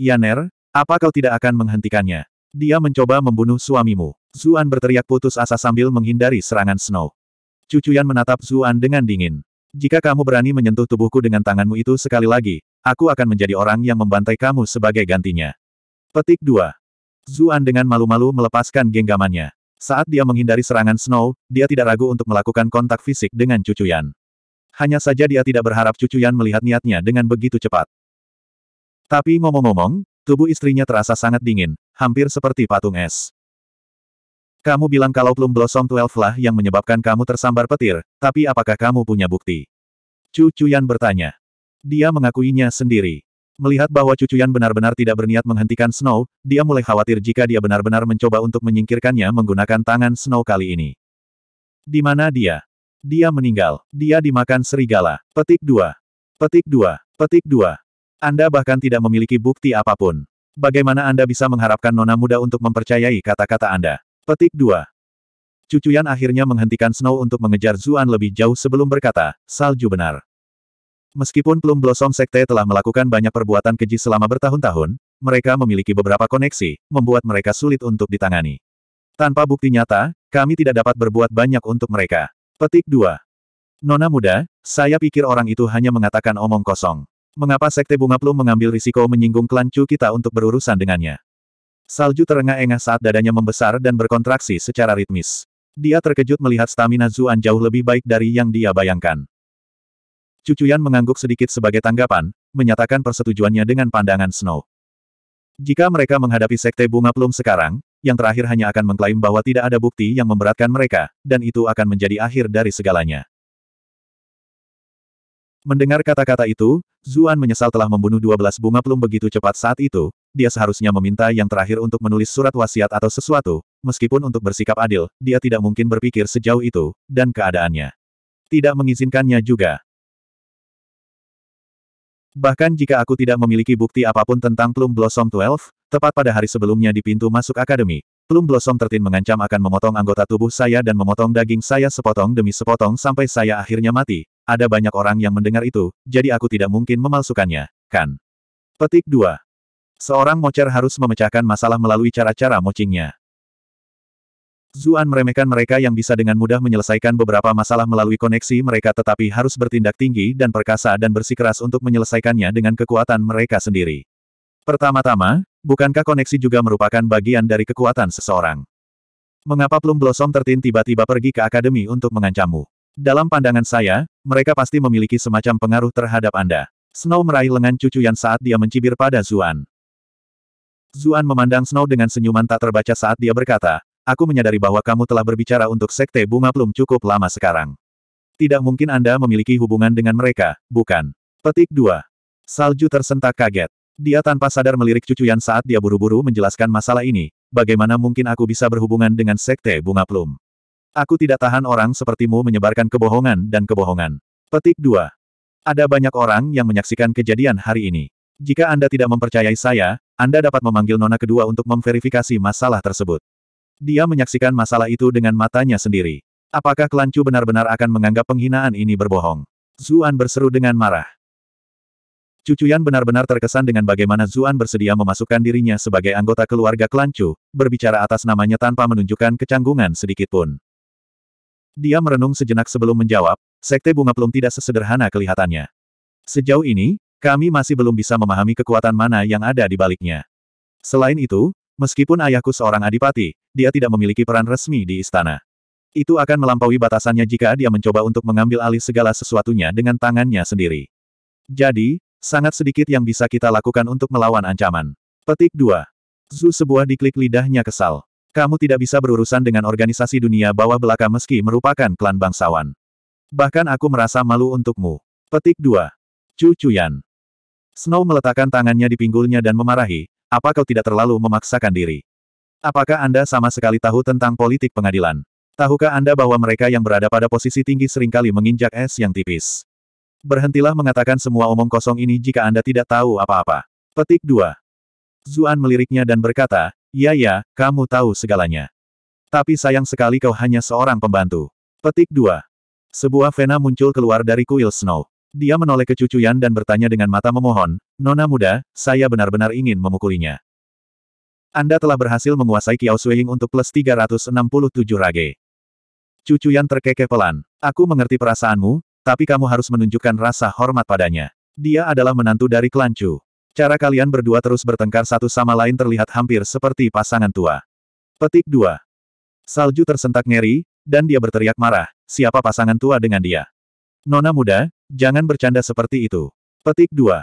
Yaner, apa kau tidak akan menghentikannya? Dia mencoba membunuh suamimu. Zuan berteriak putus asa sambil menghindari serangan Snow. Cucuyan menatap Zuan dengan dingin. Jika kamu berani menyentuh tubuhku dengan tanganmu itu sekali lagi, aku akan menjadi orang yang membantai kamu sebagai gantinya. Petik 2. Zuan dengan malu-malu melepaskan genggamannya. Saat dia menghindari serangan Snow, dia tidak ragu untuk melakukan kontak fisik dengan Cucuyan. Hanya saja dia tidak berharap Cucuyan melihat niatnya dengan begitu cepat. Tapi ngomong-ngomong, Tubuh istrinya terasa sangat dingin, hampir seperti patung es. Kamu bilang kalau Plum Blossom 12 lah yang menyebabkan kamu tersambar petir, tapi apakah kamu punya bukti? Cu Cuyan bertanya. Dia mengakuinya sendiri. Melihat bahwa Cu Cuyan benar-benar tidak berniat menghentikan Snow, dia mulai khawatir jika dia benar-benar mencoba untuk menyingkirkannya menggunakan tangan Snow kali ini. Di mana dia? Dia meninggal. Dia dimakan serigala. Petik 2. Petik 2. Petik 2. Anda bahkan tidak memiliki bukti apapun. Bagaimana Anda bisa mengharapkan nona muda untuk mempercayai kata-kata Anda? Petik 2. Cucuyan akhirnya menghentikan Snow untuk mengejar Zuan lebih jauh sebelum berkata, salju benar. Meskipun Plum Blossom Sekte telah melakukan banyak perbuatan keji selama bertahun-tahun, mereka memiliki beberapa koneksi, membuat mereka sulit untuk ditangani. Tanpa bukti nyata, kami tidak dapat berbuat banyak untuk mereka. Petik 2. Nona muda, saya pikir orang itu hanya mengatakan omong kosong. Mengapa Sekte Bunga Plum mengambil risiko menyinggung klan Chu kita untuk berurusan dengannya? Salju terengah-engah saat dadanya membesar dan berkontraksi secara ritmis. Dia terkejut melihat stamina Zuan jauh lebih baik dari yang dia bayangkan. Cucuyan mengangguk sedikit sebagai tanggapan, menyatakan persetujuannya dengan pandangan Snow. Jika mereka menghadapi Sekte Bunga Plum sekarang, yang terakhir hanya akan mengklaim bahwa tidak ada bukti yang memberatkan mereka, dan itu akan menjadi akhir dari segalanya. Mendengar kata-kata itu, Zuan menyesal telah membunuh 12 bunga plum begitu cepat saat itu, dia seharusnya meminta yang terakhir untuk menulis surat wasiat atau sesuatu, meskipun untuk bersikap adil, dia tidak mungkin berpikir sejauh itu, dan keadaannya. Tidak mengizinkannya juga. Bahkan jika aku tidak memiliki bukti apapun tentang Plum Blossom 12, tepat pada hari sebelumnya di pintu masuk akademi, Plum Blossom Tertin mengancam akan memotong anggota tubuh saya dan memotong daging saya sepotong demi sepotong sampai saya akhirnya mati, ada banyak orang yang mendengar itu, jadi aku tidak mungkin memalsukannya, kan? Petik 2. Seorang mocer harus memecahkan masalah melalui cara-cara mocingnya. Zuan meremehkan mereka yang bisa dengan mudah menyelesaikan beberapa masalah melalui koneksi mereka tetapi harus bertindak tinggi dan perkasa dan bersikeras untuk menyelesaikannya dengan kekuatan mereka sendiri. Pertama-tama, bukankah koneksi juga merupakan bagian dari kekuatan seseorang? Mengapa Plum Blossom Tertin tiba-tiba pergi ke akademi untuk mengancammu? Dalam pandangan saya, mereka pasti memiliki semacam pengaruh terhadap Anda. Snow meraih lengan cucu yang saat dia mencibir pada Zuan. Zuan memandang Snow dengan senyuman tak terbaca saat dia berkata, Aku menyadari bahwa kamu telah berbicara untuk Sekte Bunga Plum cukup lama sekarang. Tidak mungkin Anda memiliki hubungan dengan mereka, bukan? Petik 2. Salju tersentak kaget. Dia tanpa sadar melirik cucu yang saat dia buru-buru menjelaskan masalah ini, bagaimana mungkin aku bisa berhubungan dengan Sekte Bunga Plum? Aku tidak tahan orang sepertimu menyebarkan kebohongan dan kebohongan. Petik 2. Ada banyak orang yang menyaksikan kejadian hari ini. Jika Anda tidak mempercayai saya, Anda dapat memanggil nona kedua untuk memverifikasi masalah tersebut. Dia menyaksikan masalah itu dengan matanya sendiri. Apakah Kelancu benar-benar akan menganggap penghinaan ini berbohong? Zuan berseru dengan marah. Cucuyan benar-benar terkesan dengan bagaimana Zuan bersedia memasukkan dirinya sebagai anggota keluarga Kelancu, berbicara atas namanya tanpa menunjukkan kecanggungan sedikitpun. Dia merenung sejenak sebelum menjawab, sekte bunga Plum tidak sesederhana kelihatannya. Sejauh ini, kami masih belum bisa memahami kekuatan mana yang ada di baliknya. Selain itu, meskipun ayahku seorang adipati, dia tidak memiliki peran resmi di istana. Itu akan melampaui batasannya jika dia mencoba untuk mengambil alih segala sesuatunya dengan tangannya sendiri. Jadi, sangat sedikit yang bisa kita lakukan untuk melawan ancaman. Petik 2. Zu sebuah diklik lidahnya kesal. Kamu tidak bisa berurusan dengan organisasi dunia bawah belaka meski merupakan klan bangsawan. Bahkan aku merasa malu untukmu. Petik 2. Cucuyan. Snow meletakkan tangannya di pinggulnya dan memarahi, apa kau tidak terlalu memaksakan diri? Apakah Anda sama sekali tahu tentang politik pengadilan? Tahukah Anda bahwa mereka yang berada pada posisi tinggi seringkali menginjak es yang tipis? Berhentilah mengatakan semua omong kosong ini jika Anda tidak tahu apa-apa. Petik 2. Zuan meliriknya dan berkata, Ya ya, kamu tahu segalanya. Tapi sayang sekali kau hanya seorang pembantu. Petik 2. Sebuah vena muncul keluar dari kuil Snow. Dia menoleh ke cucu Yan dan bertanya dengan mata memohon, Nona muda, saya benar-benar ingin memukulinya. Anda telah berhasil menguasai Kiao Suying untuk plus 367 rage. Yan terkekeh pelan. Aku mengerti perasaanmu, tapi kamu harus menunjukkan rasa hormat padanya. Dia adalah menantu dari klan Chu. Cara kalian berdua terus bertengkar satu sama lain terlihat hampir seperti pasangan tua. Petik 2. Salju tersentak ngeri, dan dia berteriak marah, siapa pasangan tua dengan dia? Nona muda, jangan bercanda seperti itu. Petik 2.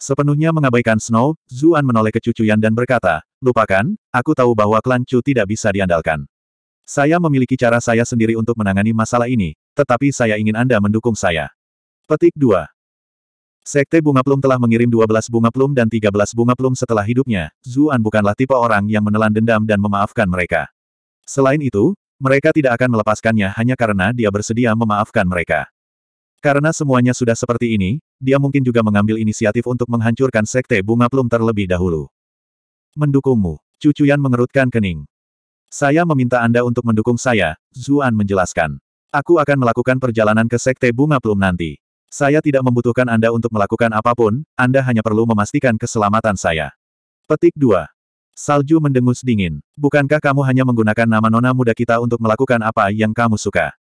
Sepenuhnya mengabaikan Snow, Zuan menoleh ke Yan dan berkata, lupakan, aku tahu bahwa klan Chu tidak bisa diandalkan. Saya memiliki cara saya sendiri untuk menangani masalah ini, tetapi saya ingin Anda mendukung saya. Petik 2. Sekte Bunga Plum telah mengirim 12 bunga plum dan 13 bunga plum setelah hidupnya, Zuan bukanlah tipe orang yang menelan dendam dan memaafkan mereka. Selain itu, mereka tidak akan melepaskannya hanya karena dia bersedia memaafkan mereka. Karena semuanya sudah seperti ini, dia mungkin juga mengambil inisiatif untuk menghancurkan Sekte Bunga Plum terlebih dahulu. Mendukungmu, cucu Cucuyan mengerutkan kening. Saya meminta Anda untuk mendukung saya, Zuan menjelaskan. Aku akan melakukan perjalanan ke Sekte Bunga Plum nanti. Saya tidak membutuhkan Anda untuk melakukan apapun, Anda hanya perlu memastikan keselamatan saya. Petik 2. Salju mendengus dingin. Bukankah kamu hanya menggunakan nama nona muda kita untuk melakukan apa yang kamu suka?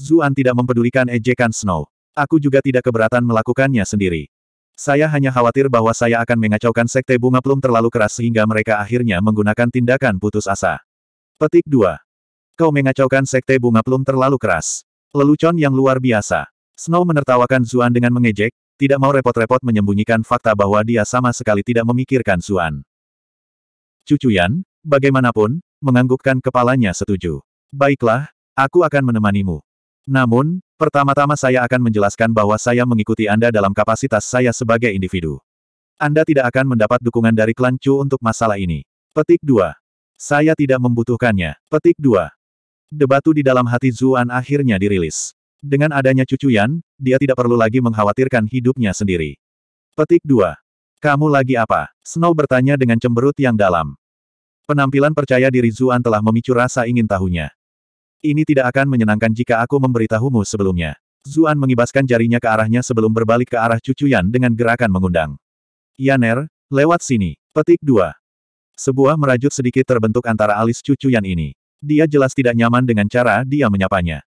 Zuan tidak mempedulikan ejekan Snow. Aku juga tidak keberatan melakukannya sendiri. Saya hanya khawatir bahwa saya akan mengacaukan sekte bunga plum terlalu keras sehingga mereka akhirnya menggunakan tindakan putus asa. Petik 2. Kau mengacaukan sekte bunga plum terlalu keras. Lelucon yang luar biasa. Snow menertawakan Zuan dengan mengejek, tidak mau repot-repot menyembunyikan fakta bahwa dia sama sekali tidak memikirkan Zuan. Cucu Yan, bagaimanapun, menganggukkan kepalanya setuju. Baiklah, aku akan menemanimu. Namun, pertama-tama saya akan menjelaskan bahwa saya mengikuti Anda dalam kapasitas saya sebagai individu. Anda tidak akan mendapat dukungan dari klan Chu untuk masalah ini. Petik 2. Saya tidak membutuhkannya. Petik 2. Debatu di dalam hati Zuan akhirnya dirilis. Dengan adanya cucu Yan, dia tidak perlu lagi mengkhawatirkan hidupnya sendiri. Petik 2. Kamu lagi apa? Snow bertanya dengan cemberut yang dalam. Penampilan percaya diri Zuan telah memicu rasa ingin tahunya. Ini tidak akan menyenangkan jika aku memberitahumu sebelumnya. Zuan mengibaskan jarinya ke arahnya sebelum berbalik ke arah cucu Yan dengan gerakan mengundang. Yaner, lewat sini. Petik 2. Sebuah merajut sedikit terbentuk antara alis cucu Yan ini. Dia jelas tidak nyaman dengan cara dia menyapanya.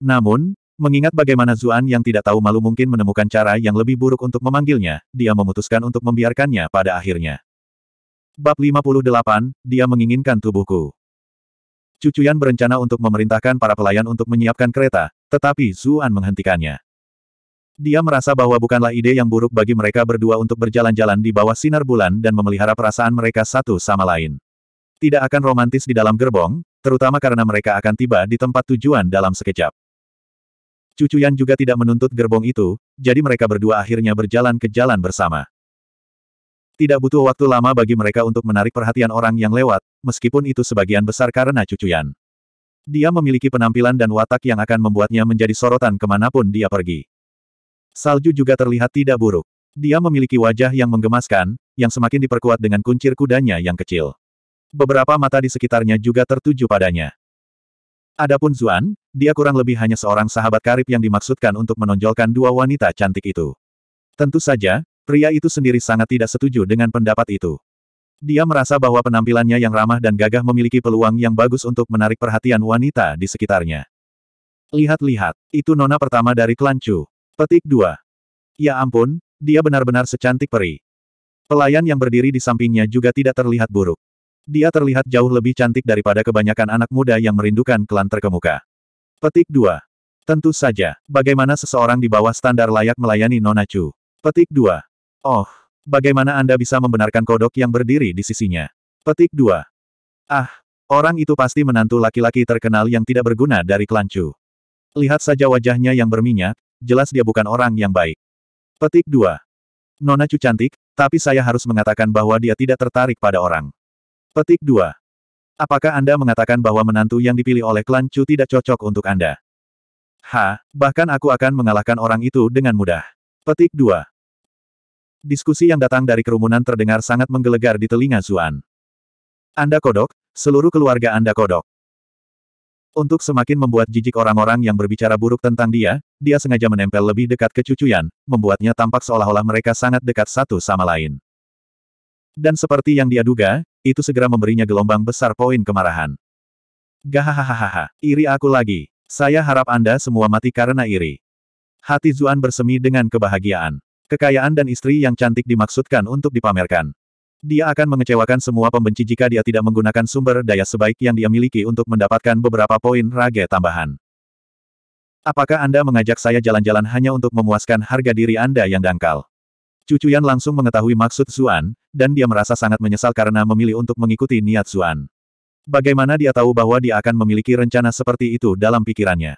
Namun, Mengingat bagaimana Zuan yang tidak tahu malu mungkin menemukan cara yang lebih buruk untuk memanggilnya, dia memutuskan untuk membiarkannya pada akhirnya. Bab 58, dia menginginkan tubuhku. Cucuyan berencana untuk memerintahkan para pelayan untuk menyiapkan kereta, tetapi Zuan menghentikannya. Dia merasa bahwa bukanlah ide yang buruk bagi mereka berdua untuk berjalan-jalan di bawah sinar bulan dan memelihara perasaan mereka satu sama lain. Tidak akan romantis di dalam gerbong, terutama karena mereka akan tiba di tempat tujuan dalam sekejap. Cucu Yan juga tidak menuntut gerbong itu, jadi mereka berdua akhirnya berjalan ke jalan bersama. Tidak butuh waktu lama bagi mereka untuk menarik perhatian orang yang lewat, meskipun itu sebagian besar karena Cucu Yan. Dia memiliki penampilan dan watak yang akan membuatnya menjadi sorotan kemanapun dia pergi. Salju juga terlihat tidak buruk. Dia memiliki wajah yang menggemaskan, yang semakin diperkuat dengan kuncir kudanya yang kecil. Beberapa mata di sekitarnya juga tertuju padanya. Adapun Zuan, dia kurang lebih hanya seorang sahabat karib yang dimaksudkan untuk menonjolkan dua wanita cantik itu. Tentu saja, pria itu sendiri sangat tidak setuju dengan pendapat itu. Dia merasa bahwa penampilannya yang ramah dan gagah memiliki peluang yang bagus untuk menarik perhatian wanita di sekitarnya. Lihat-lihat, itu nona pertama dari klan Chu. Petik 2. Ya ampun, dia benar-benar secantik peri. Pelayan yang berdiri di sampingnya juga tidak terlihat buruk. Dia terlihat jauh lebih cantik daripada kebanyakan anak muda yang merindukan klan terkemuka. Petik 2. Tentu saja, bagaimana seseorang di bawah standar layak melayani Nona Chu. Petik 2. Oh, bagaimana Anda bisa membenarkan kodok yang berdiri di sisinya? Petik 2. Ah, orang itu pasti menantu laki-laki terkenal yang tidak berguna dari klan Chu. Lihat saja wajahnya yang berminyak, jelas dia bukan orang yang baik. Petik 2. Nona Chu cantik, tapi saya harus mengatakan bahwa dia tidak tertarik pada orang. Petik 2. Apakah Anda mengatakan bahwa menantu yang dipilih oleh klan Chu tidak cocok untuk Anda? Ha, bahkan aku akan mengalahkan orang itu dengan mudah. Petik 2. Diskusi yang datang dari kerumunan terdengar sangat menggelegar di telinga Zuan. Anda kodok, seluruh keluarga Anda kodok. Untuk semakin membuat jijik orang-orang yang berbicara buruk tentang dia, dia sengaja menempel lebih dekat ke Cucuyan, membuatnya tampak seolah-olah mereka sangat dekat satu sama lain. Dan seperti yang dia duga, itu segera memberinya gelombang besar poin kemarahan. Gahahaha, iri aku lagi. Saya harap Anda semua mati karena iri. Hati Zuan bersemi dengan kebahagiaan. Kekayaan dan istri yang cantik dimaksudkan untuk dipamerkan. Dia akan mengecewakan semua pembenci jika dia tidak menggunakan sumber daya sebaik yang dia miliki untuk mendapatkan beberapa poin rage tambahan. Apakah Anda mengajak saya jalan-jalan hanya untuk memuaskan harga diri Anda yang dangkal? Cucu Yan langsung mengetahui maksud Zuan, dan dia merasa sangat menyesal karena memilih untuk mengikuti niat Zuan. Bagaimana dia tahu bahwa dia akan memiliki rencana seperti itu dalam pikirannya?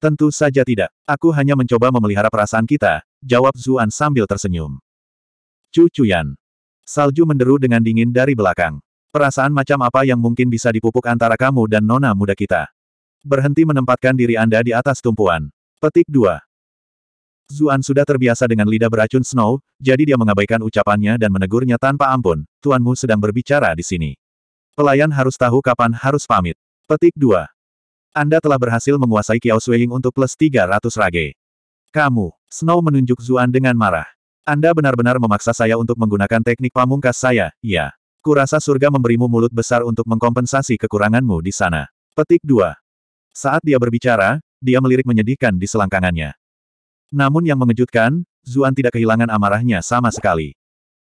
Tentu saja tidak. Aku hanya mencoba memelihara perasaan kita, jawab Zuan sambil tersenyum. Cucu Yan. Salju menderu dengan dingin dari belakang. Perasaan macam apa yang mungkin bisa dipupuk antara kamu dan nona muda kita? Berhenti menempatkan diri Anda di atas tumpuan. Petik 2. Zuan sudah terbiasa dengan lidah beracun Snow, jadi dia mengabaikan ucapannya dan menegurnya tanpa ampun, tuanmu sedang berbicara di sini. Pelayan harus tahu kapan harus pamit. Petik 2. Anda telah berhasil menguasai Kiao Suying untuk plus 300 rage. Kamu, Snow menunjuk Zuan dengan marah. Anda benar-benar memaksa saya untuk menggunakan teknik pamungkas saya, ya. Kurasa surga memberimu mulut besar untuk mengkompensasi kekuranganmu di sana. Petik 2. Saat dia berbicara, dia melirik menyedihkan di selangkangannya. Namun yang mengejutkan, Zuan tidak kehilangan amarahnya sama sekali.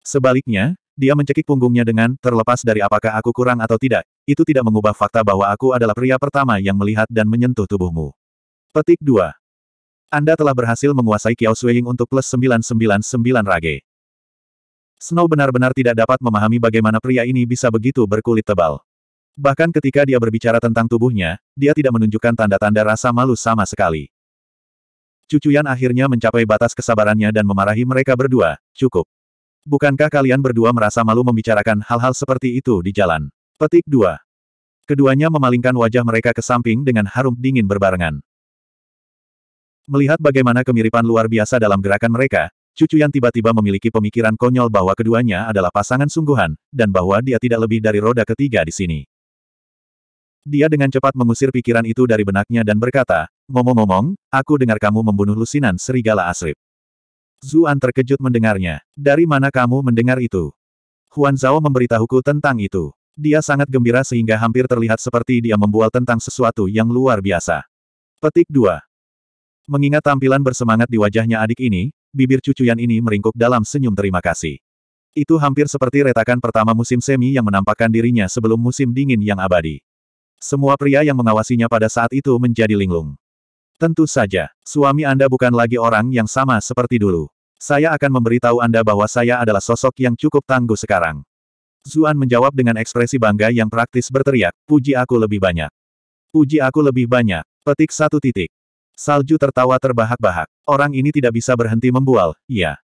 Sebaliknya, dia mencekik punggungnya dengan, terlepas dari apakah aku kurang atau tidak, itu tidak mengubah fakta bahwa aku adalah pria pertama yang melihat dan menyentuh tubuhmu. Petik 2. Anda telah berhasil menguasai Kiao Suying untuk plus 999 rage. Snow benar-benar tidak dapat memahami bagaimana pria ini bisa begitu berkulit tebal. Bahkan ketika dia berbicara tentang tubuhnya, dia tidak menunjukkan tanda-tanda rasa malu sama sekali. Cucu Yan akhirnya mencapai batas kesabarannya dan memarahi mereka berdua, cukup. Bukankah kalian berdua merasa malu membicarakan hal-hal seperti itu di jalan? Petik 2. Keduanya memalingkan wajah mereka ke samping dengan harum dingin berbarengan. Melihat bagaimana kemiripan luar biasa dalam gerakan mereka, Cucu Yan tiba-tiba memiliki pemikiran konyol bahwa keduanya adalah pasangan sungguhan, dan bahwa dia tidak lebih dari roda ketiga di sini. Dia dengan cepat mengusir pikiran itu dari benaknya dan berkata, Ngomong-ngomong, aku dengar kamu membunuh lusinan serigala asrib. Zuan terkejut mendengarnya. Dari mana kamu mendengar itu? Huan Zhao memberitahuku tentang itu. Dia sangat gembira sehingga hampir terlihat seperti dia membual tentang sesuatu yang luar biasa. Petik 2. Mengingat tampilan bersemangat di wajahnya adik ini, bibir cucuyan ini meringkuk dalam senyum terima kasih. Itu hampir seperti retakan pertama musim semi yang menampakkan dirinya sebelum musim dingin yang abadi. Semua pria yang mengawasinya pada saat itu menjadi linglung. Tentu saja, suami Anda bukan lagi orang yang sama seperti dulu. Saya akan memberitahu Anda bahwa saya adalah sosok yang cukup tangguh sekarang. Zuan menjawab dengan ekspresi bangga yang praktis berteriak, puji aku lebih banyak. Puji aku lebih banyak. Petik satu titik. Salju tertawa terbahak-bahak. Orang ini tidak bisa berhenti membual, iya.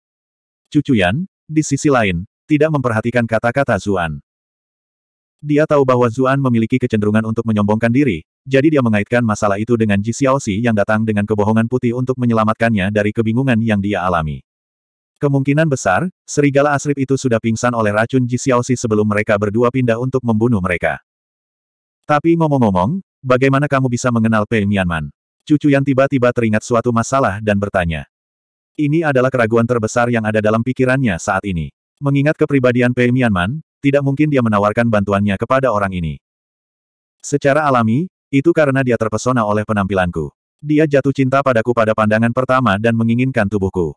Cucu Yan, di sisi lain, tidak memperhatikan kata-kata Zuan. Dia tahu bahwa Zuan memiliki kecenderungan untuk menyombongkan diri, jadi dia mengaitkan masalah itu dengan Ji Xiaoxi yang datang dengan kebohongan putih untuk menyelamatkannya dari kebingungan yang dia alami. Kemungkinan besar, serigala asrip itu sudah pingsan oleh racun Ji Xiaoxi sebelum mereka berdua pindah untuk membunuh mereka. Tapi ngomong-ngomong, bagaimana kamu bisa mengenal Pei Mianman? Cucu yang tiba-tiba teringat suatu masalah dan bertanya. Ini adalah keraguan terbesar yang ada dalam pikirannya saat ini. Mengingat kepribadian Pei Mianman, tidak mungkin dia menawarkan bantuannya kepada orang ini. Secara alami, itu karena dia terpesona oleh penampilanku. Dia jatuh cinta padaku pada pandangan pertama dan menginginkan tubuhku.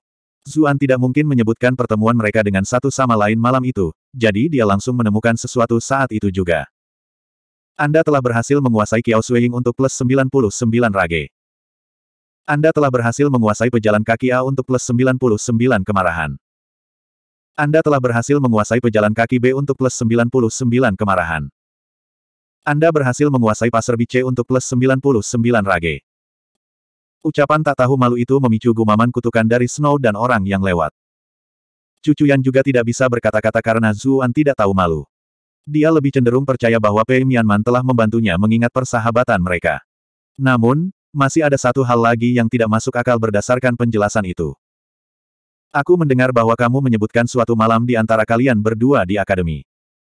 Zuan tidak mungkin menyebutkan pertemuan mereka dengan satu sama lain malam itu, jadi dia langsung menemukan sesuatu saat itu juga. Anda telah berhasil menguasai Kiao Suying untuk plus 99 rage. Anda telah berhasil menguasai pejalan kaki A untuk plus 99 kemarahan. Anda telah berhasil menguasai pejalan kaki B untuk plus 99 kemarahan. Anda berhasil menguasai pasar BC untuk plus 99 rage. Ucapan tak tahu malu itu memicu gumaman kutukan dari Snow dan orang yang lewat. Cucu Yan juga tidak bisa berkata-kata karena Zuan tidak tahu malu. Dia lebih cenderung percaya bahwa Pei Mianman telah membantunya mengingat persahabatan mereka. Namun, masih ada satu hal lagi yang tidak masuk akal berdasarkan penjelasan itu. Aku mendengar bahwa kamu menyebutkan suatu malam di antara kalian berdua di akademi.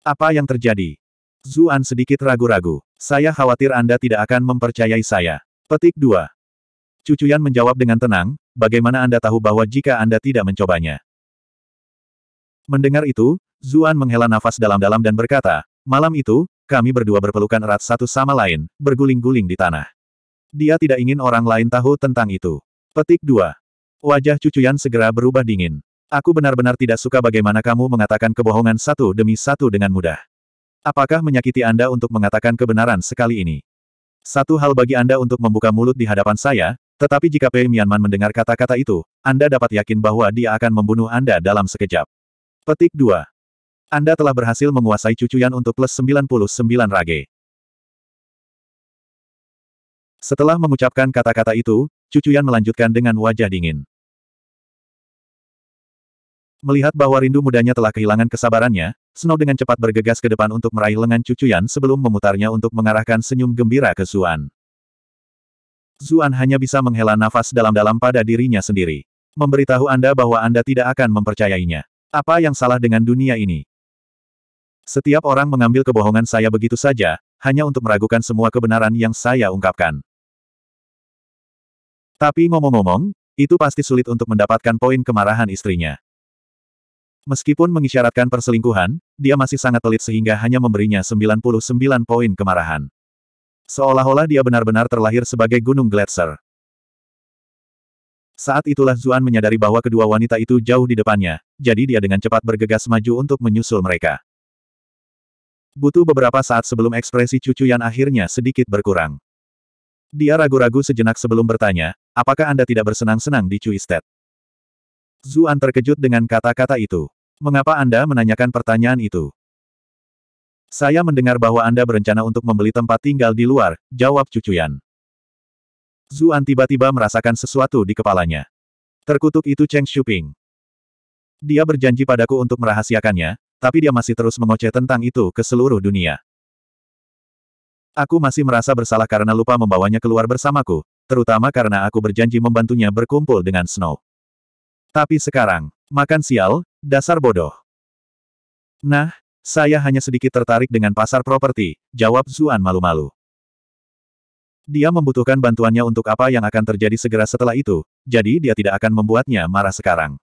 Apa yang terjadi? Zuan sedikit ragu-ragu. Saya khawatir Anda tidak akan mempercayai saya. Petik 2. Cucuyan menjawab dengan tenang, bagaimana Anda tahu bahwa jika Anda tidak mencobanya? Mendengar itu, Zuan menghela nafas dalam-dalam dan berkata, malam itu, kami berdua berpelukan erat satu sama lain, berguling-guling di tanah. Dia tidak ingin orang lain tahu tentang itu. Petik 2. Wajah cucuyan segera berubah dingin. Aku benar-benar tidak suka bagaimana kamu mengatakan kebohongan satu demi satu dengan mudah. Apakah menyakiti Anda untuk mengatakan kebenaran sekali ini? Satu hal bagi Anda untuk membuka mulut di hadapan saya, tetapi jika Pei Mianman mendengar kata-kata itu, Anda dapat yakin bahwa dia akan membunuh Anda dalam sekejap. Petik 2. Anda telah berhasil menguasai cucuyan untuk plus 99 rage. Setelah mengucapkan kata-kata itu, cucuyan melanjutkan dengan wajah dingin. Melihat bahwa rindu mudanya telah kehilangan kesabarannya, Snow dengan cepat bergegas ke depan untuk meraih lengan cucu cucuyan sebelum memutarnya untuk mengarahkan senyum gembira ke Zuan. Zuan hanya bisa menghela nafas dalam-dalam pada dirinya sendiri. Memberitahu Anda bahwa Anda tidak akan mempercayainya. Apa yang salah dengan dunia ini? Setiap orang mengambil kebohongan saya begitu saja, hanya untuk meragukan semua kebenaran yang saya ungkapkan. Tapi ngomong-ngomong, itu pasti sulit untuk mendapatkan poin kemarahan istrinya. Meskipun mengisyaratkan perselingkuhan, dia masih sangat pelit sehingga hanya memberinya 99 poin kemarahan. Seolah-olah dia benar-benar terlahir sebagai gunung gletser. Saat itulah Zuan menyadari bahwa kedua wanita itu jauh di depannya, jadi dia dengan cepat bergegas maju untuk menyusul mereka. Butuh beberapa saat sebelum ekspresi cucu yang akhirnya sedikit berkurang. Dia ragu-ragu sejenak sebelum bertanya, apakah Anda tidak bersenang-senang di Cui State? Zuan terkejut dengan kata-kata itu. Mengapa Anda menanyakan pertanyaan itu? Saya mendengar bahwa Anda berencana untuk membeli tempat tinggal di luar, jawab Cucuyan. Zuan tiba-tiba merasakan sesuatu di kepalanya. Terkutuk itu Cheng Shuping. Dia berjanji padaku untuk merahasiakannya, tapi dia masih terus mengoceh tentang itu ke seluruh dunia. Aku masih merasa bersalah karena lupa membawanya keluar bersamaku, terutama karena aku berjanji membantunya berkumpul dengan Snow. Tapi sekarang, Makan sial, dasar bodoh. Nah, saya hanya sedikit tertarik dengan pasar properti, jawab Zuan malu-malu. Dia membutuhkan bantuannya untuk apa yang akan terjadi segera setelah itu, jadi dia tidak akan membuatnya marah sekarang.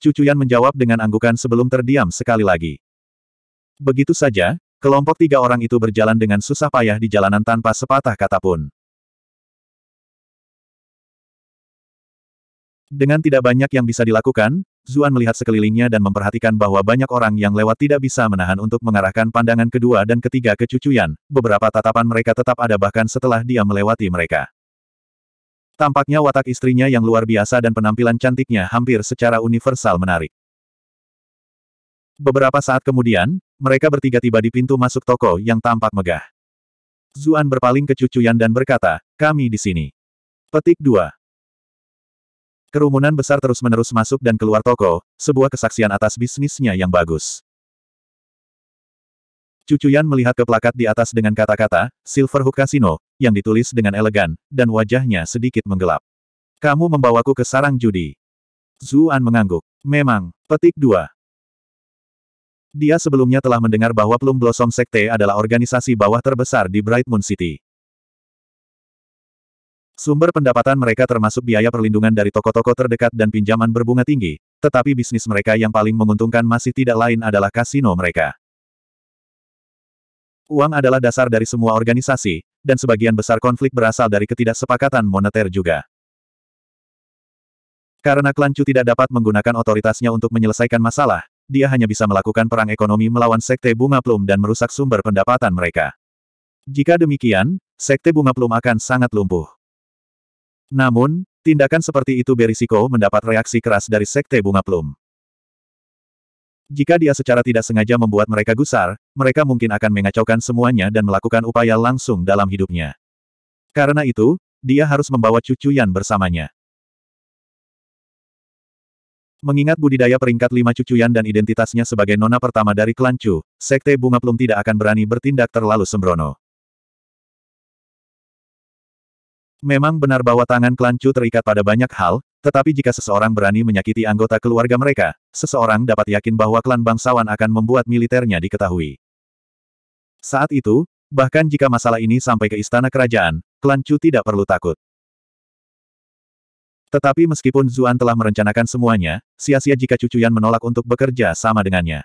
Cucuyan menjawab dengan anggukan sebelum terdiam sekali lagi. Begitu saja, kelompok tiga orang itu berjalan dengan susah payah di jalanan tanpa sepatah kata pun. Dengan tidak banyak yang bisa dilakukan, Zuan melihat sekelilingnya dan memperhatikan bahwa banyak orang yang lewat tidak bisa menahan untuk mengarahkan pandangan kedua dan ketiga ke Cucuyan, beberapa tatapan mereka tetap ada bahkan setelah dia melewati mereka. Tampaknya watak istrinya yang luar biasa dan penampilan cantiknya hampir secara universal menarik. Beberapa saat kemudian, mereka bertiga tiba di pintu masuk toko yang tampak megah. Zuan berpaling ke Cucuyan dan berkata, kami di sini. Petik 2. Kerumunan besar terus-menerus masuk dan keluar toko, sebuah kesaksian atas bisnisnya yang bagus. Cucuyan melihat ke plakat di atas dengan kata-kata, Silverhook Casino, yang ditulis dengan elegan, dan wajahnya sedikit menggelap. Kamu membawaku ke sarang judi. Zuan mengangguk. Memang, petik dua. Dia sebelumnya telah mendengar bahwa Plum Blossom Sekte adalah organisasi bawah terbesar di Bright Moon City. Sumber pendapatan mereka termasuk biaya perlindungan dari toko-toko terdekat dan pinjaman berbunga tinggi, tetapi bisnis mereka yang paling menguntungkan masih tidak lain adalah kasino mereka. Uang adalah dasar dari semua organisasi, dan sebagian besar konflik berasal dari ketidaksepakatan moneter juga. Karena klan Chu tidak dapat menggunakan otoritasnya untuk menyelesaikan masalah, dia hanya bisa melakukan perang ekonomi melawan Sekte Bunga Plum dan merusak sumber pendapatan mereka. Jika demikian, Sekte Bunga Plum akan sangat lumpuh. Namun, tindakan seperti itu berisiko mendapat reaksi keras dari Sekte Bunga Plum. Jika dia secara tidak sengaja membuat mereka gusar, mereka mungkin akan mengacaukan semuanya dan melakukan upaya langsung dalam hidupnya. Karena itu, dia harus membawa cucu Yan bersamanya. Mengingat budidaya peringkat lima cucu cucuyan dan identitasnya sebagai nona pertama dari klan Chu, Sekte Bunga Plum tidak akan berani bertindak terlalu sembrono. Memang benar bahwa tangan klan Chu terikat pada banyak hal, tetapi jika seseorang berani menyakiti anggota keluarga mereka, seseorang dapat yakin bahwa klan bangsawan akan membuat militernya diketahui. Saat itu, bahkan jika masalah ini sampai ke istana kerajaan, klan Chu tidak perlu takut. Tetapi meskipun Zuan telah merencanakan semuanya, sia-sia jika cucu cucuyan menolak untuk bekerja sama dengannya.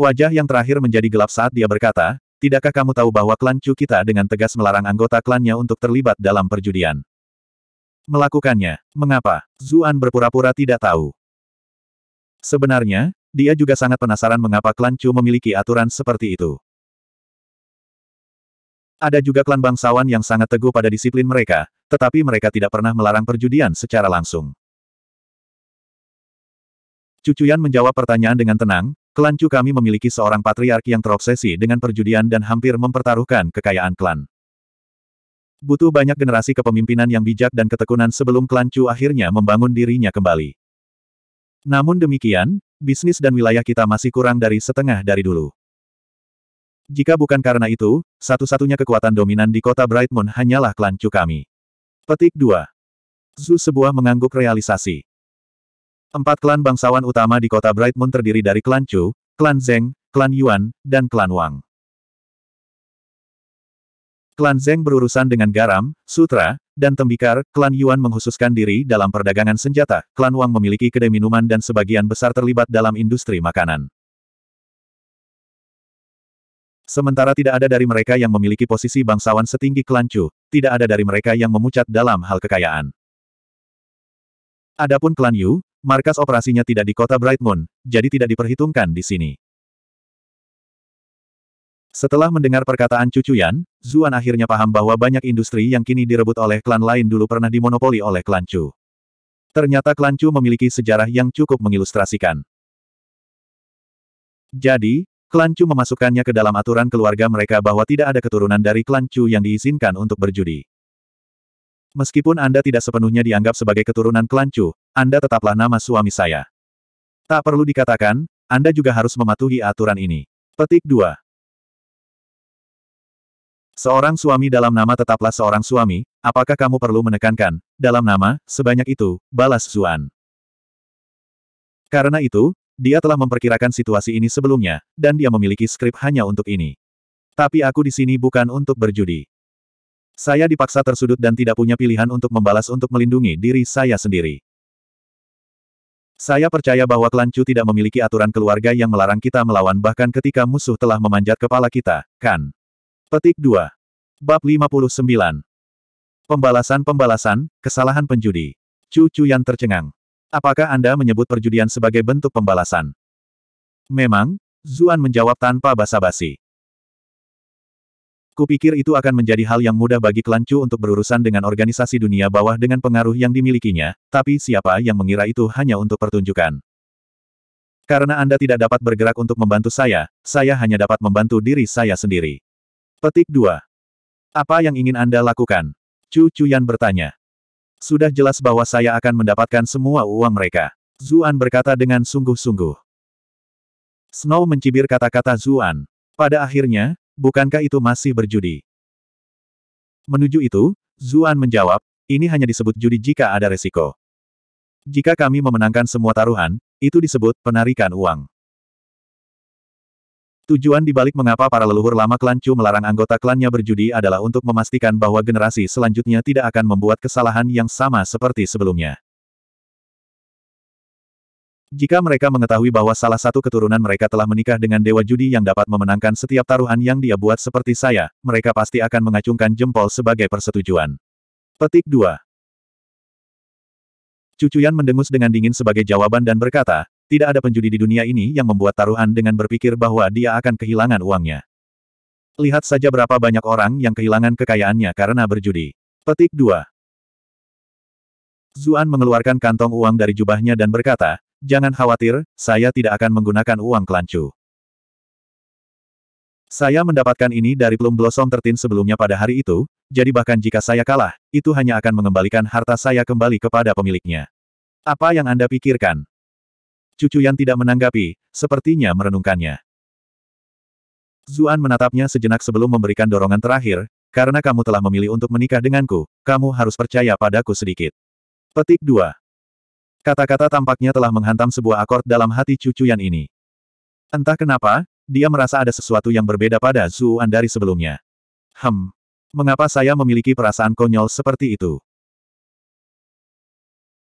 Wajah yang terakhir menjadi gelap saat dia berkata, Tidakkah kamu tahu bahwa klan Chu kita dengan tegas melarang anggota klannya untuk terlibat dalam perjudian? Melakukannya. Mengapa? Zuan berpura-pura tidak tahu. Sebenarnya, dia juga sangat penasaran mengapa klan Chu memiliki aturan seperti itu. Ada juga klan bangsawan yang sangat teguh pada disiplin mereka, tetapi mereka tidak pernah melarang perjudian secara langsung. Cucuyan menjawab pertanyaan dengan tenang, Klan Chu kami memiliki seorang patriark yang terobsesi dengan perjudian dan hampir mempertaruhkan kekayaan klan. Butuh banyak generasi kepemimpinan yang bijak dan ketekunan sebelum klan Chu akhirnya membangun dirinya kembali. Namun demikian, bisnis dan wilayah kita masih kurang dari setengah dari dulu. Jika bukan karena itu, satu-satunya kekuatan dominan di kota Brightmoon hanyalah klan Chu kami. Petik 2. Zu sebuah mengangguk realisasi. Empat klan bangsawan utama di kota Bright Moon terdiri dari klan Chu, klan Zeng, klan Yuan, dan klan Wang. Klan Zeng berurusan dengan garam, sutra, dan tembikar, klan Yuan menghususkan diri dalam perdagangan senjata, klan Wang memiliki kedai minuman dan sebagian besar terlibat dalam industri makanan. Sementara tidak ada dari mereka yang memiliki posisi bangsawan setinggi klan Chu, tidak ada dari mereka yang memucat dalam hal kekayaan. Adapun klan Yu, Markas operasinya tidak di kota Bright Moon, jadi tidak diperhitungkan di sini. Setelah mendengar perkataan Cucu Yan, Zuan akhirnya paham bahwa banyak industri yang kini direbut oleh klan lain dulu pernah dimonopoli oleh klan Chu. Ternyata klan Chu memiliki sejarah yang cukup mengilustrasikan. Jadi, klan Chu memasukkannya ke dalam aturan keluarga mereka bahwa tidak ada keturunan dari klan Chu yang diizinkan untuk berjudi. Meskipun Anda tidak sepenuhnya dianggap sebagai keturunan klan Chu, anda tetaplah nama suami saya. Tak perlu dikatakan, Anda juga harus mematuhi aturan ini. Petik 2. Seorang suami dalam nama tetaplah seorang suami, apakah kamu perlu menekankan, dalam nama, sebanyak itu, balas Zuan. Karena itu, dia telah memperkirakan situasi ini sebelumnya, dan dia memiliki skrip hanya untuk ini. Tapi aku di sini bukan untuk berjudi. Saya dipaksa tersudut dan tidak punya pilihan untuk membalas untuk melindungi diri saya sendiri. Saya percaya bahwa klan Chu tidak memiliki aturan keluarga yang melarang kita melawan bahkan ketika musuh telah memanjat kepala kita, kan? Petik 2. Bab 59. Pembalasan-pembalasan, kesalahan penjudi. Chu Chu yang tercengang. Apakah Anda menyebut perjudian sebagai bentuk pembalasan? Memang, Zuan menjawab tanpa basa-basi. Kupikir itu akan menjadi hal yang mudah bagi klan Chu untuk berurusan dengan organisasi dunia bawah dengan pengaruh yang dimilikinya, tapi siapa yang mengira itu hanya untuk pertunjukan. Karena Anda tidak dapat bergerak untuk membantu saya, saya hanya dapat membantu diri saya sendiri. Petik 2. Apa yang ingin Anda lakukan? Chu Chuyan bertanya. Sudah jelas bahwa saya akan mendapatkan semua uang mereka. Zuan berkata dengan sungguh-sungguh. Snow mencibir kata-kata Zuan. Pada akhirnya, bukankah itu masih berjudi? Menuju itu, Zuan menjawab, ini hanya disebut judi jika ada resiko. Jika kami memenangkan semua taruhan, itu disebut penarikan uang. Tujuan dibalik mengapa para leluhur lama klan Chu melarang anggota klannya berjudi adalah untuk memastikan bahwa generasi selanjutnya tidak akan membuat kesalahan yang sama seperti sebelumnya. Jika mereka mengetahui bahwa salah satu keturunan mereka telah menikah dengan dewa judi yang dapat memenangkan setiap taruhan yang dia buat seperti saya, mereka pasti akan mengacungkan jempol sebagai persetujuan. Petik 2. Cucuyan mendengus dengan dingin sebagai jawaban dan berkata, tidak ada penjudi di dunia ini yang membuat taruhan dengan berpikir bahwa dia akan kehilangan uangnya. Lihat saja berapa banyak orang yang kehilangan kekayaannya karena berjudi. Petik 2. Zuan mengeluarkan kantong uang dari jubahnya dan berkata, Jangan khawatir, saya tidak akan menggunakan uang kelancu. Saya mendapatkan ini dari Plum Blossom Tertin sebelumnya pada hari itu, jadi bahkan jika saya kalah, itu hanya akan mengembalikan harta saya kembali kepada pemiliknya. Apa yang Anda pikirkan? Cucu yang tidak menanggapi, sepertinya merenungkannya. Zuan menatapnya sejenak sebelum memberikan dorongan terakhir, karena kamu telah memilih untuk menikah denganku, kamu harus percaya padaku sedikit. Petik 2. Kata-kata tampaknya telah menghantam sebuah akord dalam hati cucu Yan ini. Entah kenapa, dia merasa ada sesuatu yang berbeda pada Zuan dari sebelumnya. Hem. Mengapa saya memiliki perasaan konyol seperti itu?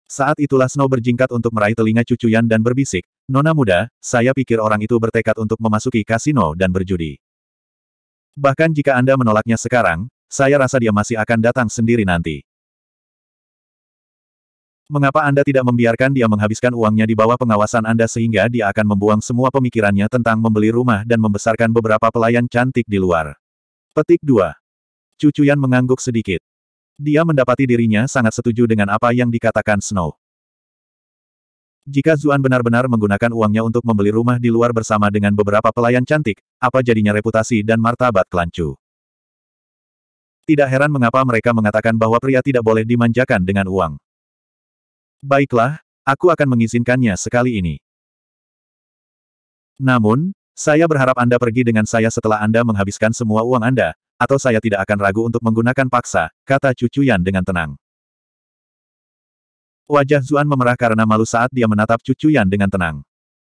Saat itulah Snow berjingkat untuk meraih telinga cucu cucuyan dan berbisik, Nona muda, saya pikir orang itu bertekad untuk memasuki kasino dan berjudi. Bahkan jika Anda menolaknya sekarang, saya rasa dia masih akan datang sendiri nanti. Mengapa Anda tidak membiarkan dia menghabiskan uangnya di bawah pengawasan Anda sehingga dia akan membuang semua pemikirannya tentang membeli rumah dan membesarkan beberapa pelayan cantik di luar? Petik 2. Cucuyan mengangguk sedikit. Dia mendapati dirinya sangat setuju dengan apa yang dikatakan Snow. Jika Zuan benar-benar menggunakan uangnya untuk membeli rumah di luar bersama dengan beberapa pelayan cantik, apa jadinya reputasi dan martabat kelancu? Tidak heran mengapa mereka mengatakan bahwa pria tidak boleh dimanjakan dengan uang. Baiklah, aku akan mengizinkannya sekali ini. Namun, saya berharap Anda pergi dengan saya setelah Anda menghabiskan semua uang Anda, atau saya tidak akan ragu untuk menggunakan paksa, kata Cucu Yan dengan tenang. Wajah Zuan memerah karena malu saat dia menatap Cucu Yan dengan tenang.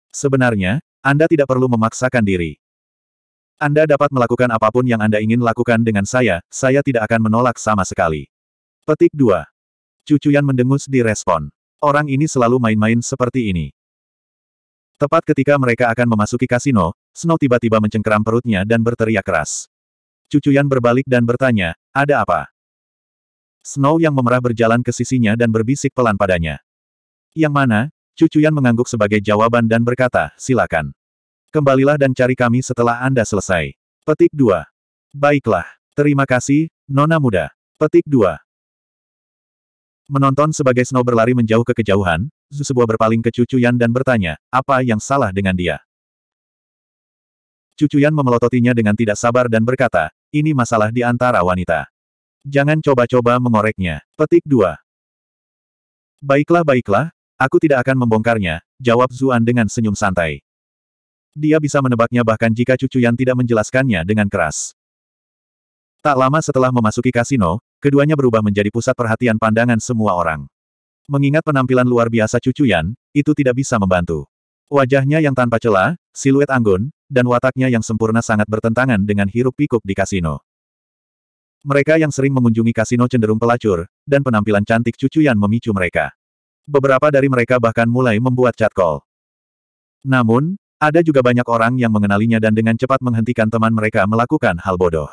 Sebenarnya, Anda tidak perlu memaksakan diri. Anda dapat melakukan apapun yang Anda ingin lakukan dengan saya, saya tidak akan menolak sama sekali. Petik 2. Cucu Yan mendengus di respon. Orang ini selalu main-main seperti ini. Tepat ketika mereka akan memasuki kasino, Snow tiba-tiba mencengkeram perutnya dan berteriak keras. Cucuyan berbalik dan bertanya, ada apa? Snow yang memerah berjalan ke sisinya dan berbisik pelan padanya. Yang mana, Cucuyan mengangguk sebagai jawaban dan berkata, silakan. Kembalilah dan cari kami setelah Anda selesai. Petik 2. Baiklah, terima kasih, Nona Muda. Petik 2. Menonton sebagai Snow berlari menjauh ke kejauhan, Zu sebuah berpaling ke Cucu Yan dan bertanya, apa yang salah dengan dia? Cucu Yan memelototinya dengan tidak sabar dan berkata, ini masalah di antara wanita. Jangan coba-coba mengoreknya. Petik 2. Baiklah baiklah, aku tidak akan membongkarnya, jawab Zuan dengan senyum santai. Dia bisa menebaknya bahkan jika Cucu Yan tidak menjelaskannya dengan keras. Tak lama setelah memasuki kasino, keduanya berubah menjadi pusat perhatian pandangan semua orang. Mengingat penampilan luar biasa Cucu Yan, itu tidak bisa membantu. Wajahnya yang tanpa celah, siluet anggun, dan wataknya yang sempurna sangat bertentangan dengan hiruk-pikuk di kasino. Mereka yang sering mengunjungi kasino cenderung pelacur, dan penampilan cantik Cucu Yan memicu mereka. Beberapa dari mereka bahkan mulai membuat catcall. Namun, ada juga banyak orang yang mengenalinya dan dengan cepat menghentikan teman mereka melakukan hal bodoh.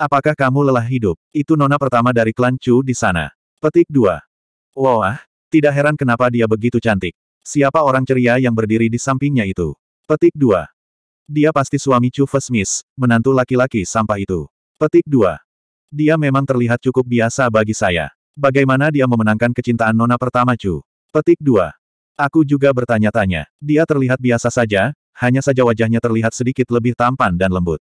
Apakah kamu lelah hidup? Itu nona pertama dari klan Chu di sana. Petik 2. Wah, tidak heran kenapa dia begitu cantik. Siapa orang ceria yang berdiri di sampingnya itu? Petik 2. Dia pasti suami Chu Fesmis, menantu laki-laki sampah itu. Petik 2. Dia memang terlihat cukup biasa bagi saya. Bagaimana dia memenangkan kecintaan nona pertama Chu? Petik 2. Aku juga bertanya-tanya. Dia terlihat biasa saja, hanya saja wajahnya terlihat sedikit lebih tampan dan lembut.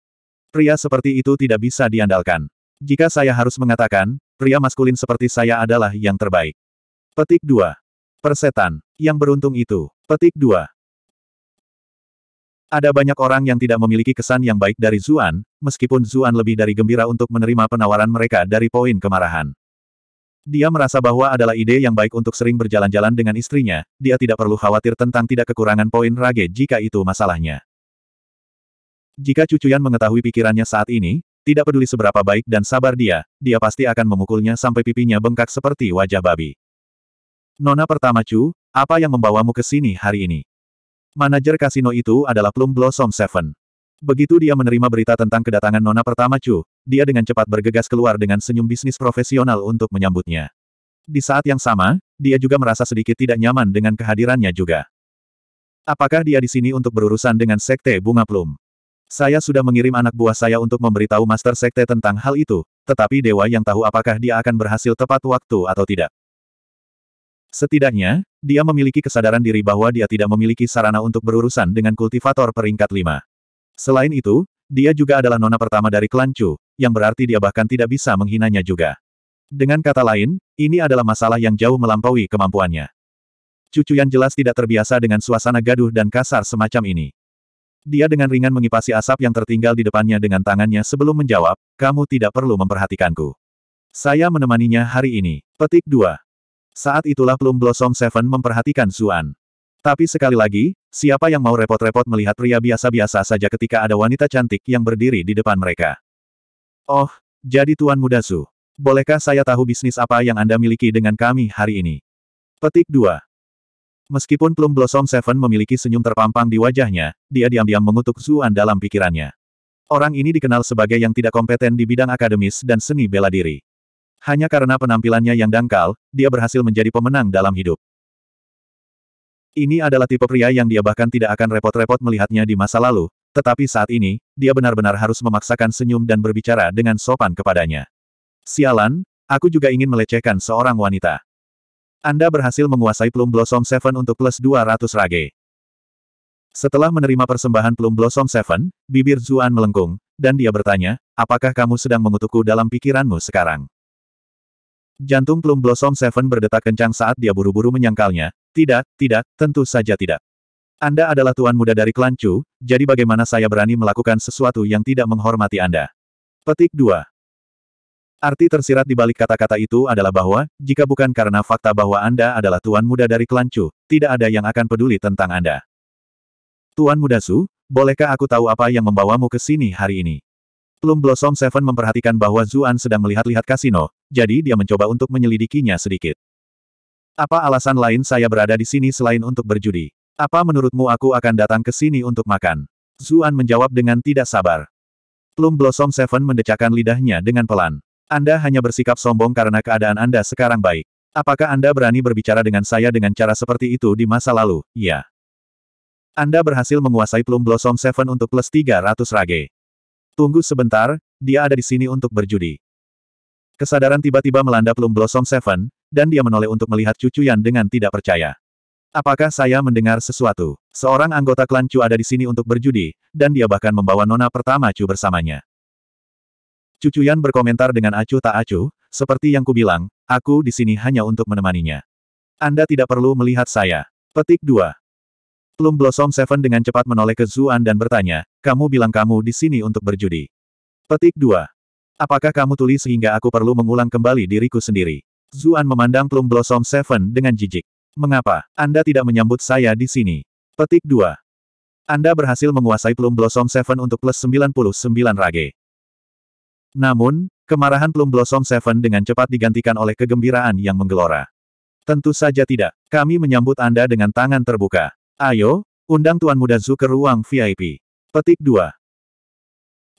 Pria seperti itu tidak bisa diandalkan. Jika saya harus mengatakan, pria maskulin seperti saya adalah yang terbaik. Petik 2. Persetan. Yang beruntung itu. Petik 2. Ada banyak orang yang tidak memiliki kesan yang baik dari Zuan, meskipun Zuan lebih dari gembira untuk menerima penawaran mereka dari poin kemarahan. Dia merasa bahwa adalah ide yang baik untuk sering berjalan-jalan dengan istrinya, dia tidak perlu khawatir tentang tidak kekurangan poin rage jika itu masalahnya. Jika Cucuyan mengetahui pikirannya saat ini, tidak peduli seberapa baik dan sabar dia, dia pasti akan memukulnya sampai pipinya bengkak seperti wajah babi. Nona pertama Cu, apa yang membawamu ke sini hari ini? Manajer kasino itu adalah Plum Blossom Seven. Begitu dia menerima berita tentang kedatangan Nona pertama Chu, dia dengan cepat bergegas keluar dengan senyum bisnis profesional untuk menyambutnya. Di saat yang sama, dia juga merasa sedikit tidak nyaman dengan kehadirannya juga. Apakah dia di sini untuk berurusan dengan sekte bunga plum? Saya sudah mengirim anak buah saya untuk memberitahu Master Sekte tentang hal itu, tetapi Dewa yang tahu apakah dia akan berhasil tepat waktu atau tidak. Setidaknya, dia memiliki kesadaran diri bahwa dia tidak memiliki sarana untuk berurusan dengan kultivator peringkat 5. Selain itu, dia juga adalah nona pertama dari klan Chu, yang berarti dia bahkan tidak bisa menghinanya juga. Dengan kata lain, ini adalah masalah yang jauh melampaui kemampuannya. Cucu yang jelas tidak terbiasa dengan suasana gaduh dan kasar semacam ini. Dia dengan ringan mengipasi asap yang tertinggal di depannya dengan tangannya sebelum menjawab, kamu tidak perlu memperhatikanku. Saya menemaninya hari ini. Petik 2. Saat itulah Plum Blossom Seven memperhatikan Zuan. Tapi sekali lagi, siapa yang mau repot-repot melihat pria biasa-biasa saja ketika ada wanita cantik yang berdiri di depan mereka? Oh, jadi Tuan Muda Su. Bolehkah saya tahu bisnis apa yang Anda miliki dengan kami hari ini? Petik 2. Meskipun Plum Blossom Seven memiliki senyum terpampang di wajahnya, dia diam-diam mengutuk Zuan dalam pikirannya. Orang ini dikenal sebagai yang tidak kompeten di bidang akademis dan seni bela diri. Hanya karena penampilannya yang dangkal, dia berhasil menjadi pemenang dalam hidup. Ini adalah tipe pria yang dia bahkan tidak akan repot-repot melihatnya di masa lalu, tetapi saat ini, dia benar-benar harus memaksakan senyum dan berbicara dengan sopan kepadanya. Sialan, aku juga ingin melecehkan seorang wanita. Anda berhasil menguasai Plum Blossom Seven untuk plus 200 rage. Setelah menerima persembahan Plum Blossom Seven, bibir Zuan melengkung, dan dia bertanya, apakah kamu sedang mengutukku dalam pikiranmu sekarang? Jantung Plum Blossom Seven berdetak kencang saat dia buru-buru menyangkalnya. Tidak, tidak, tentu saja tidak. Anda adalah tuan muda dari klan Chu, jadi bagaimana saya berani melakukan sesuatu yang tidak menghormati Anda? Petik 2. Arti tersirat di balik kata-kata itu adalah bahwa, jika bukan karena fakta bahwa Anda adalah tuan muda dari klan Chu, tidak ada yang akan peduli tentang Anda. Tuan muda Su, bolehkah aku tahu apa yang membawamu ke sini hari ini? Plum Blossom Seven memperhatikan bahwa Zuan sedang melihat-lihat kasino, jadi dia mencoba untuk menyelidikinya sedikit. Apa alasan lain saya berada di sini selain untuk berjudi? Apa menurutmu aku akan datang ke sini untuk makan? Zuan menjawab dengan tidak sabar. Plum Blossom Seven mendecakkan lidahnya dengan pelan. Anda hanya bersikap sombong karena keadaan Anda sekarang baik. Apakah Anda berani berbicara dengan saya dengan cara seperti itu di masa lalu? Ya. Anda berhasil menguasai Plum Blossom Seven untuk plus 300 rage. Tunggu sebentar, dia ada di sini untuk berjudi. Kesadaran tiba-tiba melanda Plum Blossom Seven, dan dia menoleh untuk melihat Cucu Yan dengan tidak percaya. Apakah saya mendengar sesuatu? Seorang anggota klan Chu ada di sini untuk berjudi, dan dia bahkan membawa nona pertama Chu bersamanya. Cucuyan berkomentar dengan acuh tak acuh, seperti yang kubilang, aku di sini hanya untuk menemaninya. Anda tidak perlu melihat saya. Petik 2. Plum Blossom Seven dengan cepat menoleh ke Zuan dan bertanya, kamu bilang kamu di sini untuk berjudi. Petik 2. Apakah kamu tulis sehingga aku perlu mengulang kembali diriku sendiri? Zuan memandang Plum Blossom Seven dengan jijik. Mengapa? Anda tidak menyambut saya di sini. Petik 2. Anda berhasil menguasai Plum Blossom Seven untuk plus 99 rage. Namun, kemarahan Plum Blossom Seven dengan cepat digantikan oleh kegembiraan yang menggelora. Tentu saja tidak. Kami menyambut Anda dengan tangan terbuka. Ayo, undang Tuan Muda Zu ke ruang VIP. Petik 2.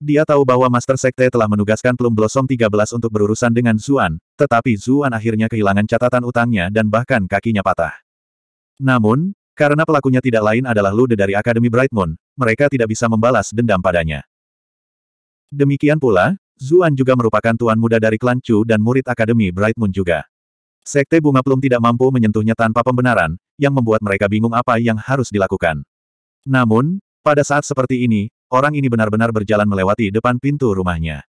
Dia tahu bahwa Master Sekte telah menugaskan Plum Blossom 13 untuk berurusan dengan Zuan, tetapi Zuan akhirnya kehilangan catatan utangnya dan bahkan kakinya patah. Namun, karena pelakunya tidak lain adalah Lude dari Akademi Bright Moon, mereka tidak bisa membalas dendam padanya. Demikian pula, Zuan juga merupakan tuan muda dari klan Chu dan murid Akademi Bright Moon juga. Sekte Bunga Plum tidak mampu menyentuhnya tanpa pembenaran, yang membuat mereka bingung apa yang harus dilakukan. Namun, pada saat seperti ini, orang ini benar-benar berjalan melewati depan pintu rumahnya.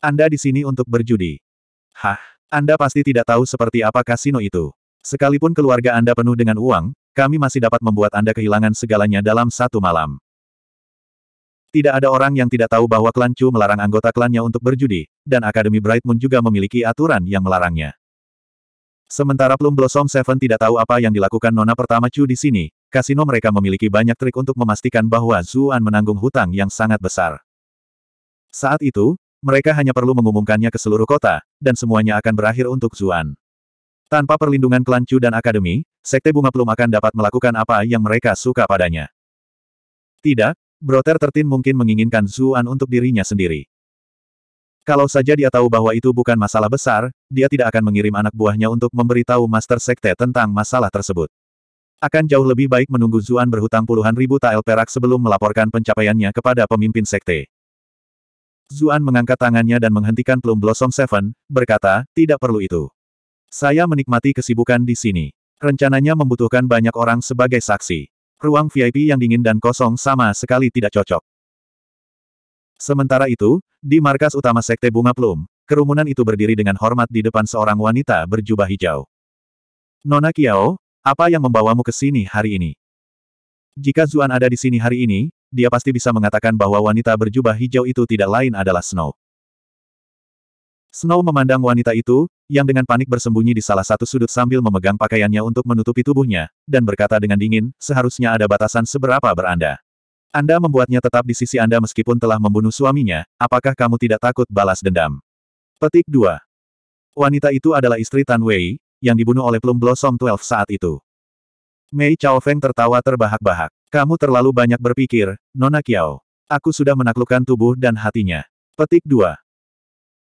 Anda di sini untuk berjudi. Hah, Anda pasti tidak tahu seperti apa kasino itu. Sekalipun keluarga Anda penuh dengan uang, kami masih dapat membuat Anda kehilangan segalanya dalam satu malam. Tidak ada orang yang tidak tahu bahwa klan Chu melarang anggota klannya untuk berjudi, dan Akademi Bright Moon juga memiliki aturan yang melarangnya. Sementara Plum Blossom Seven tidak tahu apa yang dilakukan nona pertama Chu di sini, kasino mereka memiliki banyak trik untuk memastikan bahwa Zuan menanggung hutang yang sangat besar. Saat itu, mereka hanya perlu mengumumkannya ke seluruh kota, dan semuanya akan berakhir untuk Zuan. Tanpa perlindungan klan Chu dan Akademi, Sekte Bunga Plum akan dapat melakukan apa yang mereka suka padanya. Tidak, Broter tertin mungkin menginginkan Zuan untuk dirinya sendiri. Kalau saja dia tahu bahwa itu bukan masalah besar, dia tidak akan mengirim anak buahnya untuk memberitahu Master Sekte tentang masalah tersebut. Akan jauh lebih baik menunggu Zuan berhutang puluhan ribu tael perak sebelum melaporkan pencapaiannya kepada pemimpin Sekte. Zuan mengangkat tangannya dan menghentikan Plum Blossom Seven, berkata, tidak perlu itu. Saya menikmati kesibukan di sini. Rencananya membutuhkan banyak orang sebagai saksi. Ruang VIP yang dingin dan kosong sama sekali tidak cocok. Sementara itu, di markas utama Sekte Bunga Plum, kerumunan itu berdiri dengan hormat di depan seorang wanita berjubah hijau. Nona Kiao, apa yang membawamu ke sini hari ini? Jika Zuan ada di sini hari ini, dia pasti bisa mengatakan bahwa wanita berjubah hijau itu tidak lain adalah Snow. Snow memandang wanita itu, yang dengan panik bersembunyi di salah satu sudut sambil memegang pakaiannya untuk menutupi tubuhnya, dan berkata dengan dingin, seharusnya ada batasan seberapa beranda. Anda membuatnya tetap di sisi Anda meskipun telah membunuh suaminya, apakah kamu tidak takut balas dendam? Petik 2. Wanita itu adalah istri Tan Wei, yang dibunuh oleh Plum Blossom 12 saat itu. Mei Chao Feng tertawa terbahak-bahak. Kamu terlalu banyak berpikir, Nona Kiao. Aku sudah menaklukkan tubuh dan hatinya. Petik 2.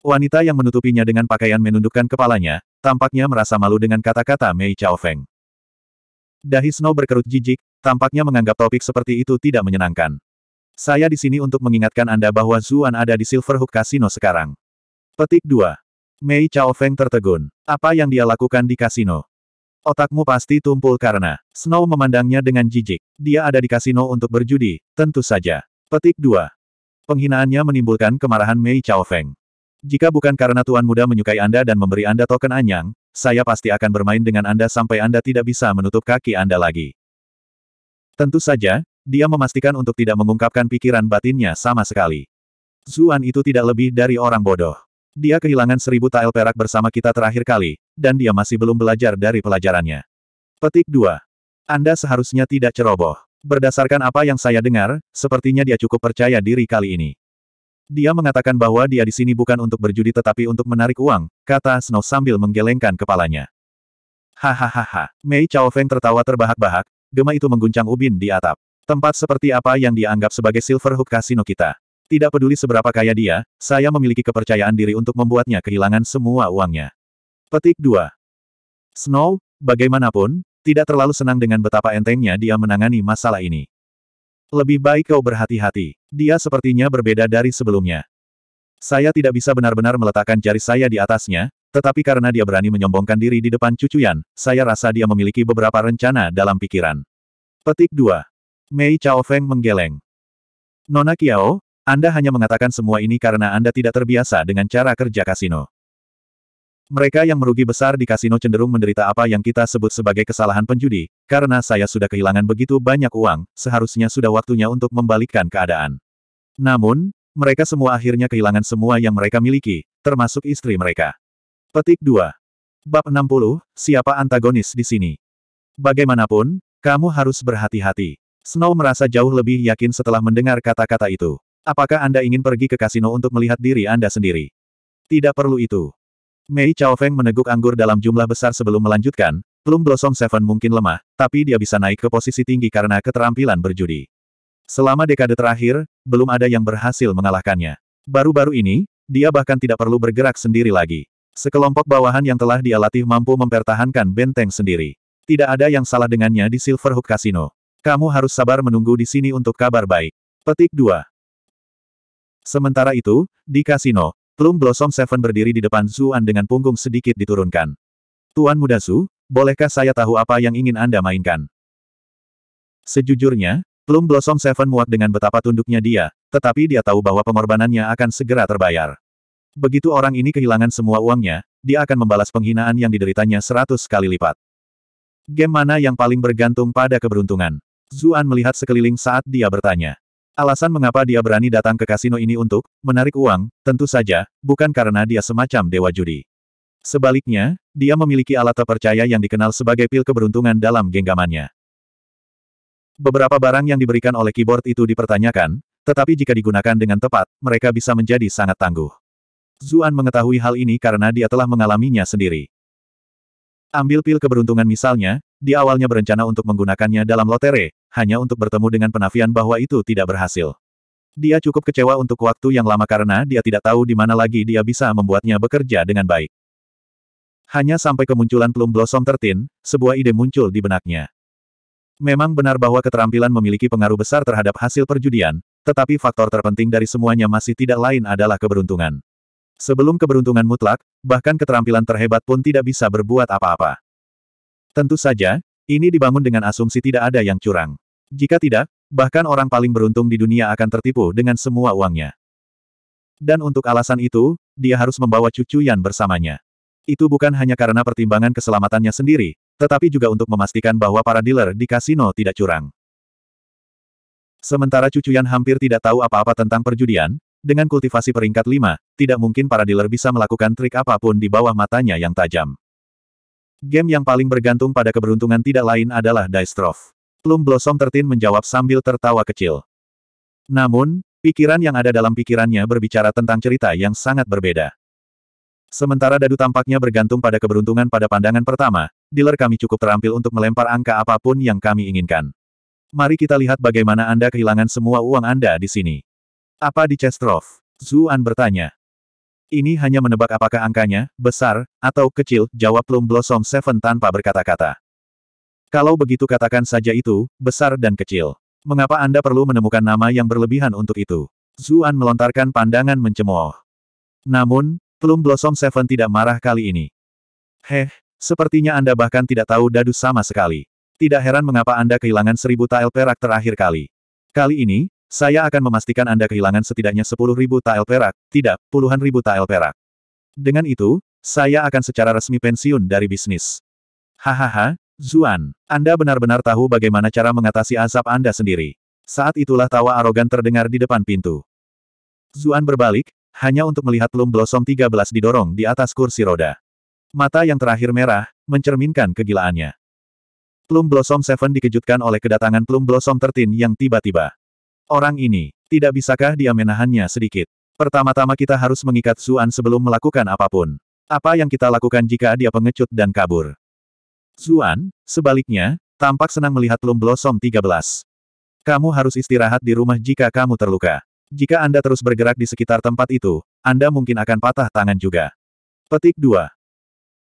Wanita yang menutupinya dengan pakaian menundukkan kepalanya, tampaknya merasa malu dengan kata-kata Mei Chao Feng. Dahi Snow berkerut jijik, tampaknya menganggap topik seperti itu tidak menyenangkan. Saya di sini untuk mengingatkan Anda bahwa Zuan ada di Silverhook Casino sekarang. Petik 2. Mei Chao Feng tertegun. Apa yang dia lakukan di kasino? Otakmu pasti tumpul karena Snow memandangnya dengan jijik. Dia ada di kasino untuk berjudi, tentu saja. Petik 2. Penghinaannya menimbulkan kemarahan Mei Chao Feng. Jika bukan karena Tuan Muda menyukai Anda dan memberi Anda token Anyang, saya pasti akan bermain dengan Anda sampai Anda tidak bisa menutup kaki Anda lagi. Tentu saja, dia memastikan untuk tidak mengungkapkan pikiran batinnya sama sekali. Zuan itu tidak lebih dari orang bodoh. Dia kehilangan seribu tael perak bersama kita terakhir kali, dan dia masih belum belajar dari pelajarannya. Petik 2. Anda seharusnya tidak ceroboh. Berdasarkan apa yang saya dengar, sepertinya dia cukup percaya diri kali ini. Dia mengatakan bahwa dia di sini bukan untuk berjudi tetapi untuk menarik uang, kata Snow sambil menggelengkan kepalanya. Hahaha, Mei Chao Feng tertawa terbahak-bahak, gema itu mengguncang ubin di atap. Tempat seperti apa yang dianggap sebagai silver hook Casino kita. Tidak peduli seberapa kaya dia, saya memiliki kepercayaan diri untuk membuatnya kehilangan semua uangnya. Petik 2. Snow, bagaimanapun, tidak terlalu senang dengan betapa entengnya dia menangani masalah ini. Lebih baik kau berhati-hati. Dia sepertinya berbeda dari sebelumnya. Saya tidak bisa benar-benar meletakkan jari saya di atasnya, tetapi karena dia berani menyombongkan diri di depan cucuyan, saya rasa dia memiliki beberapa rencana dalam pikiran. Petik 2. Mei Chao Feng menggeleng. Nona Kiao, Anda hanya mengatakan semua ini karena Anda tidak terbiasa dengan cara kerja kasino. Mereka yang merugi besar di kasino cenderung menderita apa yang kita sebut sebagai kesalahan penjudi, karena saya sudah kehilangan begitu banyak uang, seharusnya sudah waktunya untuk membalikkan keadaan. Namun, mereka semua akhirnya kehilangan semua yang mereka miliki, termasuk istri mereka. Petik 2. Bab 60, siapa antagonis di sini? Bagaimanapun, kamu harus berhati-hati. Snow merasa jauh lebih yakin setelah mendengar kata-kata itu. Apakah Anda ingin pergi ke kasino untuk melihat diri Anda sendiri? Tidak perlu itu. Mei Chao Feng meneguk anggur dalam jumlah besar sebelum melanjutkan, Plum Blossom Seven mungkin lemah, tapi dia bisa naik ke posisi tinggi karena keterampilan berjudi. Selama dekade terakhir, belum ada yang berhasil mengalahkannya. Baru-baru ini, dia bahkan tidak perlu bergerak sendiri lagi. Sekelompok bawahan yang telah dia latih mampu mempertahankan benteng sendiri. Tidak ada yang salah dengannya di Silverhook Casino. Kamu harus sabar menunggu di sini untuk kabar baik. Petik 2. Sementara itu, di kasino, Plum Blossom Seven berdiri di depan Zuan dengan punggung sedikit diturunkan. Tuan Muda Su, bolehkah saya tahu apa yang ingin Anda mainkan? Sejujurnya, Plum Blossom Seven muak dengan betapa tunduknya dia, tetapi dia tahu bahwa pengorbanannya akan segera terbayar. Begitu orang ini kehilangan semua uangnya, dia akan membalas penghinaan yang dideritanya seratus kali lipat. Game mana yang paling bergantung pada keberuntungan? Zuan melihat sekeliling saat dia bertanya. Alasan mengapa dia berani datang ke kasino ini untuk menarik uang, tentu saja, bukan karena dia semacam dewa judi. Sebaliknya, dia memiliki alat terpercaya yang dikenal sebagai pil keberuntungan dalam genggamannya. Beberapa barang yang diberikan oleh keyboard itu dipertanyakan, tetapi jika digunakan dengan tepat, mereka bisa menjadi sangat tangguh. Zuan mengetahui hal ini karena dia telah mengalaminya sendiri. Ambil pil keberuntungan misalnya, di awalnya berencana untuk menggunakannya dalam lotere, hanya untuk bertemu dengan penafian bahwa itu tidak berhasil. Dia cukup kecewa untuk waktu yang lama karena dia tidak tahu di mana lagi dia bisa membuatnya bekerja dengan baik. Hanya sampai kemunculan Plum Blossom Tertin, sebuah ide muncul di benaknya. Memang benar bahwa keterampilan memiliki pengaruh besar terhadap hasil perjudian, tetapi faktor terpenting dari semuanya masih tidak lain adalah keberuntungan. Sebelum keberuntungan mutlak, bahkan keterampilan terhebat pun tidak bisa berbuat apa-apa. Tentu saja, ini dibangun dengan asumsi tidak ada yang curang. Jika tidak, bahkan orang paling beruntung di dunia akan tertipu dengan semua uangnya. Dan untuk alasan itu, dia harus membawa cucu Yan bersamanya. Itu bukan hanya karena pertimbangan keselamatannya sendiri, tetapi juga untuk memastikan bahwa para dealer di kasino tidak curang. Sementara cucu Yan hampir tidak tahu apa-apa tentang perjudian, dengan kultivasi peringkat 5, tidak mungkin para dealer bisa melakukan trik apapun di bawah matanya yang tajam. Game yang paling bergantung pada keberuntungan tidak lain adalah Dice Trough. Plum Blossom Tertin menjawab sambil tertawa kecil. Namun, pikiran yang ada dalam pikirannya berbicara tentang cerita yang sangat berbeda. Sementara dadu tampaknya bergantung pada keberuntungan pada pandangan pertama, dealer kami cukup terampil untuk melempar angka apapun yang kami inginkan. Mari kita lihat bagaimana Anda kehilangan semua uang Anda di sini. Apa di Chestrov? Zuan bertanya. Ini hanya menebak apakah angkanya, besar, atau kecil, jawab Plum Blossom Seven tanpa berkata-kata. Kalau begitu katakan saja itu, besar dan kecil. Mengapa Anda perlu menemukan nama yang berlebihan untuk itu? Zuan melontarkan pandangan mencemooh. Namun, Plum Blossom Seven tidak marah kali ini. Heh, sepertinya Anda bahkan tidak tahu dadu sama sekali. Tidak heran mengapa Anda kehilangan seribu tael perak terakhir kali. Kali ini, saya akan memastikan Anda kehilangan setidaknya 10.000 tael perak, tidak, puluhan ribu tael perak. Dengan itu, saya akan secara resmi pensiun dari bisnis. Hahaha, Zuan, Anda benar-benar tahu bagaimana cara mengatasi azab Anda sendiri. Saat itulah tawa arogan terdengar di depan pintu. Zuan berbalik, hanya untuk melihat Plum Blossom 13 didorong di atas kursi roda. Mata yang terakhir merah, mencerminkan kegilaannya. Plum Blossom Seven dikejutkan oleh kedatangan Plum Blossom Tertin yang tiba-tiba. Orang ini, tidak bisakah dia menahannya sedikit? Pertama-tama kita harus mengikat Zuan sebelum melakukan apapun. Apa yang kita lakukan jika dia pengecut dan kabur? Zuan, sebaliknya, tampak senang melihat Plum Blossom 13. Kamu harus istirahat di rumah jika kamu terluka. Jika Anda terus bergerak di sekitar tempat itu, Anda mungkin akan patah tangan juga. Petik 2.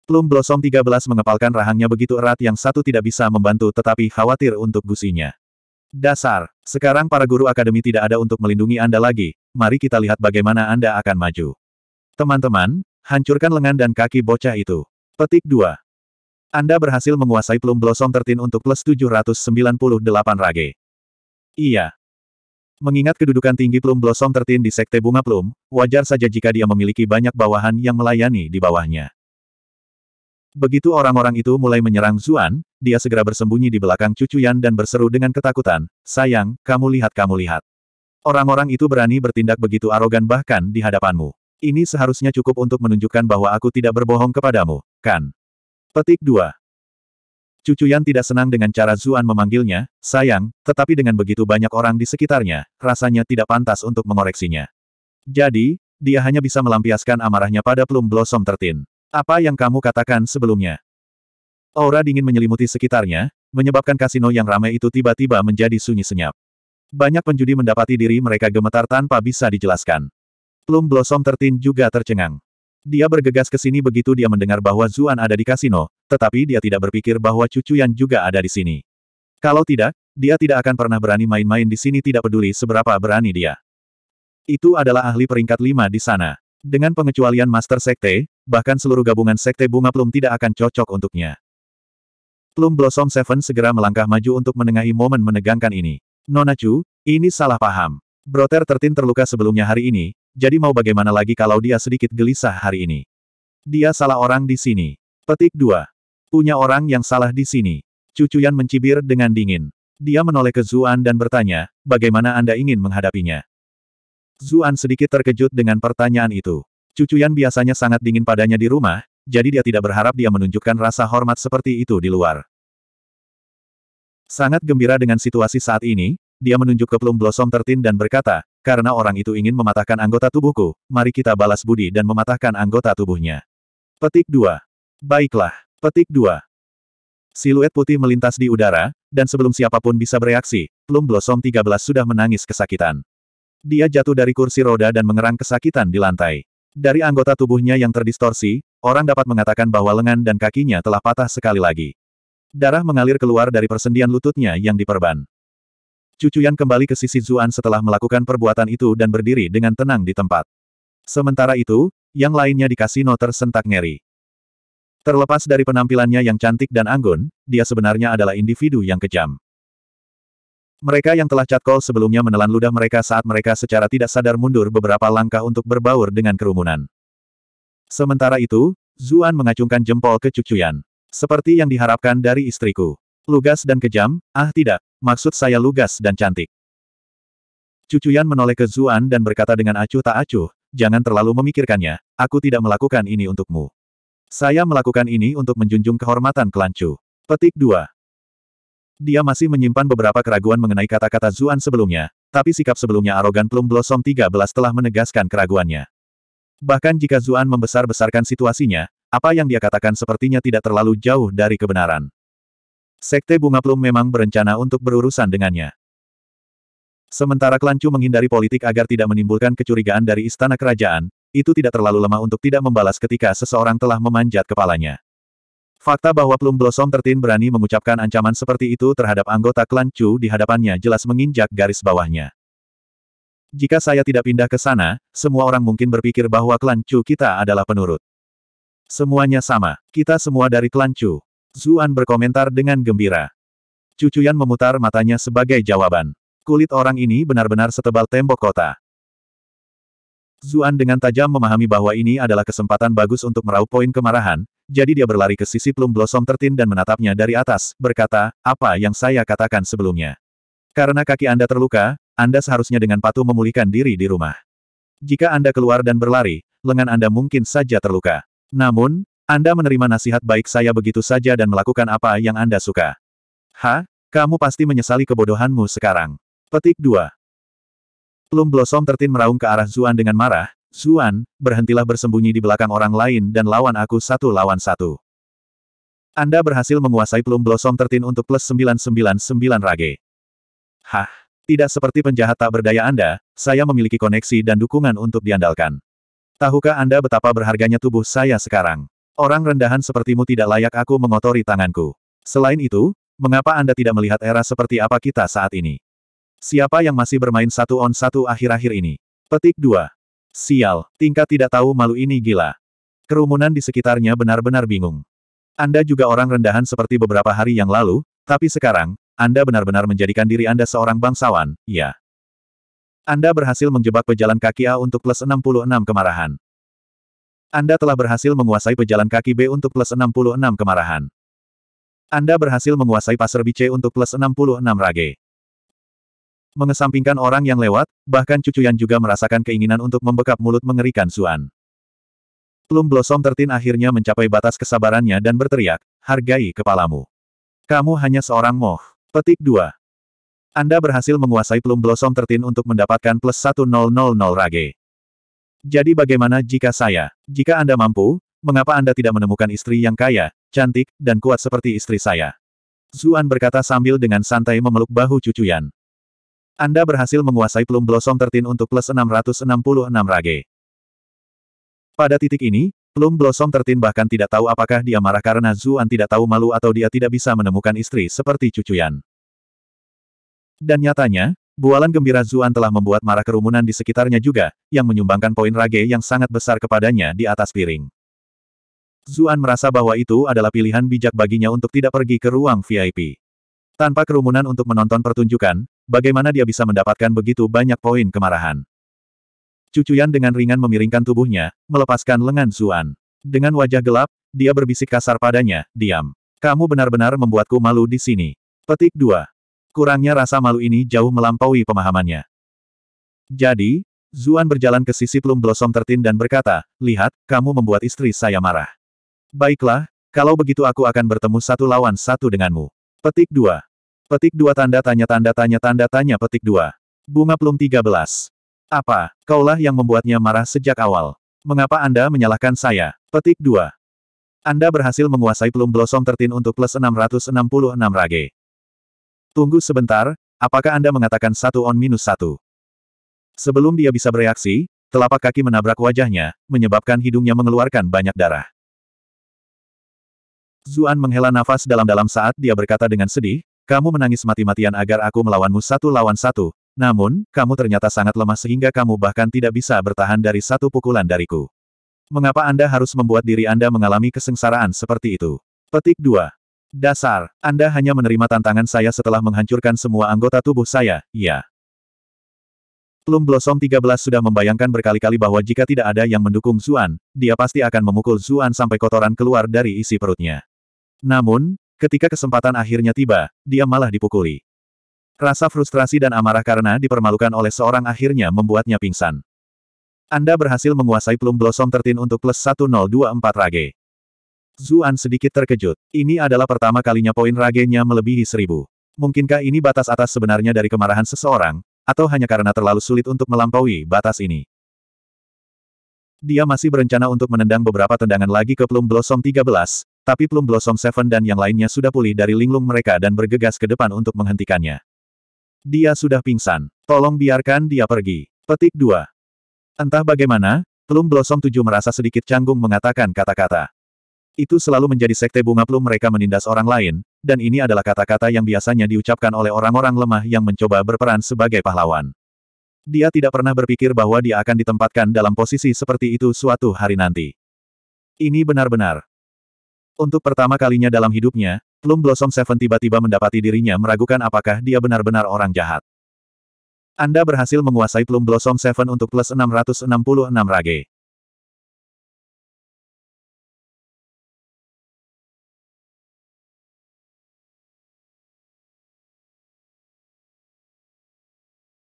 Plum Blossom 13 mengepalkan rahangnya begitu erat yang satu tidak bisa membantu tetapi khawatir untuk gusinya. Dasar, sekarang para guru akademi tidak ada untuk melindungi Anda lagi, mari kita lihat bagaimana Anda akan maju. Teman-teman, hancurkan lengan dan kaki bocah itu. Petik 2. Anda berhasil menguasai Plum Blossom Tertin untuk plus 798 rage. Iya. Mengingat kedudukan tinggi Plum Blossom Tertin di Sekte Bunga Plum, wajar saja jika dia memiliki banyak bawahan yang melayani di bawahnya. Begitu orang-orang itu mulai menyerang Zuan, dia segera bersembunyi di belakang cucu Yan dan berseru dengan ketakutan, sayang, kamu lihat kamu lihat. Orang-orang itu berani bertindak begitu arogan bahkan di hadapanmu. Ini seharusnya cukup untuk menunjukkan bahwa aku tidak berbohong kepadamu, kan? Petik 2. Cucu Yan tidak senang dengan cara Zuan memanggilnya, sayang, tetapi dengan begitu banyak orang di sekitarnya, rasanya tidak pantas untuk mengoreksinya. Jadi, dia hanya bisa melampiaskan amarahnya pada Plum Blossom Tertin. Apa yang kamu katakan sebelumnya? Aura dingin menyelimuti sekitarnya, menyebabkan kasino yang ramai itu tiba-tiba menjadi sunyi senyap. Banyak penjudi mendapati diri mereka gemetar tanpa bisa dijelaskan. Plum Blossom Tertin juga tercengang. Dia bergegas ke sini begitu dia mendengar bahwa Zuan ada di kasino, tetapi dia tidak berpikir bahwa Cucu yang juga ada di sini. Kalau tidak, dia tidak akan pernah berani main-main di sini tidak peduli seberapa berani dia. Itu adalah ahli peringkat lima di sana. Dengan pengecualian Master Sekte, bahkan seluruh gabungan Sekte Bunga Plum tidak akan cocok untuknya. Plum Blossom Seven segera melangkah maju untuk menengahi momen menegangkan ini. Nona Chu, ini salah paham. Broter tertin terluka sebelumnya hari ini, jadi mau bagaimana lagi kalau dia sedikit gelisah hari ini. Dia salah orang di sini. Petik 2. Punya orang yang salah di sini. Cucuyan mencibir dengan dingin. Dia menoleh ke Zuan dan bertanya, bagaimana Anda ingin menghadapinya? Zuan sedikit terkejut dengan pertanyaan itu. Cucuyan biasanya sangat dingin padanya di rumah, jadi dia tidak berharap dia menunjukkan rasa hormat seperti itu di luar. Sangat gembira dengan situasi saat ini, dia menunjuk ke Plum Blossom Tertin dan berkata, karena orang itu ingin mematahkan anggota tubuhku, mari kita balas budi dan mematahkan anggota tubuhnya. Petik 2. Baiklah. Petik 2. Siluet putih melintas di udara, dan sebelum siapapun bisa bereaksi, Plum Blossom 13 sudah menangis kesakitan. Dia jatuh dari kursi roda dan mengerang kesakitan di lantai. Dari anggota tubuhnya yang terdistorsi, orang dapat mengatakan bahwa lengan dan kakinya telah patah sekali lagi. Darah mengalir keluar dari persendian lututnya yang diperban. Cucuyan kembali ke sisi Zuan setelah melakukan perbuatan itu dan berdiri dengan tenang di tempat. Sementara itu, yang lainnya di kasino tersentak ngeri. Terlepas dari penampilannya yang cantik dan anggun, dia sebenarnya adalah individu yang kejam. Mereka yang telah catcall sebelumnya menelan ludah mereka saat mereka secara tidak sadar mundur beberapa langkah untuk berbaur dengan kerumunan. Sementara itu, Zuan mengacungkan jempol ke Cucuyan. Seperti yang diharapkan dari istriku. Lugas dan kejam, ah tidak, maksud saya lugas dan cantik. Cucuyan menoleh ke Zuan dan berkata dengan acuh tak acuh, jangan terlalu memikirkannya, aku tidak melakukan ini untukmu. Saya melakukan ini untuk menjunjung kehormatan kelancu. Petik 2. Dia masih menyimpan beberapa keraguan mengenai kata-kata Zuan sebelumnya, tapi sikap sebelumnya arogan Plum Blossom 13 telah menegaskan keraguannya. Bahkan jika Zuan membesar-besarkan situasinya, apa yang dia katakan sepertinya tidak terlalu jauh dari kebenaran. Sekte Bunga Plum memang berencana untuk berurusan dengannya. Sementara Kelancu menghindari politik agar tidak menimbulkan kecurigaan dari istana kerajaan, itu tidak terlalu lemah untuk tidak membalas ketika seseorang telah memanjat kepalanya. Fakta bahwa Plum Blossom Tertin berani mengucapkan ancaman seperti itu terhadap anggota klan Chu di hadapannya jelas menginjak garis bawahnya. Jika saya tidak pindah ke sana, semua orang mungkin berpikir bahwa klan Chu kita adalah penurut. Semuanya sama, kita semua dari klan Chu. Zuan berkomentar dengan gembira. Cucuyan memutar matanya sebagai jawaban. Kulit orang ini benar-benar setebal tembok kota. Zuan dengan tajam memahami bahwa ini adalah kesempatan bagus untuk meraup poin kemarahan, jadi dia berlari ke sisi Plum Blossom Tertin dan menatapnya dari atas, berkata, apa yang saya katakan sebelumnya. Karena kaki Anda terluka, Anda seharusnya dengan patuh memulihkan diri di rumah. Jika Anda keluar dan berlari, lengan Anda mungkin saja terluka. Namun, Anda menerima nasihat baik saya begitu saja dan melakukan apa yang Anda suka. Ha, kamu pasti menyesali kebodohanmu sekarang. Petik 2. Plum Blossom Tertin meraung ke arah Zuan dengan marah, Suan, berhentilah bersembunyi di belakang orang lain dan lawan aku satu lawan satu. Anda berhasil menguasai Plum Blossom Tertin untuk plus 999 rage. Hah, tidak seperti penjahat tak berdaya Anda, saya memiliki koneksi dan dukungan untuk diandalkan. Tahukah Anda betapa berharganya tubuh saya sekarang? Orang rendahan sepertimu tidak layak aku mengotori tanganku. Selain itu, mengapa Anda tidak melihat era seperti apa kita saat ini? Siapa yang masih bermain satu on satu akhir-akhir ini? Petik 2. Sial, tingkat tidak tahu malu ini gila. Kerumunan di sekitarnya benar-benar bingung. Anda juga orang rendahan seperti beberapa hari yang lalu, tapi sekarang, Anda benar-benar menjadikan diri Anda seorang bangsawan, ya. Anda berhasil menjebak pejalan kaki A untuk plus 66 kemarahan. Anda telah berhasil menguasai pejalan kaki B untuk plus 66 kemarahan. Anda berhasil menguasai pasar B untuk plus 66 rage. Mengesampingkan orang yang lewat, bahkan cucu cucuyan juga merasakan keinginan untuk membekap mulut mengerikan Suan. Plum Blossom Tertin akhirnya mencapai batas kesabarannya dan berteriak, hargai kepalamu. Kamu hanya seorang moh. Petik 2. Anda berhasil menguasai Plum Blossom Tertin untuk mendapatkan plus 1000 rage. Jadi bagaimana jika saya? Jika Anda mampu, mengapa Anda tidak menemukan istri yang kaya, cantik, dan kuat seperti istri saya? Zuan berkata sambil dengan santai memeluk bahu cucuyan. Anda berhasil menguasai Plum Blossom Tertin untuk plus 666 rage. Pada titik ini, Plum Blossom Tertin bahkan tidak tahu apakah dia marah karena Zuan tidak tahu malu atau dia tidak bisa menemukan istri seperti cucuyan. Dan nyatanya, bualan gembira Zuan telah membuat marah kerumunan di sekitarnya juga, yang menyumbangkan poin rage yang sangat besar kepadanya di atas piring. Zuan merasa bahwa itu adalah pilihan bijak baginya untuk tidak pergi ke ruang VIP. Tanpa kerumunan untuk menonton pertunjukan, Bagaimana dia bisa mendapatkan begitu banyak poin kemarahan? Cucuyan dengan ringan memiringkan tubuhnya, melepaskan lengan Zuan. Dengan wajah gelap, dia berbisik kasar padanya, diam. Kamu benar-benar membuatku malu di sini. Petik 2. Kurangnya rasa malu ini jauh melampaui pemahamannya. Jadi, Zuan berjalan ke sisi Plum Blossom Tertin dan berkata, Lihat, kamu membuat istri saya marah. Baiklah, kalau begitu aku akan bertemu satu lawan satu denganmu. Petik 2. Petik dua tanda tanya tanda tanya tanda tanya petik dua. Bunga Plum 13. Apa, kaulah yang membuatnya marah sejak awal. Mengapa Anda menyalahkan saya? Petik 2. Anda berhasil menguasai Plum Blossom Tertin untuk plus 666 rage. Tunggu sebentar, apakah Anda mengatakan satu on minus satu? Sebelum dia bisa bereaksi, telapak kaki menabrak wajahnya, menyebabkan hidungnya mengeluarkan banyak darah. Zuan menghela nafas dalam-dalam saat dia berkata dengan sedih, kamu menangis mati-matian agar aku melawanmu satu lawan satu, namun, kamu ternyata sangat lemah sehingga kamu bahkan tidak bisa bertahan dari satu pukulan dariku. Mengapa Anda harus membuat diri Anda mengalami kesengsaraan seperti itu? Petik 2. Dasar, Anda hanya menerima tantangan saya setelah menghancurkan semua anggota tubuh saya, ya. Plum Blossom 13 sudah membayangkan berkali-kali bahwa jika tidak ada yang mendukung Zuan, dia pasti akan memukul Zuan sampai kotoran keluar dari isi perutnya. Namun, Ketika kesempatan akhirnya tiba, dia malah dipukuli. Rasa frustrasi dan amarah karena dipermalukan oleh seorang akhirnya membuatnya pingsan. Anda berhasil menguasai Plum Blossom Tertin untuk plus 1024 Rage. Zuan sedikit terkejut. Ini adalah pertama kalinya poin ragenya melebihi seribu. Mungkinkah ini batas atas sebenarnya dari kemarahan seseorang, atau hanya karena terlalu sulit untuk melampaui batas ini? Dia masih berencana untuk menendang beberapa tendangan lagi ke Plum Blossom 13, tapi Plum Blossom Seven dan yang lainnya sudah pulih dari linglung mereka dan bergegas ke depan untuk menghentikannya. Dia sudah pingsan. Tolong biarkan dia pergi. Petik 2. Entah bagaimana, Plum Blossom 7 merasa sedikit canggung mengatakan kata-kata. Itu selalu menjadi sekte bunga plum mereka menindas orang lain, dan ini adalah kata-kata yang biasanya diucapkan oleh orang-orang lemah yang mencoba berperan sebagai pahlawan. Dia tidak pernah berpikir bahwa dia akan ditempatkan dalam posisi seperti itu suatu hari nanti. Ini benar-benar untuk pertama kalinya dalam hidupnya, Plum Blossom Seven tiba-tiba mendapati dirinya meragukan apakah dia benar-benar orang jahat. Anda berhasil menguasai Plum Blossom Seven untuk plus 666 rage.